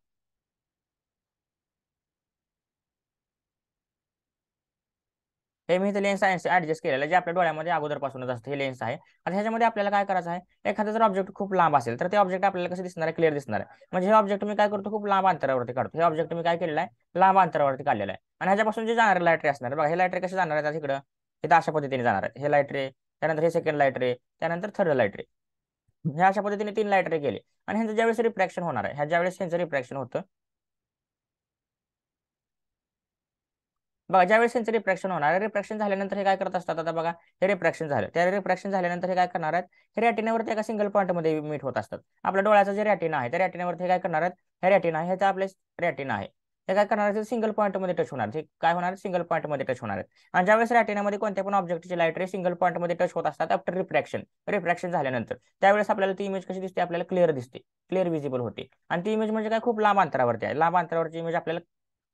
हे मी इथे लेन्स ऍडजस्ट केलेलं जे आपल्या डोळ्यामध्ये अगोदरपासूनच असतं हे लेन्स आहे आता ह्याच्यामध्ये आपल्याला काय करायचं आहे एखादा जर ऑब्जेक्ट खूप लांब असेल तर ते ऑब्जेक्ट आपल्याला कसं दिसणार आहे क्लिअर दिसणार आहे म्हणजे हे ऑब्जेक्ट मी काय करतो खूप लांब अंतरावरती काढतो हे ऑब्जेक्ट मी काय केलेलं आहे लांब अंतरावरती काढलेलं आहे आणि ह्याच्यापासून जे जाणारे लाईट असणार बघा हे लाईट रे कसे जाणार आहे तिकडं हे अशा पद्धतीने जाणार आहे हे लाईट रे त्यानंतर हे सेकंड लाईट रे त्यानंतर थर्ड लाईट रे ह्या अशा पद्धतीने तीन लाईट रे आणि ह्यांचं ज्यावेळेस रिफ्रॅक्शन होणार आहे ह्या ज्यावेळेस ह्यांचं रिफ्रॅक्शन होतं बघा ज्यावेळेस त्यांचं रिफ्रॅक्शन होणार आहे रिफ्रॅक्शन झाल्यानंतर हे काय करत असतात आता बघा हे रिफ्रॅक्शन झालं त्या रिफ्रॅक्शन झाल्यानंतर हे काय करणार आहेत हे रॅटिनावरती एका सिंगल पॉईंटमध्ये मीट होत असतात आपल्या डोळ्याचा जे रॅटिना आहे त्या रॅटिनावरती हे काय करणार आहेत हे रॅटिना आहे ह्याचा आपले रॅटिन आहे हे काय करणार आहे सिंगल पॉईंटमध्ये टच होणार काय होणार सिंगल पॉईंटमध्ये टच होणार आहेत आणि ज्यावेळेस रॅटिनामध्ये कोणत्या पण ऑब्जेक्टची लाईट रे सिंगल पॉईंटमध्ये टच होत असतात आफ्टर रिफ्रॅक्शन रिफ्रॅक्शन झाल्यानंतर त्यावेळेस आपल्याला ती इमेज कशी दिसते आपल्याला क्लिअर दिसते क्लिअर विजिबल होते आणि ती इमेज म्हणजे काय खूप लांब अंतरावरती आहे लांब अंतरावरची इमेज आपल्याला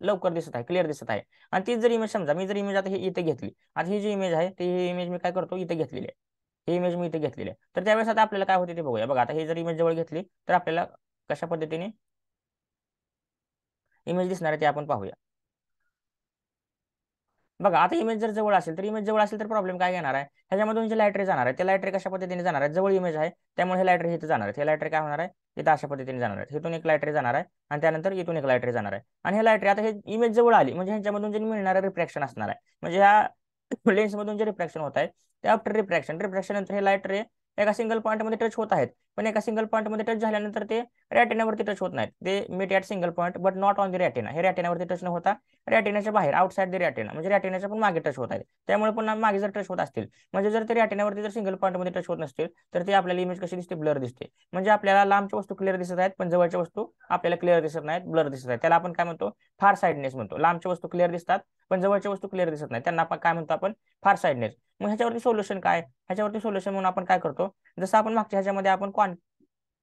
लवकर दिसत आहे क्लिअर दिसत आहे आणि तीच जर इमेज समजा मी जर इमेज आता हे इथे घेतली आता ही जी इमेज आहे ती ही इमेज मी काय करतो इथे घेतलेली आहे ही इमेज मी इथे घेतलेली आहे तर त्यावेळेस आता आपल्याला काय होते ते बघूया बघा आता ही जर इमेज जवळ घेतली तर आपल्याला कशा पद्धतीने इमेज दिसणार आहे ते आपण पाहूया बघा आता इमेज जर जवळ असेल तर इमेज जवळ असेल तर प्रॉब्लेम काय घेणार आहे ह्याच्यामधून जे लायट्री जाणार आहे ते लायटरी कशा पद्धतीने जाणार आहे जवळ इमेज आहे त्यामुळे हे लाईट जाणार आहे हे लायटर काय होणार आहे इथं अशा पद्धतीने जाणार आहे इथून एक लायटरी जाणार आहे आणि त्यानंतर इथून एक लायटरी जाणार आहे आणि हे लायटरी आता हे इमेज जवळ आली म्हणजे ह्यांच्यामधून जे मिळणार रिफ्रॅक्शन असणार आहे म्हणजे ह्या लेन्समधून जे रिफ्रॅक्शन होत आहे ते आफ्टर रिफ्रॅक्शन रिफ्रॅक्शन नंतर हे लाईट एका सिंगल पॉईंटमध्ये टच होत आहेत पण एका सिंगल पॉईंटमध्ये टच झाल्यानंतर ते रॅटेनावरती टच होत नाहीत ते meet at single point but not on the retina हे रॅटेनावरती टच न होता रॅटेनाच्या बाहेर आउटसाईड द रॅटेना म्हणजे रॅटेनाच्या पण मागे टच होत आहेत त्यामुळे पण मागे जर टच होत असतील म्हणजे जर ते रॅटेनावरती जर सिंगल पॉईंटमध्ये टच होत नसतील तर ते आपल्याला इमेज कशी दिसते ब्लर दिसते म्हणजे आपल्याला लांबच्या वस्तू क्लिअर दिसत आहेत पण जवळच्या वस्तू आपल्याला क्लिअर दिसत नाहीत ब्लर दिसत आहेत त्याला आपण काय म्हणतो फार साईडनेस म्हणतो लांबच्या वस्तू क्लिअर दिसतात पण जवळच्या वस्तू क्लिअर दिसत नाही त्यांना आपण काय म्हणतो आपण फार साईडनेस मग ह्याच्यावरती सोल्युशन काय ह्याच्यावरती सोल्युशन म्हणून आपण काय करतो जसं आपण मागच्या ह्याच्यामध्ये आपण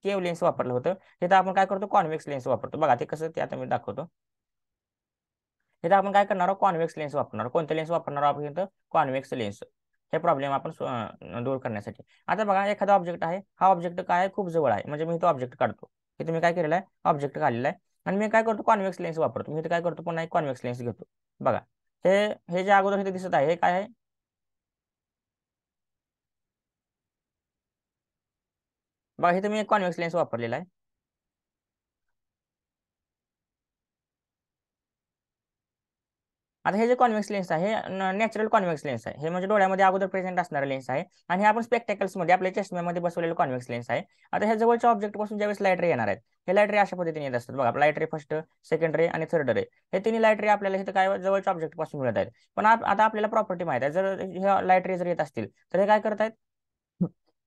केव लेन्स वापरलं होतं तिथं आपण काय करतो कॉन्व्हेक्स लेन्स वापरतो बघा ते कसं ते आता मी दाखवतो इथं आपण काय करणार आहोत कॉन्व्हेक्स लेन्स वापरणार कोणते लेन्स वापरणार आहोत आपण कॉन्व्हेक्स लेन्स हे प्रॉब्लेम आपण दूर करण्यासाठी आता बघा एखादा ऑब्जेक्ट आहे हा ऑब्जेक्ट काय आहे खूप जवळ आहे म्हणजे मी तो ऑब्जेक्ट काढतो इथे तुम्ही काय केलेला आहे ऑब्जेक्ट काढलेला आहे आणि मी काय करतो कॉन्व्हेक्स लेन्स वापरतो मी इथे काय करतो पुन्हा एक कॉन्व्हेक्स लेन्स घेतो बघा हे हे जे अगोदर इथे दिसत आहे हे काय आहे बघा तुम्ही मी कॉन्व्हेक्स लेन्स वापरलेला आहे आता हे जे कॉन्व्हेक्स लेन्स आहे नॅचरल कॉन्व्हेक्स लेन्स आहे हे म्हणजे डोळ्यामध्ये अगोदर प्रेझेंट असणारा लेन्स आहे आणि हे आपण स्पेक्टॅकल्समध्ये आपल्या चष्म्यामध्ये बसवलेलं कॉन्व्हेक्स लेन्स आहे आता ह्या जवळच्या ऑब्जेक्ट पासून ज्यावेळेस लायटरी येणार आहेत हे लायटरी अशा पद्धतीने येत असतात बघा लायटरी फर्स्ट सेकंड रे आणि थर्ड रे हे तिन्ही लायटरी आपल्याला इथं काय जवळच्या ऑब्जेक्ट पासून मिळत आहेत पण आता आपल्याला प्रॉपर्टी माहिती आहे जर हे लायटरी जर येत असतील तर हे काय करतायत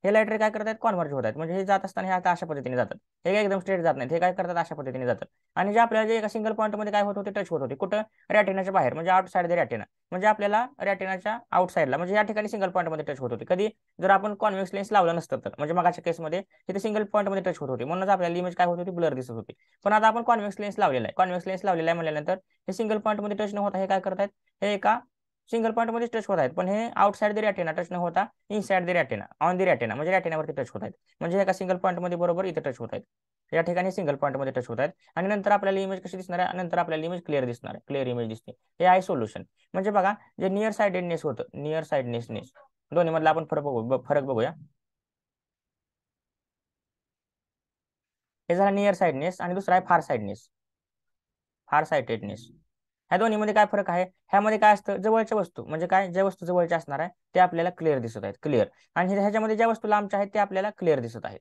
हे लाईट काय करतात होत होतात म्हणजे हे जात असताना हे आता अशा पद्धतीने जातात हे काय एकदम स्ट्रेट जात नाहीत हे काय करतात अशा पद्धतीने जातात आणि जे आपल्याला जे एका सिंगल पॉईंटमध्ये काय होत होते टच होत होते कुठं रॅटिनाच्या बाहेर म्हणजे आउट साईड रॅटेना म्हणजे आपल्याला रॅटेनाच्या आउट साईडला म्हणजे या ठिकाणी सिंगल पॉईंटमध्ये टच होत होते कधी जर आपण कॉन्व्हेक्स लेन्स लावलं नसतं तर म्हणजे मगाच्या केसमध्ये तिथे सिंगल पॉईंटमध्ये टच होत होते म्हणूनच आपल्याला इमेज काय होत होती ब्लर दिसत होती पण आता आपण कॉन्व्हेक्स लेन्स लावलेला आहे कॉन्व्हेक्स लेन्स लावलेला आहे म्हणल्यानंतर हे सिंगल पॉईंटमध्ये टच न होता हे काय करतात हे एका सिंगल पॉईंटमध्ये टच होत आहेत पण हे आउटसाईड द रॅटेना टच न होता inside the retina on the retina म्हणजे रॅटेनावरती टच होत आहेत म्हणजे एका सिंगल मध्ये बरोबर इथे टच होत आहेत या ठिकाणी सिंगल मध्ये टच होत आहेत आणि नंतर आपल्याला इमेज कशी दिसणार आहे नंतर आपल्याला इमेज क्लिअर दिसणार आहे क्लिअर इमेज दिसते हे आहे सोल्युशन म्हणजे बघा जे नियर साईडेडनेस होतं नियर साईडनेसनेस दोन्ही मधला आपण फरक बघू फरक बघूया हे झाला नियर साईडनेस आणि दुसरा आहे फार साइडनेस फार सायटेडनेस ह्या दोन्हीमध्ये काय फरक आहे ह्यामध्ये काय असतं जवळच्या वस्तू म्हणजे काय ज्या वस्तू जवळच्या असणार आहे ते आपल्याला क्लिअर दिसत आहेत क्लिअर आणि ह्याच्यामध्ये ज्या वस्तू लांबच्या आहेत ते आपल्याला क्लिअर दिसत आहेत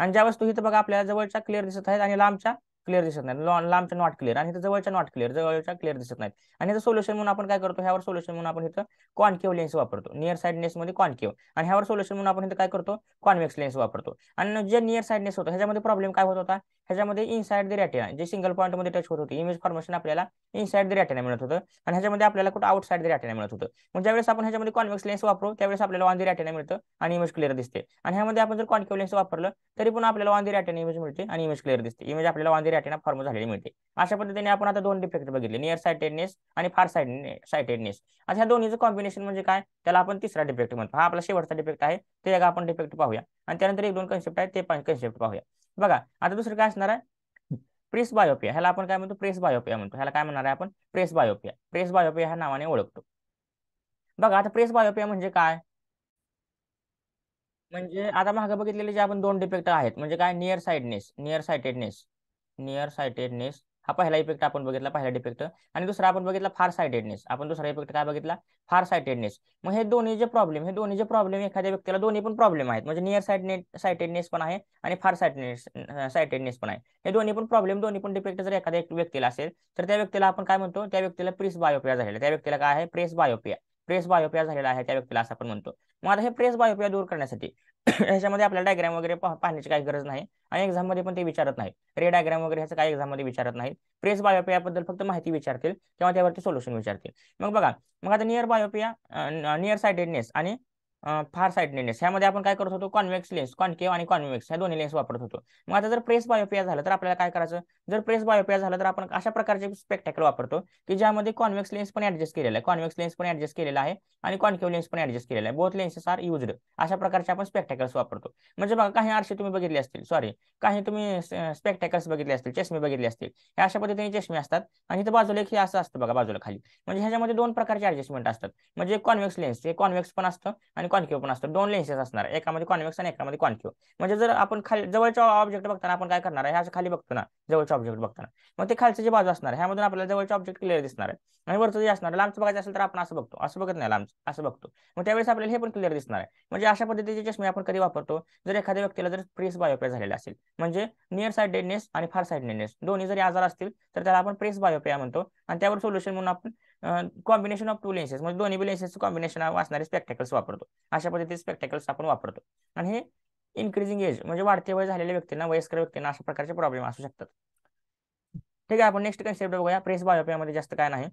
आणि ज्या वस्तू इथं बघा आपल्याला जवळच्या क्लिअर दिसत आहेत आणि लांबच्या क्लिअर दिसत नाही लांबच्या नॉट क्लिअर आणि जवळच्या नॉट क्लिअर जवळच्या क्लिअर दिसत नाहीत आणि सोल्युशन म्हणून आपण काय करतो ह्यावर सोल्युशन म्हणून आपण इथं कॉनकेव लेन्स वापरतो नियर साईडनेस मध्ये कॉनकेव आणि ह्यावर सोल्युशन म्हणून आपण इथं काय करतो कॉन्व्हेक्स लेन्स वापरतो आणि जे नियर साईडनेस होतं ह्याच्यामध्ये प्रॉब्लेम काय होत होता ह्याच्यामध्ये इनसाइड द रॅटिना जे सिंगल पॉईंटमध्ये मध्ये टच होत होती इमेज फॉर्मेशन आपल्याला इनसाइड द रॅटिना मिळत होतं आणि ह्याच्यामध्ये आपल्याला कुठं आउटसाइड द रॅटिना मिळत होतं मग ज्यावेळेस आपण ह्याच्यामध्ये कॉन्व्हेक्स लेन्स वापरू त्यावेळेस आपल्याला ऑन रॅटिना मिळतं आणि इमेज क्लिअर दिसते आणि ह्यामध्ये आपण जर कॉनकेव लेन्स वापरलं तरी पण आपल्याला ऑन रॅटिना इमेज मिळते आणि इमेज क्लिअर दिसते इमेज आपल्याला वांदी रेटिना फॉर्म झालेली मिळते अशा पद्धतीने आपण आता दोन डिफेक्ट बघितले नियर सायटेडनेस आणि फार साइड सायटेडनेस ह्या दोन्हीचं कॉम्बिनेशन म्हणजे काय त्याला आपण तिसरा डिफेक्ट म्हणतो हा आपला शेवटचा डिफेक्ट आहे ते एक आपण डिफेक्ट पाहूया आणि त्यानंतर एक दोन कन्सेप्ट आहे ते पण कन्सेप्ट पाहूया बघा आता दुसरं काय असणार आहे प्रेस बायोपिया ह्याला आपण काय म्हणतो प्रेस बायोपिया म्हणतो ह्याला काय म्हणणार आहे आपण प्रेस बायोपिया प्रेस बायोपिया ह्या नावाने ओळखतो बघा आता प्रेस बायोपिया म्हणजे काय म्हणजे आता मागे बघितलेले जे आपण दोन डिफेक्ट आहेत म्हणजे काय near sightedness near sightedness near sightedness हा पहिला इफेक्ट आपण बघितला पहिला डिफेक्ट आणि दुसरा आपण बघितला फार साइटेडनेस आपण दुसरा इफेक्ट काय बघितला फार साइटेडनेस मग हे दोन्ही जे प्रॉब्लेम हे दोन्ही जे प्रॉब्लेम एखाद्या व्यक्तीला दोन्ही पण प्रॉब्लेम आहेत म्हणजे नियर साईडने सायटेडनेस पण आहे आणि फार साइटनेस सायटेडनेस पण आहे हे दोन्ही पण प्रॉब्लेम दोन्ही पण डिफेक्ट जर एखाद्या व्यक्तीला असेल तर त्या व्यक्तीला आपण काय म्हणतो त्या व्यक्तीला प्रिस बायोपिया झालेला त्या व्यक्तीला काय आहे प्रेस बायोपिया प्रेस बायोपिया झालेला आहे त्या व्यक्तीला असं आपण म्हणतो मग आता हे प्रेस बायोपिया दूर करण्यासाठी ह्याच्यामध्ये आपल्याला डायग्राम वगैरे पाहण्याची काही गरज नाही आणि एक्झाम मध्ये पण ते विचारत नाही रे डायग्राम वगैरे ह्याचं काही एक्झाम मध्ये विचारत नाही प्रेस बायोपियाबद्दल फक्त माहिती विचारतील किंवा त्यावरती सोल्युशन विचारतील मग बघा मग आता नियर बायोपिया नियर सायडेडनेस आणि फार साईड लेन्स यामध्ये आपण काय करत होतो कॉन्व्हेक्स लेन्स कॉन्केव आणि कॉन्व्हेक्स या दोन्ही लेन्स वापरत होतो मग आता जर प्रेस बायोपिया झालं तर आपल्याला काय करायचं जर प्रेस बायोपिया झालं तर आपण अशा प्रकारचे स्पेक्टॅकल वापरतो की ज्यामध्ये कॉन्व्हेक्स लेन्स पण ऍडजस्ट केलेला आहे कॉन्व्हेक्स लेन्स पण ऍडजस्ट केलेला आहे आणि कॉन्केव लेन्स पण ऍडजस्ट केलेला आहे बोथ लेन्सेस आर युज्ड अशा प्रकारचे आपण स्पेक्टॅकल्स वापरतो म्हणजे बघा काही आरसे तुम्ही बघितले असतील सॉरी काही तुम्ही स्पेक्टॅकल्स बघितले असतील चष्मे बघितले असतील हे अशा पद्धतीने चष्मे असतात आणि इथं बाजूला एक हे असं असतं बघा बाजूला खाली म्हणजे ह्याच्यामध्ये दोन प्रकारचे ऍडजस्टमेंट असतात म्हणजे कॉन्व्हेक्स लेन्स हे कॉन्व्हेक्स पण असतं आणि आणि कॉन्क्यू पण असतो दोन लेन्सेस असणार एकामध्ये कॉन्वेक्स आणि एकामध्ये कॉन्क्यू म्हणजे जर आपण खाली जवळच्या ऑब्जेक्ट बघताना आपण काय करणार आहे असं खाली बघतो ना जवळच्या ऑब्जेक्ट बघताना मग ते खालचे जे बाजू असणार ह्यामधून आपल्याला जवळचे ऑब्जेक्ट क्लिअर दिसणार आहे आणि वरचं जे असणार लांबचं बघायचं असेल तर आपण असं बघतो असं बघत नाही लांब असं बघतो मग त्यावेळेस आपल्याला हे पण क्लिअर दिसणार आहे म्हणजे अशा पद्धतीचे चष्मे आपण कधी वापरतो जर एखाद्या व्यक्तीला जर प्रेस बायोपे झालेला असेल म्हणजे नियर साईडनेस आणि फार साईडनेस दोन्ही जरी आजार असतील तर त्याला आपण प्रेस बायोपे म्हणतो आणि त्यावर सोल्युशन म्हणून आपण कॉम्बिनेशन ऑफ टू लेन्सेस म्हणजे दोन्ही लेन्सेसचं कॉम्बिनेशन असणारे स्पेक्टिकल्स वापरतो अशा पद्धतीने स्पेक्टॅकल्स आपण वापरतो आणि हे इन्क्रीजिंग एज म्हणजे वाढते वय झालेल्या व्यक्तींना वयस्कर व्यक्तींना अशा प्रकारचे प्रॉब्लेम असू शकतात ठीक आहे आपण नेक्स्ट कन्सेप्ट बघूया प्रेस बायोपियामध्ये जास्त काय नाही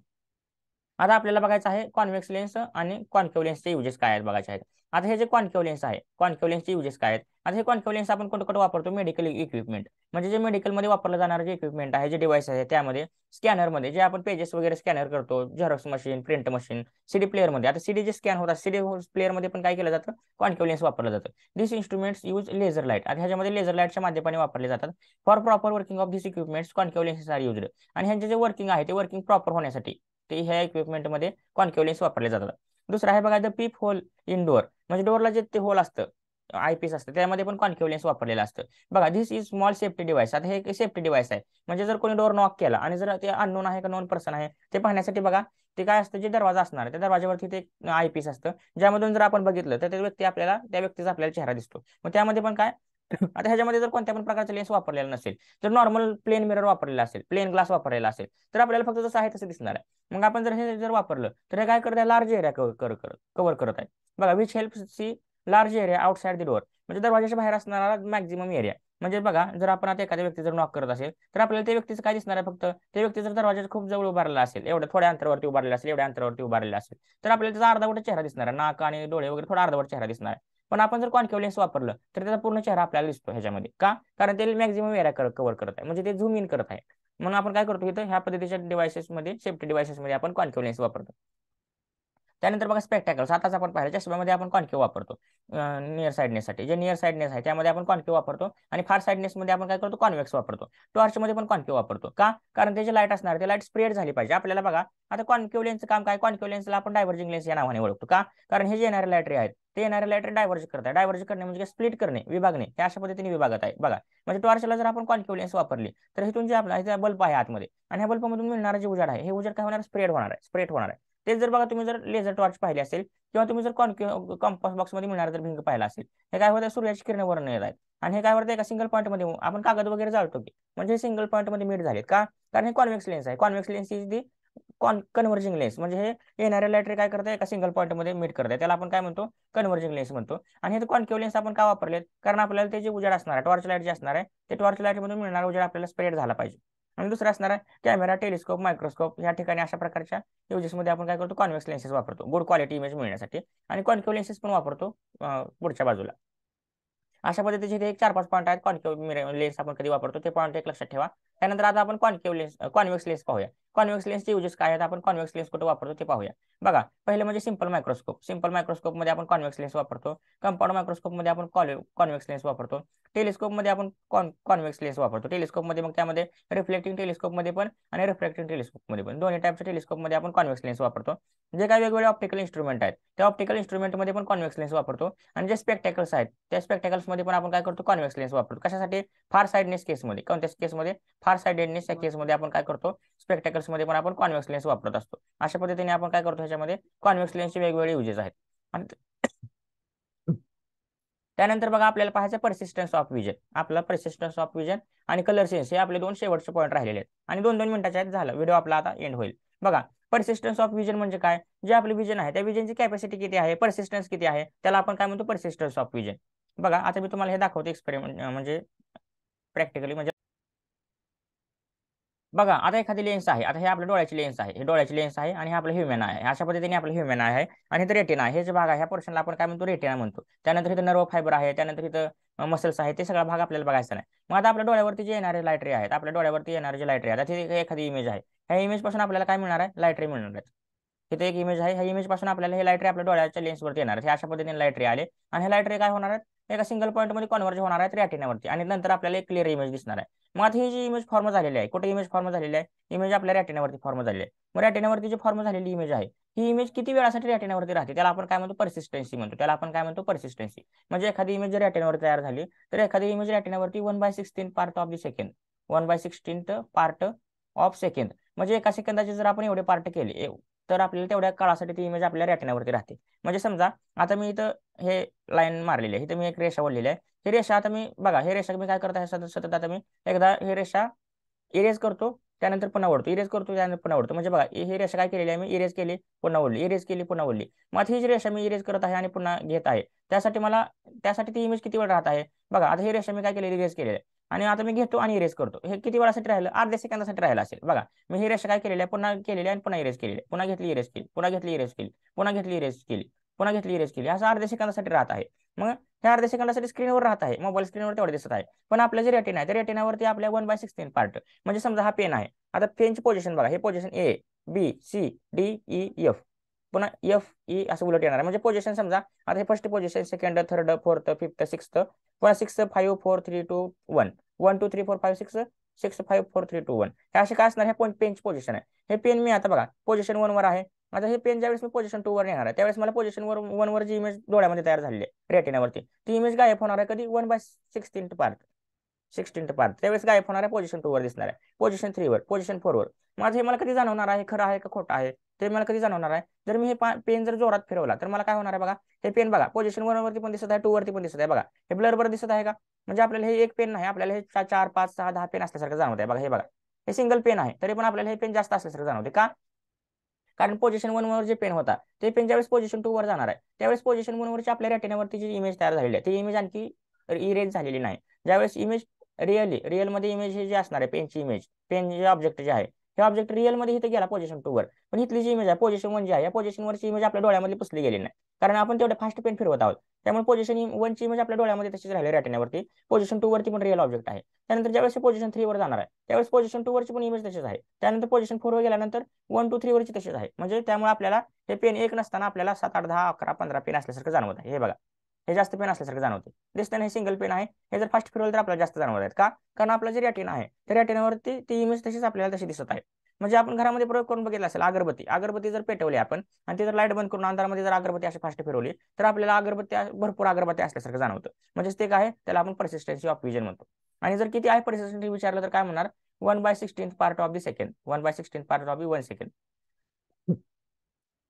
आता आपल्याला बघायचं आहे कॉन्व्हेक्स लेन्स आणि कॉन्केव लेन्सचे युजेस काय आहेत बघायचे आहेत आता हे जे कॉन्क्युलेन्स आहे कॉन्क्युलेन्सचे युजेस काय आहेत आता हे कॉन्क्युलेन्स आपण कुठं कुठं वापरतो मेडिकल इक्विपमेंट म्हणजे जे मेडिकलमध्ये वापरलं जाणारं जे इक्विपमेंट आहे जे डिवाइस आहे त्यामध्ये स्कॅनरमध्ये जे आपण पेजेस वगैरे स्कॅनर करतो Xerox machine print machine CD प्लेअरमध्ये आता सीडी जे स्कॅन होतात सीडी प्लेअरमध्ये पण काय केलं जातं कॉन्क्युलेन्स वापरलं जातं this instruments use laser light आता ह्याच्यामध्ये लेझर लाईटच्या माध्यमाने वापरले जातात for proper working of this equipments concave lens are use आणि ह्यांचे जे वर्किंग आहे ते वर्किंग प्रॉपर होण्यासाठी ते ह्या इक्विपमेंटमध्ये कॉन्क्युलेन्स वापरले जातात दुसरं आहे बघा the peep hole in door म्हणजे डोअरला जे ते होल असतं आयपीस असतं त्यामध्ये पण कॉन्क्युलेन्स वापरलेलं असतं बघा this is small safety device आता हे एक सेफ्टी डिवाइस आहे म्हणजे जर कोणी डोअर नॉक केला आणि जर ते अननोन आहे का नॉन पर्सन आहे ते पाहण्यासाठी बघा ते काय असतं जे दरवाजा असणार त्या दरवाजावरती ते आयपीस असतं ज्यामधून जर आपण बघितलं तर ते व्यक्ती आपल्याला त्या व्यक्तीचा आपल्याला चेहरा दिसतो मग त्यामध्ये पण काय आता ह्याच्यामध्ये जर कोणत्या पण प्रकारचा लेन्स वापरलेला नसेल तर नॉर्मल प्लेन मिरर वापरलेला असेल प्लेन ग्लास वापरलेला असेल तर आपल्याला फक्त जसं आहे तसं दिसणार आहे मग आपण जर हे जर वापरलं तर हे काय करत आहे लार्ज एरिया कव्हर करत आहे बघा which help see large area outside the door म्हणजे दरवाजाच्या बाहेर असणारा मॅक्झिमम एरिया म्हणजे बघा जर आपण आता एखाद्या व्यक्ती जर नॉक करत असेल तर आपल्याला त्या व्यक्तीचं काय दिसणार आहे फक्त त्या व्यक्ती जर दरवाजा खूप जवळ उभारला असेल एवढ्या थोड्या अंतरावरती उभारलेला असेल एवढ्या अंतरावरती उभारलेला असेल तर आपल्याला त्याचा अर्धावट चेहरा दिसणार आहे नाक आणि डोळे वगैरे थोडा अर्धावट चेहरा दिसणार आहे पण आपण जर कॉन्क्युलेन्स वापरलं तर त्याचा पूर्ण चेहरा आपल्याला दिसतो ह्याच्यामध्ये का कारण ते मॅक्झिमम एरिया कव्हर करत आहे म्हणजे ते झूम इन करत आहे म्हणून आपण काय करतो इथं ह्या पद्धतीच्या डिव्हायसेसमध्ये सेफ्टी डिव्हायसेसमध्ये आपण कॉन्क्युलेन्स वापरतो त्यानंतर बघा स्पेक्टॅकल्स आताच आपण पाहिलं चष्म्यामध्ये आपण कॉन्क्यू वापरतो नियर साईडनेससाठी जे नियर साईडनेस आहे त्यामध्ये आपण कॉन्केव वापरतो आणि फार मध्ये आपण काय करतो कॉन्व्हेक्स वापरतो टॉर्चमध्ये पण कॉन्केव वापरतो का कारण त्याची लाईट असणार ते लाईट स्प्रेड झाली पाहिजे आपल्याला बघा आता कॉन्केव लेन्सचं काम काय कॉन्क्युलेन्सला आपण डायव्हर्जिंग लेन्स या नावाने ओळखतो का कारण हे जे येणारे लायटरी आहेत ते येणाऱ्या लाईट डायव्हर्ज करतात डायव्हर्ज करणे म्हणजे स्प्लिट करणे विभागणे त्या अशा पद्धतीने विभागत आहे बघा म्हणजे टॉर्चला जर आपण कॉन्क्युलेन्स वापरली तर हे तुमचे आपला बल्ब आहे आतमध्ये आणि ह्या बल्बमधून मिळणारा जे उजाड आहे हे उजाड काय होणार स्प्रेड होणार आहे स्प्रेड होणार आहे तेच जर बघा तुम्ही जर लेझर टॉर्च पाहिले असेल किंवा तुम्ही जर कॉन्क्यू कॉम्पॉस बॉक्समध्ये मिळणार जर भिंग पाहिला असेल हे काय होतं सूर्याची किरण वर्ण येत आहेत आणि हे काय होतं एका सिंगल पॉईंटमध्ये आपण कागद वगैरे जाळतो की म्हणजे सिंगल पॉईंटमध्ये मीट झालेत का कारण हे कॉन्व्हेक्स लेन्स आहे convex lens is the con converging lens म्हणजे हे येणारे लाईट रे काय करते एका सिंगल पॉईंटमध्ये मीट करते त्याला आपण काय म्हणतो कन्व्हर्जिंग लेन्स म्हणतो आणि हे कॉन्क्यू लेन्स आपण का वापरलेत कारण आपल्याला ते जे उजाड असणार आहे टॉर्च लाईट जे असणार आहे ते टॉर्च लाईट मधून मिळणारा उजाड आपल्याला स्प्रेड झाला पाहिजे आणि दुसरा असणार आहे कॅमेरा टेलिस्कोप मायक्रोस्कोप या ठिकाणी अशा प्रकारच्या युजेसमध्ये आपण काय करतो कॉन्व्हेक्स लेन्सेस वापरतो गुड क्वालिटी इमेज मिळण्यासाठी आणि कॉन्क्यू लेन्सेस पण वापरतो पुढच्या बाजूला अशा पद्धतीचे चार पाच पॉईंट आहेत कॉन्क्यू लेन्स आपण कधी वापरतो ते पॉईंट एक लक्षात ठेवा त्यानंतर आता आपण कॉन्केव्ह लेन्स कॉन्वेक्स लेन्स पाहूया कॉन्वेक्स लेन्सचे युजेस काय आहेत आपण कॉन्वेक्स लेन्स कुठे वापरतो ते पाहूया बघा पहिले म्हणजे सिंपल मायक्रोस्कोप सिंपल मध्ये आपण कॉन्वेक्स लेन्स वापरतो कंपाऊंड मध्ये आपण कॉन्वेक्स लेन्स वापरतो टेलिस्कोप मध्ये आपण कॉन लेन्स वापरतो टेलिस्कोप मध्ये मग त्यामध्ये रिफ्लेक्टिंग मध्ये पण आणि रिफ्लेक्टिंग मध्ये पण दोन्ही टेलिस्कोप मध्ये आपण कॉन्वेक्स लेन्स वापरतो जे काही वेगवेगळे ऑप्टिकल इन्स्ट्रुमेंट आहेत त्या ऑप्टिकल मध्ये पण कॉन्वेक्स लेन्स वापरतो आणि जे स्पेक्टॅकल्स आहेत त्या मध्ये पण आपण काय करतो कॉन्वेक्स लेन्स वापरतो कशासाठी फार साईडनेस केसमध्ये कोणत्या केसमध्ये फार साइडेडनेस या हो. केसमध्ये आपण काय करतो स्पेक्टेकल्स मध्ये पण आपण कॉन्व्हेक्स लेन्स वापरत असतो अशा पद्धतीने आपण काय करतो ह्याच्यामध्ये कॉन्व्हेक्स लेन्सचे वेगवेगळे युजेस आहेत त्यानंतर बघा आपल्याला पाहायचं परसिस्टन्स ऑफ विजन आपला परसिस्टन्स ऑफ विजन आणि कलर सेन्स हे आपले दोन शेवटचे पॉईंट राहिलेले आहेत आणि दोन दोन मिनिटाच्या आहेत झालं व्हिडिओ आपला आता एंड होईल बघा परसिस्टन्स ऑफ विजन म्हणजे काय जे आपले विजन आहे त्या विजनची कॅपॅसिटी किती आहे परसिस्टन्स किती आहे त्याला आपण काय म्हणतो परसिस्टन्स ऑफ विजन बघा आता मी तुम्हाला हे दाखवतो एक्सपेरिमेंट म्हणजे प्रॅक्टिकली म्हणजे बघा आता एखादी लेन्स आहे आता हे आपल्या डोळ्याची लेन्स आहे हे डोळ्याची लेन्स आहे आणि हे आपलं ह्युमेन आहे अशा पद्धतीने आपलं ह्युमेन आहे आणि इथं रेटिना आहे हे जे भाग आहे ह्या पोर्शनला आपण काय म्हणतो रेटिना म्हणतो त्यानंतर इथं नर्व फायबर आहे त्यानंतर इथं मसल्स आहे ते सगळा भाग आपल्याला बघायचा नाही मग आता आपल्या डोळ्यावरती जे येणारे लायटरी आहेत आपल्या डोळ्यावरती येणारे जे लायटरी आहेत एखादी इमेज आहे ह्या इमेज पासून आपल्याला काय मिळणार आहे लायटरी मिळणार आहे इथे एक इमेज आहे ह्या इमेज पासून आपल्याला हे लाईट आपल्या डोळ्याच्या लेन्सवरती येणार हे अशा पद्धतीने लाईट आले आणि हे लाईट काय होणार आहेत एका सिंगल पॉईंटमध्ये कन्वर्ज होणार आहे रॅटिनावरती आणि नंतर आपल्याला एक क्लिअर इमेज दिसणार आहे मग आता ही जी इमेज फॉर्म झालेली आहे कुठे इमेज फॉर्म झालेली आहे इमेज आपल्या रॅटिनावरती फॉर्म झालेली आहे मग रॅटिनावरती जी फॉर्म झालेली इमेज आहे ही इमेज किती वेळासाठी रॅटिनावरती राहते त्याला आपण काय म्हणतो परसिस्टन्सी म्हणतो त्याला आपण काय म्हणतो परसिस्टन्सी म्हणजे एखादी इमेज जर रॅटिनावर तयार झाली तर एखादी इमेज रॅटिनावरती one by sixteen part of the second one by sixteen part of second म्हणजे एका सेकंदाचे जर आपण एवढे पार्ट केले तर आपल्याला तेवढ्या काळासाठी ती इमेज म्हणजे आपल्या रेटण्यावरती राहते म्हणजे समजा आता मी इथं हे लाईन मारलेली आहे इथं मी एक रेषा ओढलेली आहे ही रेषा आता मी बघा हे रेषा मी काय करत आहे सतत सतत आता मी एकदा हे रेषा इरेज करतो त्यानंतर पुन्हा ओढतो इरेज करतो त्यानंतर पुन्हा ओढतो म्हणजे बघा ही रेषा काय केलेली आहे मी इरेज केली पुन्हा ओढली इरेज केली पुन्हा ओढली मग ही जी रेषा मी इरेज करत आहे आणि पुन्हा घेत आहे त्यासाठी मला त्यासाठी ती इमेज किती वेळ राहत आहे बघा आता ही रेषा मी काय केलेली इरेज केलेली आहे आणि आता मी घेतो आणि इरेज करतो हे किती वेळासाठी राहिलं अर्ध्या सेकंदासाठी राहिलं असेल बघा मी ही रेषा काय केलेली आहे पुन्हा केलेली आणि पुन्हा इरेज केलेली पुन्हा घेतली इरेज केली पुन्हा घेतली इरेज केली पुन्हा घेतली इरेज केली पुन्हा घेतली इरेज केली असं अर्ध्या सेकंदासाठी राहत आहे मग हे अर्ध्या सेकंदासाठी स्क्रीनवर राहत आहे मोबाईल स्क्रीनवर तेवढे दिसत आहे पण आपलं जे रेटिन आहे त्या रेटिनावरती आपल्या वन बाय सिक्सटीन पार्ट म्हणजे समजा हा पेन आहे आता पेनची पोझिशन बघा हे position A B C D E F पुन्हा एफ ई e असं उलट येणार आहे म्हणजे पोझिशन समजा आता हे first position second third fourth fifth sixth पुन्हा six five four three two one one two three four five six six five four three two one हे असे काय असणार हे पण पेनची पोझिशन आहे हे पेन मी आता बघा पोझिशन वन वर आहे आता हे पेन ज्यावेळेस मी पोझिशन टू वर येणार आहे त्यावेळेस मला पोझिशन वर वन वर जी इमेज डोळ्यामध्ये तयार झाली आहे रेटिनावरती ती इमेज गायब होणार आहे कधी one by sixteen part sixteen part त्यावेळेस गायब होणार आहे पोझिशन टू वर दिसणार आहे पोझिशन वर पोझिशन फोर वर माझं हे मला कधी जाणवणार आहे खरं आहे का खोटं आहे ते मला कधी जाणवणार आहे जर मी हे पेन जर जोरात फिरवला तर मला काय होणार आहे बघा हे पेन बघा पोझिशन वन वरती पण दिसत आहे टू वरती पण दिसत आहे बघा हे ब्लर वर दिसत आहे का म्हणजे आपल्याला हे एक पेन नाही आपल्याला हे चार पाच सहा दहा पेन असल्यासारखं जाणवत आहे बघा हे बघा हे सिंगल पेन आहे तरी पण आपल्याला हे पेन जास्त असल्यासारखं जाणवते का कारण पोझिशन वन वर जे पेन होता ते पेन ज्यावेळेस पोझिशन टू वर जाणार आहे त्यावेळेस पोझिशन वन वरची आपल्या रेटिनावरती जी इमेज तयार झालेली आहे ती इमेज आणखी इरेज झालेली नाही ज्यावेळेस इमेज रिअली मध्ये इमेज हे जे असणार आहे पेनची इमेज पेन जे ऑब्जेक्ट जे आहे हे ऑब्जेक्ट रिअल मध्ये इथे गेला पोझिशन टू वर पण इथली जी इमेज आहे पोझिशन वन जी आहे या पोझिशन वरची इमेज आपल्या डोळ्यामध्ये पुसली गेली नाही कारण आपण तेवढे फास्ट पेन फिरवत आहोत त्यामुळे पोझिशन वनची इमेज आपल्या डोळ्यामध्ये तशीच राहिली रॅटण्यावरती पोझिशन टू वरती पण रिअल ऑब्जेक्ट आहे त्यानंतर ज्यावेळेस पोझिशन थ्री वर जाणार आहे त्यावेळेस पोझिशन टू वरची पण इमेज तशीच आहे त्यानंतर पोझिशन फोर वर गेल्यानंतर वन टू थ्री वरची तशीच आहे म्हणजे त्यामुळे आपल्याला हे पेन एक नसताना आपल्याला सात आठ दहा अकरा पंधरा पेन असल्यासारखं जाणवत आहे हे बघा हे जास्त पेन असल्यासारखं जाणवते दिसताना हे सिंगल पेन आहे हे जर फास्ट फिरवलं तर आपल्याला जास्त जाणवत आहेत का कारण आपलं जे रॅटिन आहे त्या रॅटिनावरती ती इमेज तशीच आपल्याला तशी दिसत आहे म्हणजे आपण घरामध्ये प्रयोग करून बघितला असेल अगरबत्ती अगरबत्ती जर पेटवली आपण आणि ती जर लाईट बंद करून अंधारामध्ये जर अगरबत्ती अशी फास्ट फिरवली तर आपल्याला अगरबत्ती भरपूर अगरबत्ती असल्यासारखं जाणवतं म्हणजेच ते काय आहे त्याला आपण परसिस्टन्सी ऑफ विजन म्हणतो आणि जर किती आहे परसिस्टन्सी विचारलं तर काय म्हणणार one by sixteen part of the second one by sixteen part of the one second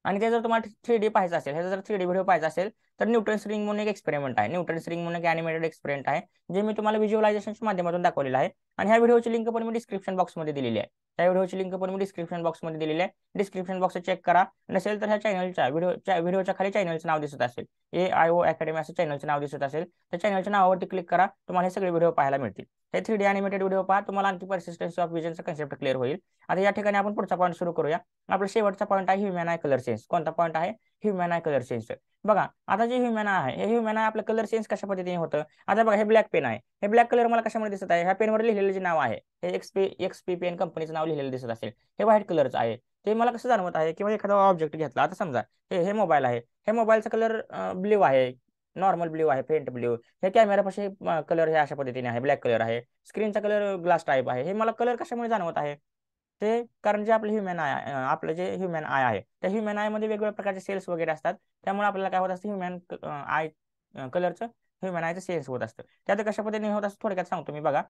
आणि ते जर तुम्हाला थ्री डी पाहायचं असेल हे जर थ्री डी व्हिडिओ पाहिजे असेल तर न्यूट्रन्स रिंग म्हणून एक एक्सपेरिमेंट आहे न्यूट्रन्स रिंग म्हणून एक अॅनिमेटेड एक्सपेरिमेंट आहे जे मी तुम्हाला व्हिज्युअलायझेशनच्या माध्यमातून दाखवलेला आहे आणि ह्या व्हिडिओची लिंक पण मी डिस्क्रिप्शन बॉक्समध्ये दिलेली आहे त्या व्हिडिओची लिंक पण मी डिस्क्रिप्शन बॉक्समध्ये दिलेली आहे डिस्क्रिप्शन बॉक्स चेक करा नसेल तर ह्या चॅनलच्या व्हिडिओच्या व्हिडिओच्या खाली चॅनलचं नाव दिसत असेल ए आय ओ अकॅडमी असं चॅनलचं नाव दिसत असेल त्या चॅनलच्या नावावरती क्लिक करा तुम्हाला हे सगळे व्हिडिओ पाहायला मिळतील हे थ्री डी अॅनिमेटेड व्हिडिओ पहा तुम्हाला आणखी परसिस्टन्स ऑफ विजनचा कन्सेप्ट क्लिअर होईल आता या ठिकाणी आपण पुढचा पॉईंट सुरू करूया आपला शेवटचा पॉईंट आहे ह्युमॅन आय कलर सेन्स कोणता पॉईंट आहे ह्युमॅन आहे कलर चेंज बघा आता जे ह्युमॅन आहे हे ह्युमॅन आहे आपलं कलर चेंज कशा पद्धतीने होतं आता बघा हे ब्लॅक पेन आहे हे ब्लॅक कलर मला कशामध्ये दिसत आहे ह्या पेनवर लिहिलेलं जे नाव आहे हे एक्सपी एक्सपी पेन कंपनीचं नाव लिहिलेलं दिसत असेल हे व्हाईट कलरचं आहे ते मला कसं जाणवत आहे किंवा एखादा ऑब्जेक्ट घेतला आता समजा हे हे मोबाईल आहे हे मोबाईलचा कलर ब्ल्यू आहे नॉर्मल ब्ल्यू आहे फेंट ब्ल्यू हे कॅमेरापाशी कलर हे अशा पद्धतीने आहे ब्लॅक कलर आहे स्क्रीनचा कलर ग्लास टाईप आहे हे मला कलर कशामुळे जाणवत आहे ते कारण जे आपले ह्युमॅन आय आपलं जे ह्युमॅन आय आहे त्या ह्युमॅन आय मध्ये वेगवेगळ्या प्रकारचे सेल्स वगैरे असतात त्यामुळे आपल्याला काय होत असतं ह्युमॅन आय कलरचं ह्युमॅन आयचं सेल्स होत असतं त्यात कशा पद्धतीने होत असतं थोडक्यात सांगतो मी बघा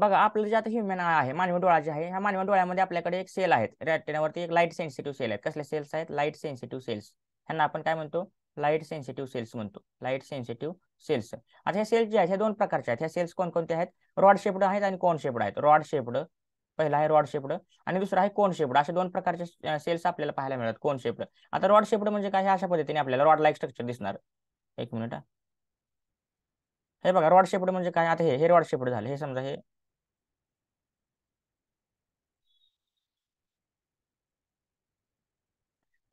बघा आपलं जे आता ह्युमॅन आय आहे मानवी डोळा जे आहे ह्या मानवी डोळ्यामध्ये आपल्याकडे एक सेल आहेत रॅटेनावरती एक लाईट सेन्सिटिव्ह सेल आहेत कसले सेल्स आहेत लाईट सेन्सिटिव्ह सेल्स ह्यांना आपण काय म्हणतो लाईट सेन्सिटिव्ह सेल्स म्हणतो लाईट सेन्सिटिव्ह सेल्स आता ह्या सेल्स जे आहेत ह्या दोन प्रकारच्या आहेत ह्या सेल्स कोणकोणत्या आहेत रॉड शेपड आहेत आणि कोण शेपड आहेत रॉड शेपड पहिला आहे रॉड शेपड आणि दुसरा आहे कोण शेपड अशा दोन प्रकारचे सेल्स आपल्याला पाहायला मिळतात कोण शेपड आता रॉड शेपड म्हणजे काय अशा पद्धतीने आपल्याला रॉड लाईक स्ट्रक्चर दिसणार एक मिनिट हे बघा रॉड शेपड म्हणजे काय आता हे रॉड शेपड झालं हे समजा हे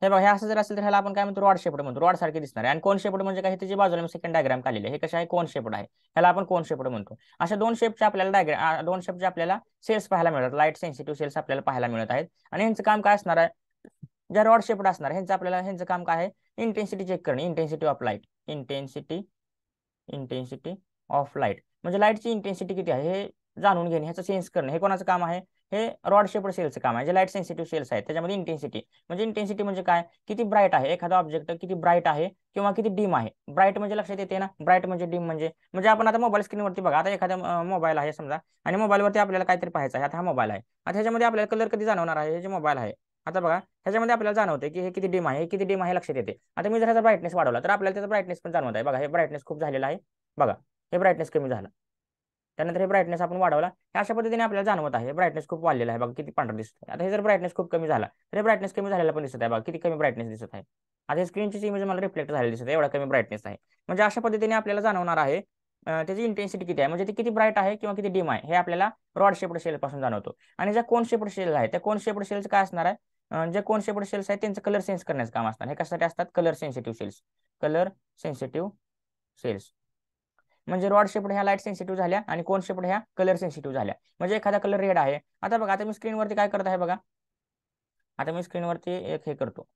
हे बघा हे असं जर असेल तर ह्याला आपण काय म्हणतो रॉड शेपड म्हणतो रॉड सारखे दिसणार आहे आणि कोण शेपड म्हणजे काय त्याची बाजूला सेकंड डायग्राम काढलेली हे कशा आहे कोण शेपड आहे ह्याला आपण कोण शेपड म्हणतो अशा दोन शेपचे आपल्याला डायग्राम दोन शेपचे आपल्याला सेल्स पाहायला मिळतात लाईट सेन्सिटिव्ह सेल्स आपल्याला पाहायला मिळत आहेत आणि यांचं काम काय असणार आहे ज्या रॉड शेपड असणार ह्यांचं आपल्याला ह्यांचं काम काय आहे इंटेन्सिटी चेक करणे intensity of light intensity intensity of light म्हणजे लाईटची इंटेन्सिटी किती आहे हे जाणून घेणे ह्याचं सेन्स करणे हे कोणाचं काम आहे हे रॉड शेपड सेल्स काम आहे जे लाईट सेन्सिटिव्ह सेल्स आहेत त्याच्यामध्ये इंटेन्सिटी म्हणजे इंटेन्सिटी म्हणजे काय किती ब्राईट आहे एखादा ऑब्जेक्ट किती ब्राईट आहे किंवा किती डीम आहे ब्राईट म्हणजे लक्षात येते ना ब्राईट म्हणजे डीम म्हणजे म्हणजे आपण आता मोबाईल स्क्रीनवरती बघा आता एखादा मोबाईल आहे समजा आणि मोबाईलवरती आपल्याला काहीतरी पाहायचं आहे आता हा मोबाईल आहे आता ह्याच्यामध्ये आपल्याला कलर कधी जाणवणार आहे हे जे मोबाईल आहे आता बघा ह्याच्यामध्ये आपल्याला जाणवते की हे किती डीम आहे हे किती डीम आहे लक्षात येते आता मी जर ह्याचा ब्राईटनेस वाढवला तर आपल्याला त्याचा ब्राईटनेस पण जाणवत आहे बघा हे ब्राईटनेस खूप झालेला आहे बघा हे ब्राईटनेस कमी झालं त्यानंतर हे ब्राईटनेस आपण वाढवला हे अशा पद्धतीने आपल्याला जाणवत आहे ब्राईटनेस खूप वाढलेला आहे बघा किती पांढरा दिसत आता हे जर ब्राईटनेस खूप कमी झाला तर हे ब्राईटनेस कमी झालेला पण दिसत आहे बघा किती कमी ब्राईटनेस दिसत आहे आता हे स्क्रीनची इमेज मला रिफ्लेक्ट झालेली दिसत आहे एवढा कमी ब्राईटनेस आहे म्हणजे अशा पद्धतीने आपल्याला जाणवणार आहे त्याची इंटेन्सिटी किती आहे म्हणजे ती किती ब्राईट आहे किंवा किती डिम आहे हे आपल्याला रॉड शेपड शेल पासून जाणवतो आणि ज्या कोण शेपड शेल आहे त्या कोण शेपड शेल्स काय असणार आहे जे कोण शेपड शेल्स आहेत त्यांचं कलर सेन्स करण्याचं काम असतात हे कशासाठी असतात colour sensitive cells colour sensitive cells म्हणजे रॉड शेपड ह्या लाईट सेन्सिटिव्ह झाल्या आणि कोण शेपड ह्या कलर सेन्सिटिव्ह झाल्या म्हणजे एखादा कलर रेड आहे आता बघा आता मी स्क्रीनवरती काय करत आहे बघा आता मी स्क्रीनवरती एक हे करतो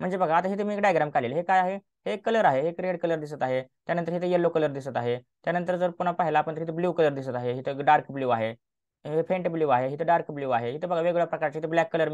म्हणजे बघा आता हे तुम्ही एक डायग्राम काढलेलं हे काय आहे हे एक कलर आहे एक रेड कलर दिसत आहे त्यानंतर इथे येलो कलर दिसत आहे त्यानंतर जर पुन्हा पाहिला आपण तर इथे ब्ल्यू कलर दिसत आहे इथं डार्क ब्ल्यू आहे हे फेंट ब्ल्यू आहे इथे डार्क ब्ल्यू आहे इथे बघा वेगळ्या प्रकारचे इथे ब्लॅक कलर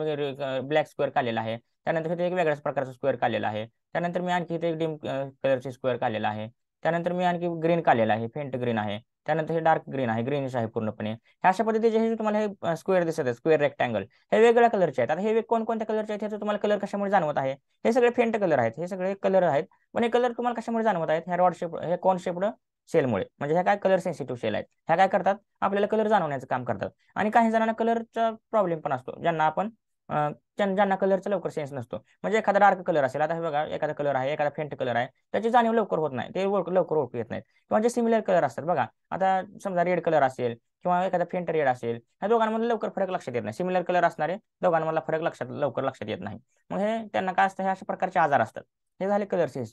ब्लॅक स्क्वेअर काढलेला आहे त्यानंतर इथे एक वेगळ्याच प्रकारचा स्क्वेअर काढलेला आहे त्यानंतर मी आणखी इथे एक डिम कलरचे स्क्वेअर काढलेला आहे त्यानंतर मी आणखी ग्रीन काढलेला आहे फेंट ग्रीन आहे त्यानंतर हे डार्क ग्रीन आहे ग्रीनिश आहे पूर्णपणे अशा पद्धतीचे हे तुम्हाला हे स्क्वेअर दिसत आहे स्क्वेअर रेक्टँगल हे वेगळ्या कलरचे आहेत आता हे कोणकोणत्या कलरचे आहेत ह्याचं तुम्हाला कलर कशामुळे जाणवत आहे हे सगळे फेंट कलर आहेत हे सगळे कलर आहेत पण हे कलर तुम्हाला कशामुळे जाणवत आहेत ह्या रॉड शेप हे कोण शेपड सेलमुळे म्हणजे ह्या काय कलर सेन्सिटिव्ह सेल आहेत ह्या काय करतात आपल्याला कलर जाणवण्याचं काम करतात आणि काही जणांना कलरचा प्रॉब्लेम पण असतो ज्यांना आपण ज्यांना कलरचा लवकर सेन्स नसतो म्हणजे एखादा डार्क कलर असेल आता हे बघा एखादा कलर आहे एखादा फेंट कलर आहे त्याची जाणीव लवकर होत नाही ते लवकर ओळख येत नाही किंवा जे सिमिलर कलर असतात बघा आता समजा रेड कलर असेल किंवा एखादा फेंट रेड असेल ह्या दोघांमध्ये लवकर फरक लक्षात येत नाही सिमिलर कलर असणारे दोघांमधला फरक लक्षात लवकर लक्षात येत नाही मग हे त्यांना काय असतं हे अशा प्रकारचे आजार असतात हे झाले कलर सेन्स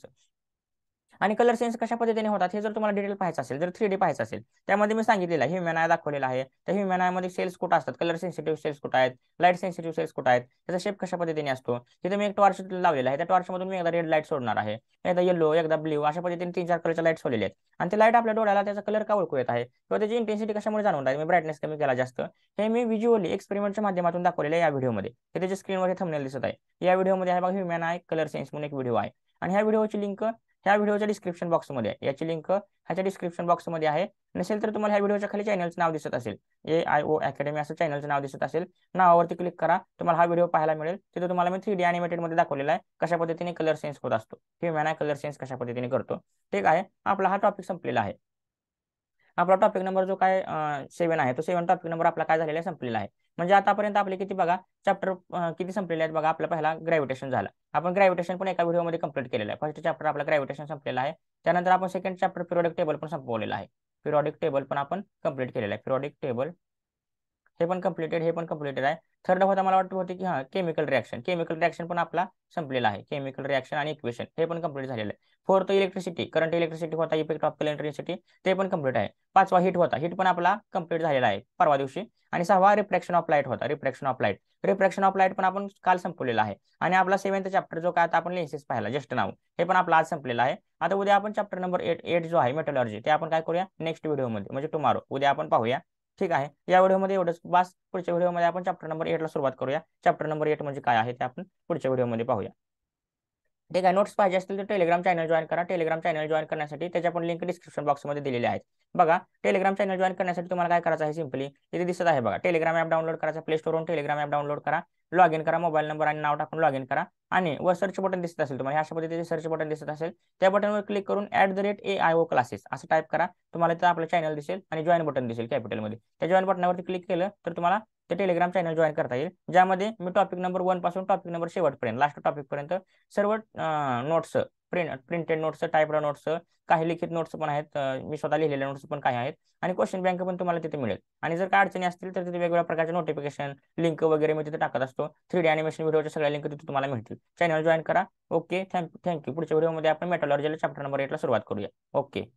आणि कलर सेन्स कशा पद्धतीने होतात हे जर तुम्हाला डिटेल पाहायचं असेल जर थ्री डी पाहायचं असेल त्यामध्ये मी सांगितलेलं आहे ह्युमॅन आय दाखवलेला आहे तर ह्युमॅन मध्ये सेल्स कुठं असतात कलर सेन्सिटिव्ह सेल्स कुठं आहेत लाईट सेन्सिटिव्ह सेल्स कुठं आहेत त्याचा शेप कशा पद्धतीने असतो तिथे मी एक टॉर्च लावलेला आहे त्या टॉर्चमधून मी एकदा रेड लाईट सोडणार आहे एकदा येलो एकदा ब्ल्यू अशा पद्धतीने तीन चार कलरच्या लाईट सोडलेले आहेत आणि ते लाईट आपल्या डोळ्याला त्याचा कलर का ओळखू येत आहे किंवा त्याची इंटेन्सिटी कशामुळे जाणून राहील मी ब्राईटनेस कमी केला जास्त हे मी व्हिज्युअली एक्सपेरिमेंटच्या माध्यमातून दाखवलेलं या व्हिडिओमध्ये हे त्याच्या स्क्रीनवर हे थंबनेल दिसत आहे या व्हिडिओमध्ये आहे बघा ह्युमॅन आय कलर सेन्स म्हणून एक व्हिडिओ आहे आणि ह्या व्हिडिओची लिंक ह्या व्हिडिओच्या डिस्क्रिप्शन बॉक्समध्ये आहे याची लिंक ह्याच्या डिस्क्रिप्शन बॉक्समध्ये आहे नसेल तर तुम्हाला ह्या व्हिडिओच्या खाली चॅनलचं नाव दिसत असेल ए आय ओ अकॅडमी असं चॅनलचं नाव दिसत असेल नावावरती क्लिक करा तुम्हाला हा व्हिडिओ पाहायला मिळेल तिथे तुम्हाला मी थ्री डी अॅनिमेटेडमध्ये दाखवलेला आहे कशा पद्धतीने कलर सेन्स होत असतो किंवा आहे कलर सेन्स कशा पद्धतीने करतो ठीक आहे आपला हा टॉपिक संपलेला आहे आपला टॉपिक नंबर जो काय सेवन आहे तो सेवन टॉपिक नंबर आपला काय झालेला आहे संपलेला आहे म्हणजे आतापर्यंत आपले किती बघा चॅप्टर किती संपलेले आहेत बघा आपला पहिला ग्रॅव्हिटेशन झाला आपण ग्रॅव्हिटेशन पण एका व्हिडिओमध्ये कंप्लीट केलेला आहे फर्स्ट चॅप्टर आपला ग्रॅव्हिटेशन संपलेला आहे त्यानंतर आपण सेकंड चॅप्टर पिरियडिक टेबल पण संपवलेला आहे पिरियडिक टेबल पण आपण कंप्लीट केलेला आहे पिरियडिक टेबल हे पण कम्प्लिटेड हे पण कम्प्लिटेड आहे थर्ड होता मला वाटत होते की हा केमिकल रिॲक्शन केमिकल रिॲक्शन पण आपला संपलेला आहे केमिकल रिॲक्शन आणि इक्वेशन हे पण कम्प्लीट झालेलं आहे फोर्थ इलेक्ट्रिसिटी करंट इलेक्ट्रिसिटी होता इफेक्ट ऑफ इलेक्ट्रिसिटी ते पण कम्प्लीट आहे पाचवा हिट होता हिट पण आपला कम्प्लीट झालेला आहे परवा दिवशी आणि सहावा रिफ्रॅक्शन ऑफ लाईट होता refraction of light refraction of light पण आपण काल संपवलेला आहे आणि आपला सेवन्थ चॅप्टर जो काय आपण लेन्सेस पाहिला जस्ट नाव हे पण आपला आज संपलेला आहे आता उद्या आपण चॅप्टर नंबर एट एट जो आहे मेटॉलॉजी ते आपण काय करूया नेक्स्ट व्हिडिओमध्ये म्हणजे टुमारो उद्या आपण पाहूया ठीक आहे या व्हिडिओमध्ये एवढंच बास पुढच्या व्हिडिओमध्ये आपण चॅप्टर नंबर एटला सुरुवात करूया चॅप्टर नंबर एट म्हणजे काय आहे ते आपण पुढच्या व्हिडिओमध्ये पाहूया ठीक आहे नोट्स पाहिजे असतील तर टेलिग्राम चॅनल जॉईन करा टेलिग्राम चॅनल जॉईन करण्यासाठी त्याच्या पण लिंक डिस्क्रिप्शन बॉक्समध्ये दिलेले आहेत बघा टेलिग्राम चॅनल जॉईन करण्यासाठी तुम्हाला काय करायचं आहे सिम्पली इथे दिसत आहे बघा टेलिग्राम ॲप डाउनलोड करायचा प्ले स्टोरवरून टेलिग्राम ॲप डाउनलोड करा लॉग इन करा मोबाईल नंबर आणि नाव टाकून लॉग इन करा आणि वर सर्च बटन दिसत असेल तुम्हाला अशा पद्धतीचे सर्च बटन दिसत असेल त्या बटनवर क्लिक करून at the rate A I O classes असं टाईप करा तुम्हाला तिथं आपलं चॅनल दिसेल आणि जॉईन बटन दिसेल कॅपिटलमध्ये त्या जॉईन बटनावरती क्लिक केलं तर तुम्हाला ते टेलिग्राम चॅनल जॉईन करता येईल ज्यामध्ये मी टॉपिक नंबर वन पासून टॉपिक नंबर शेवटपर्यंत लास्ट टॉपिकपर्यंत सर्व नोट्स प्रिंट प्रिंटेड नोट्स टाईपरा नोट्स काही लिखित नोट्स पण आहेत मी स्वतः लिहिलेल्या नोट्स पण काही आहेत आणि क्वेश्चन बँक पण तुम्हाला तिथे मिळेल आणि जर काय अडचणी असतील तर तिथे वेगवेगळ्या प्रकारचे नोटिफिकेशन लिंक वगैरे मी तिथे टाकत असतो थ्री डी अॅनिमेशन व्हिडिओच्या सगळ्या लिंक तिथे तुम्हाला मिळतील चॅनल जॉईन करा ओके थँक्यू थँक्यू पुढच्या व्हिडिओमध्ये आपण मेटॉलॉजीला चॅप्टर नंबर एटला सुरुवात करूया ओके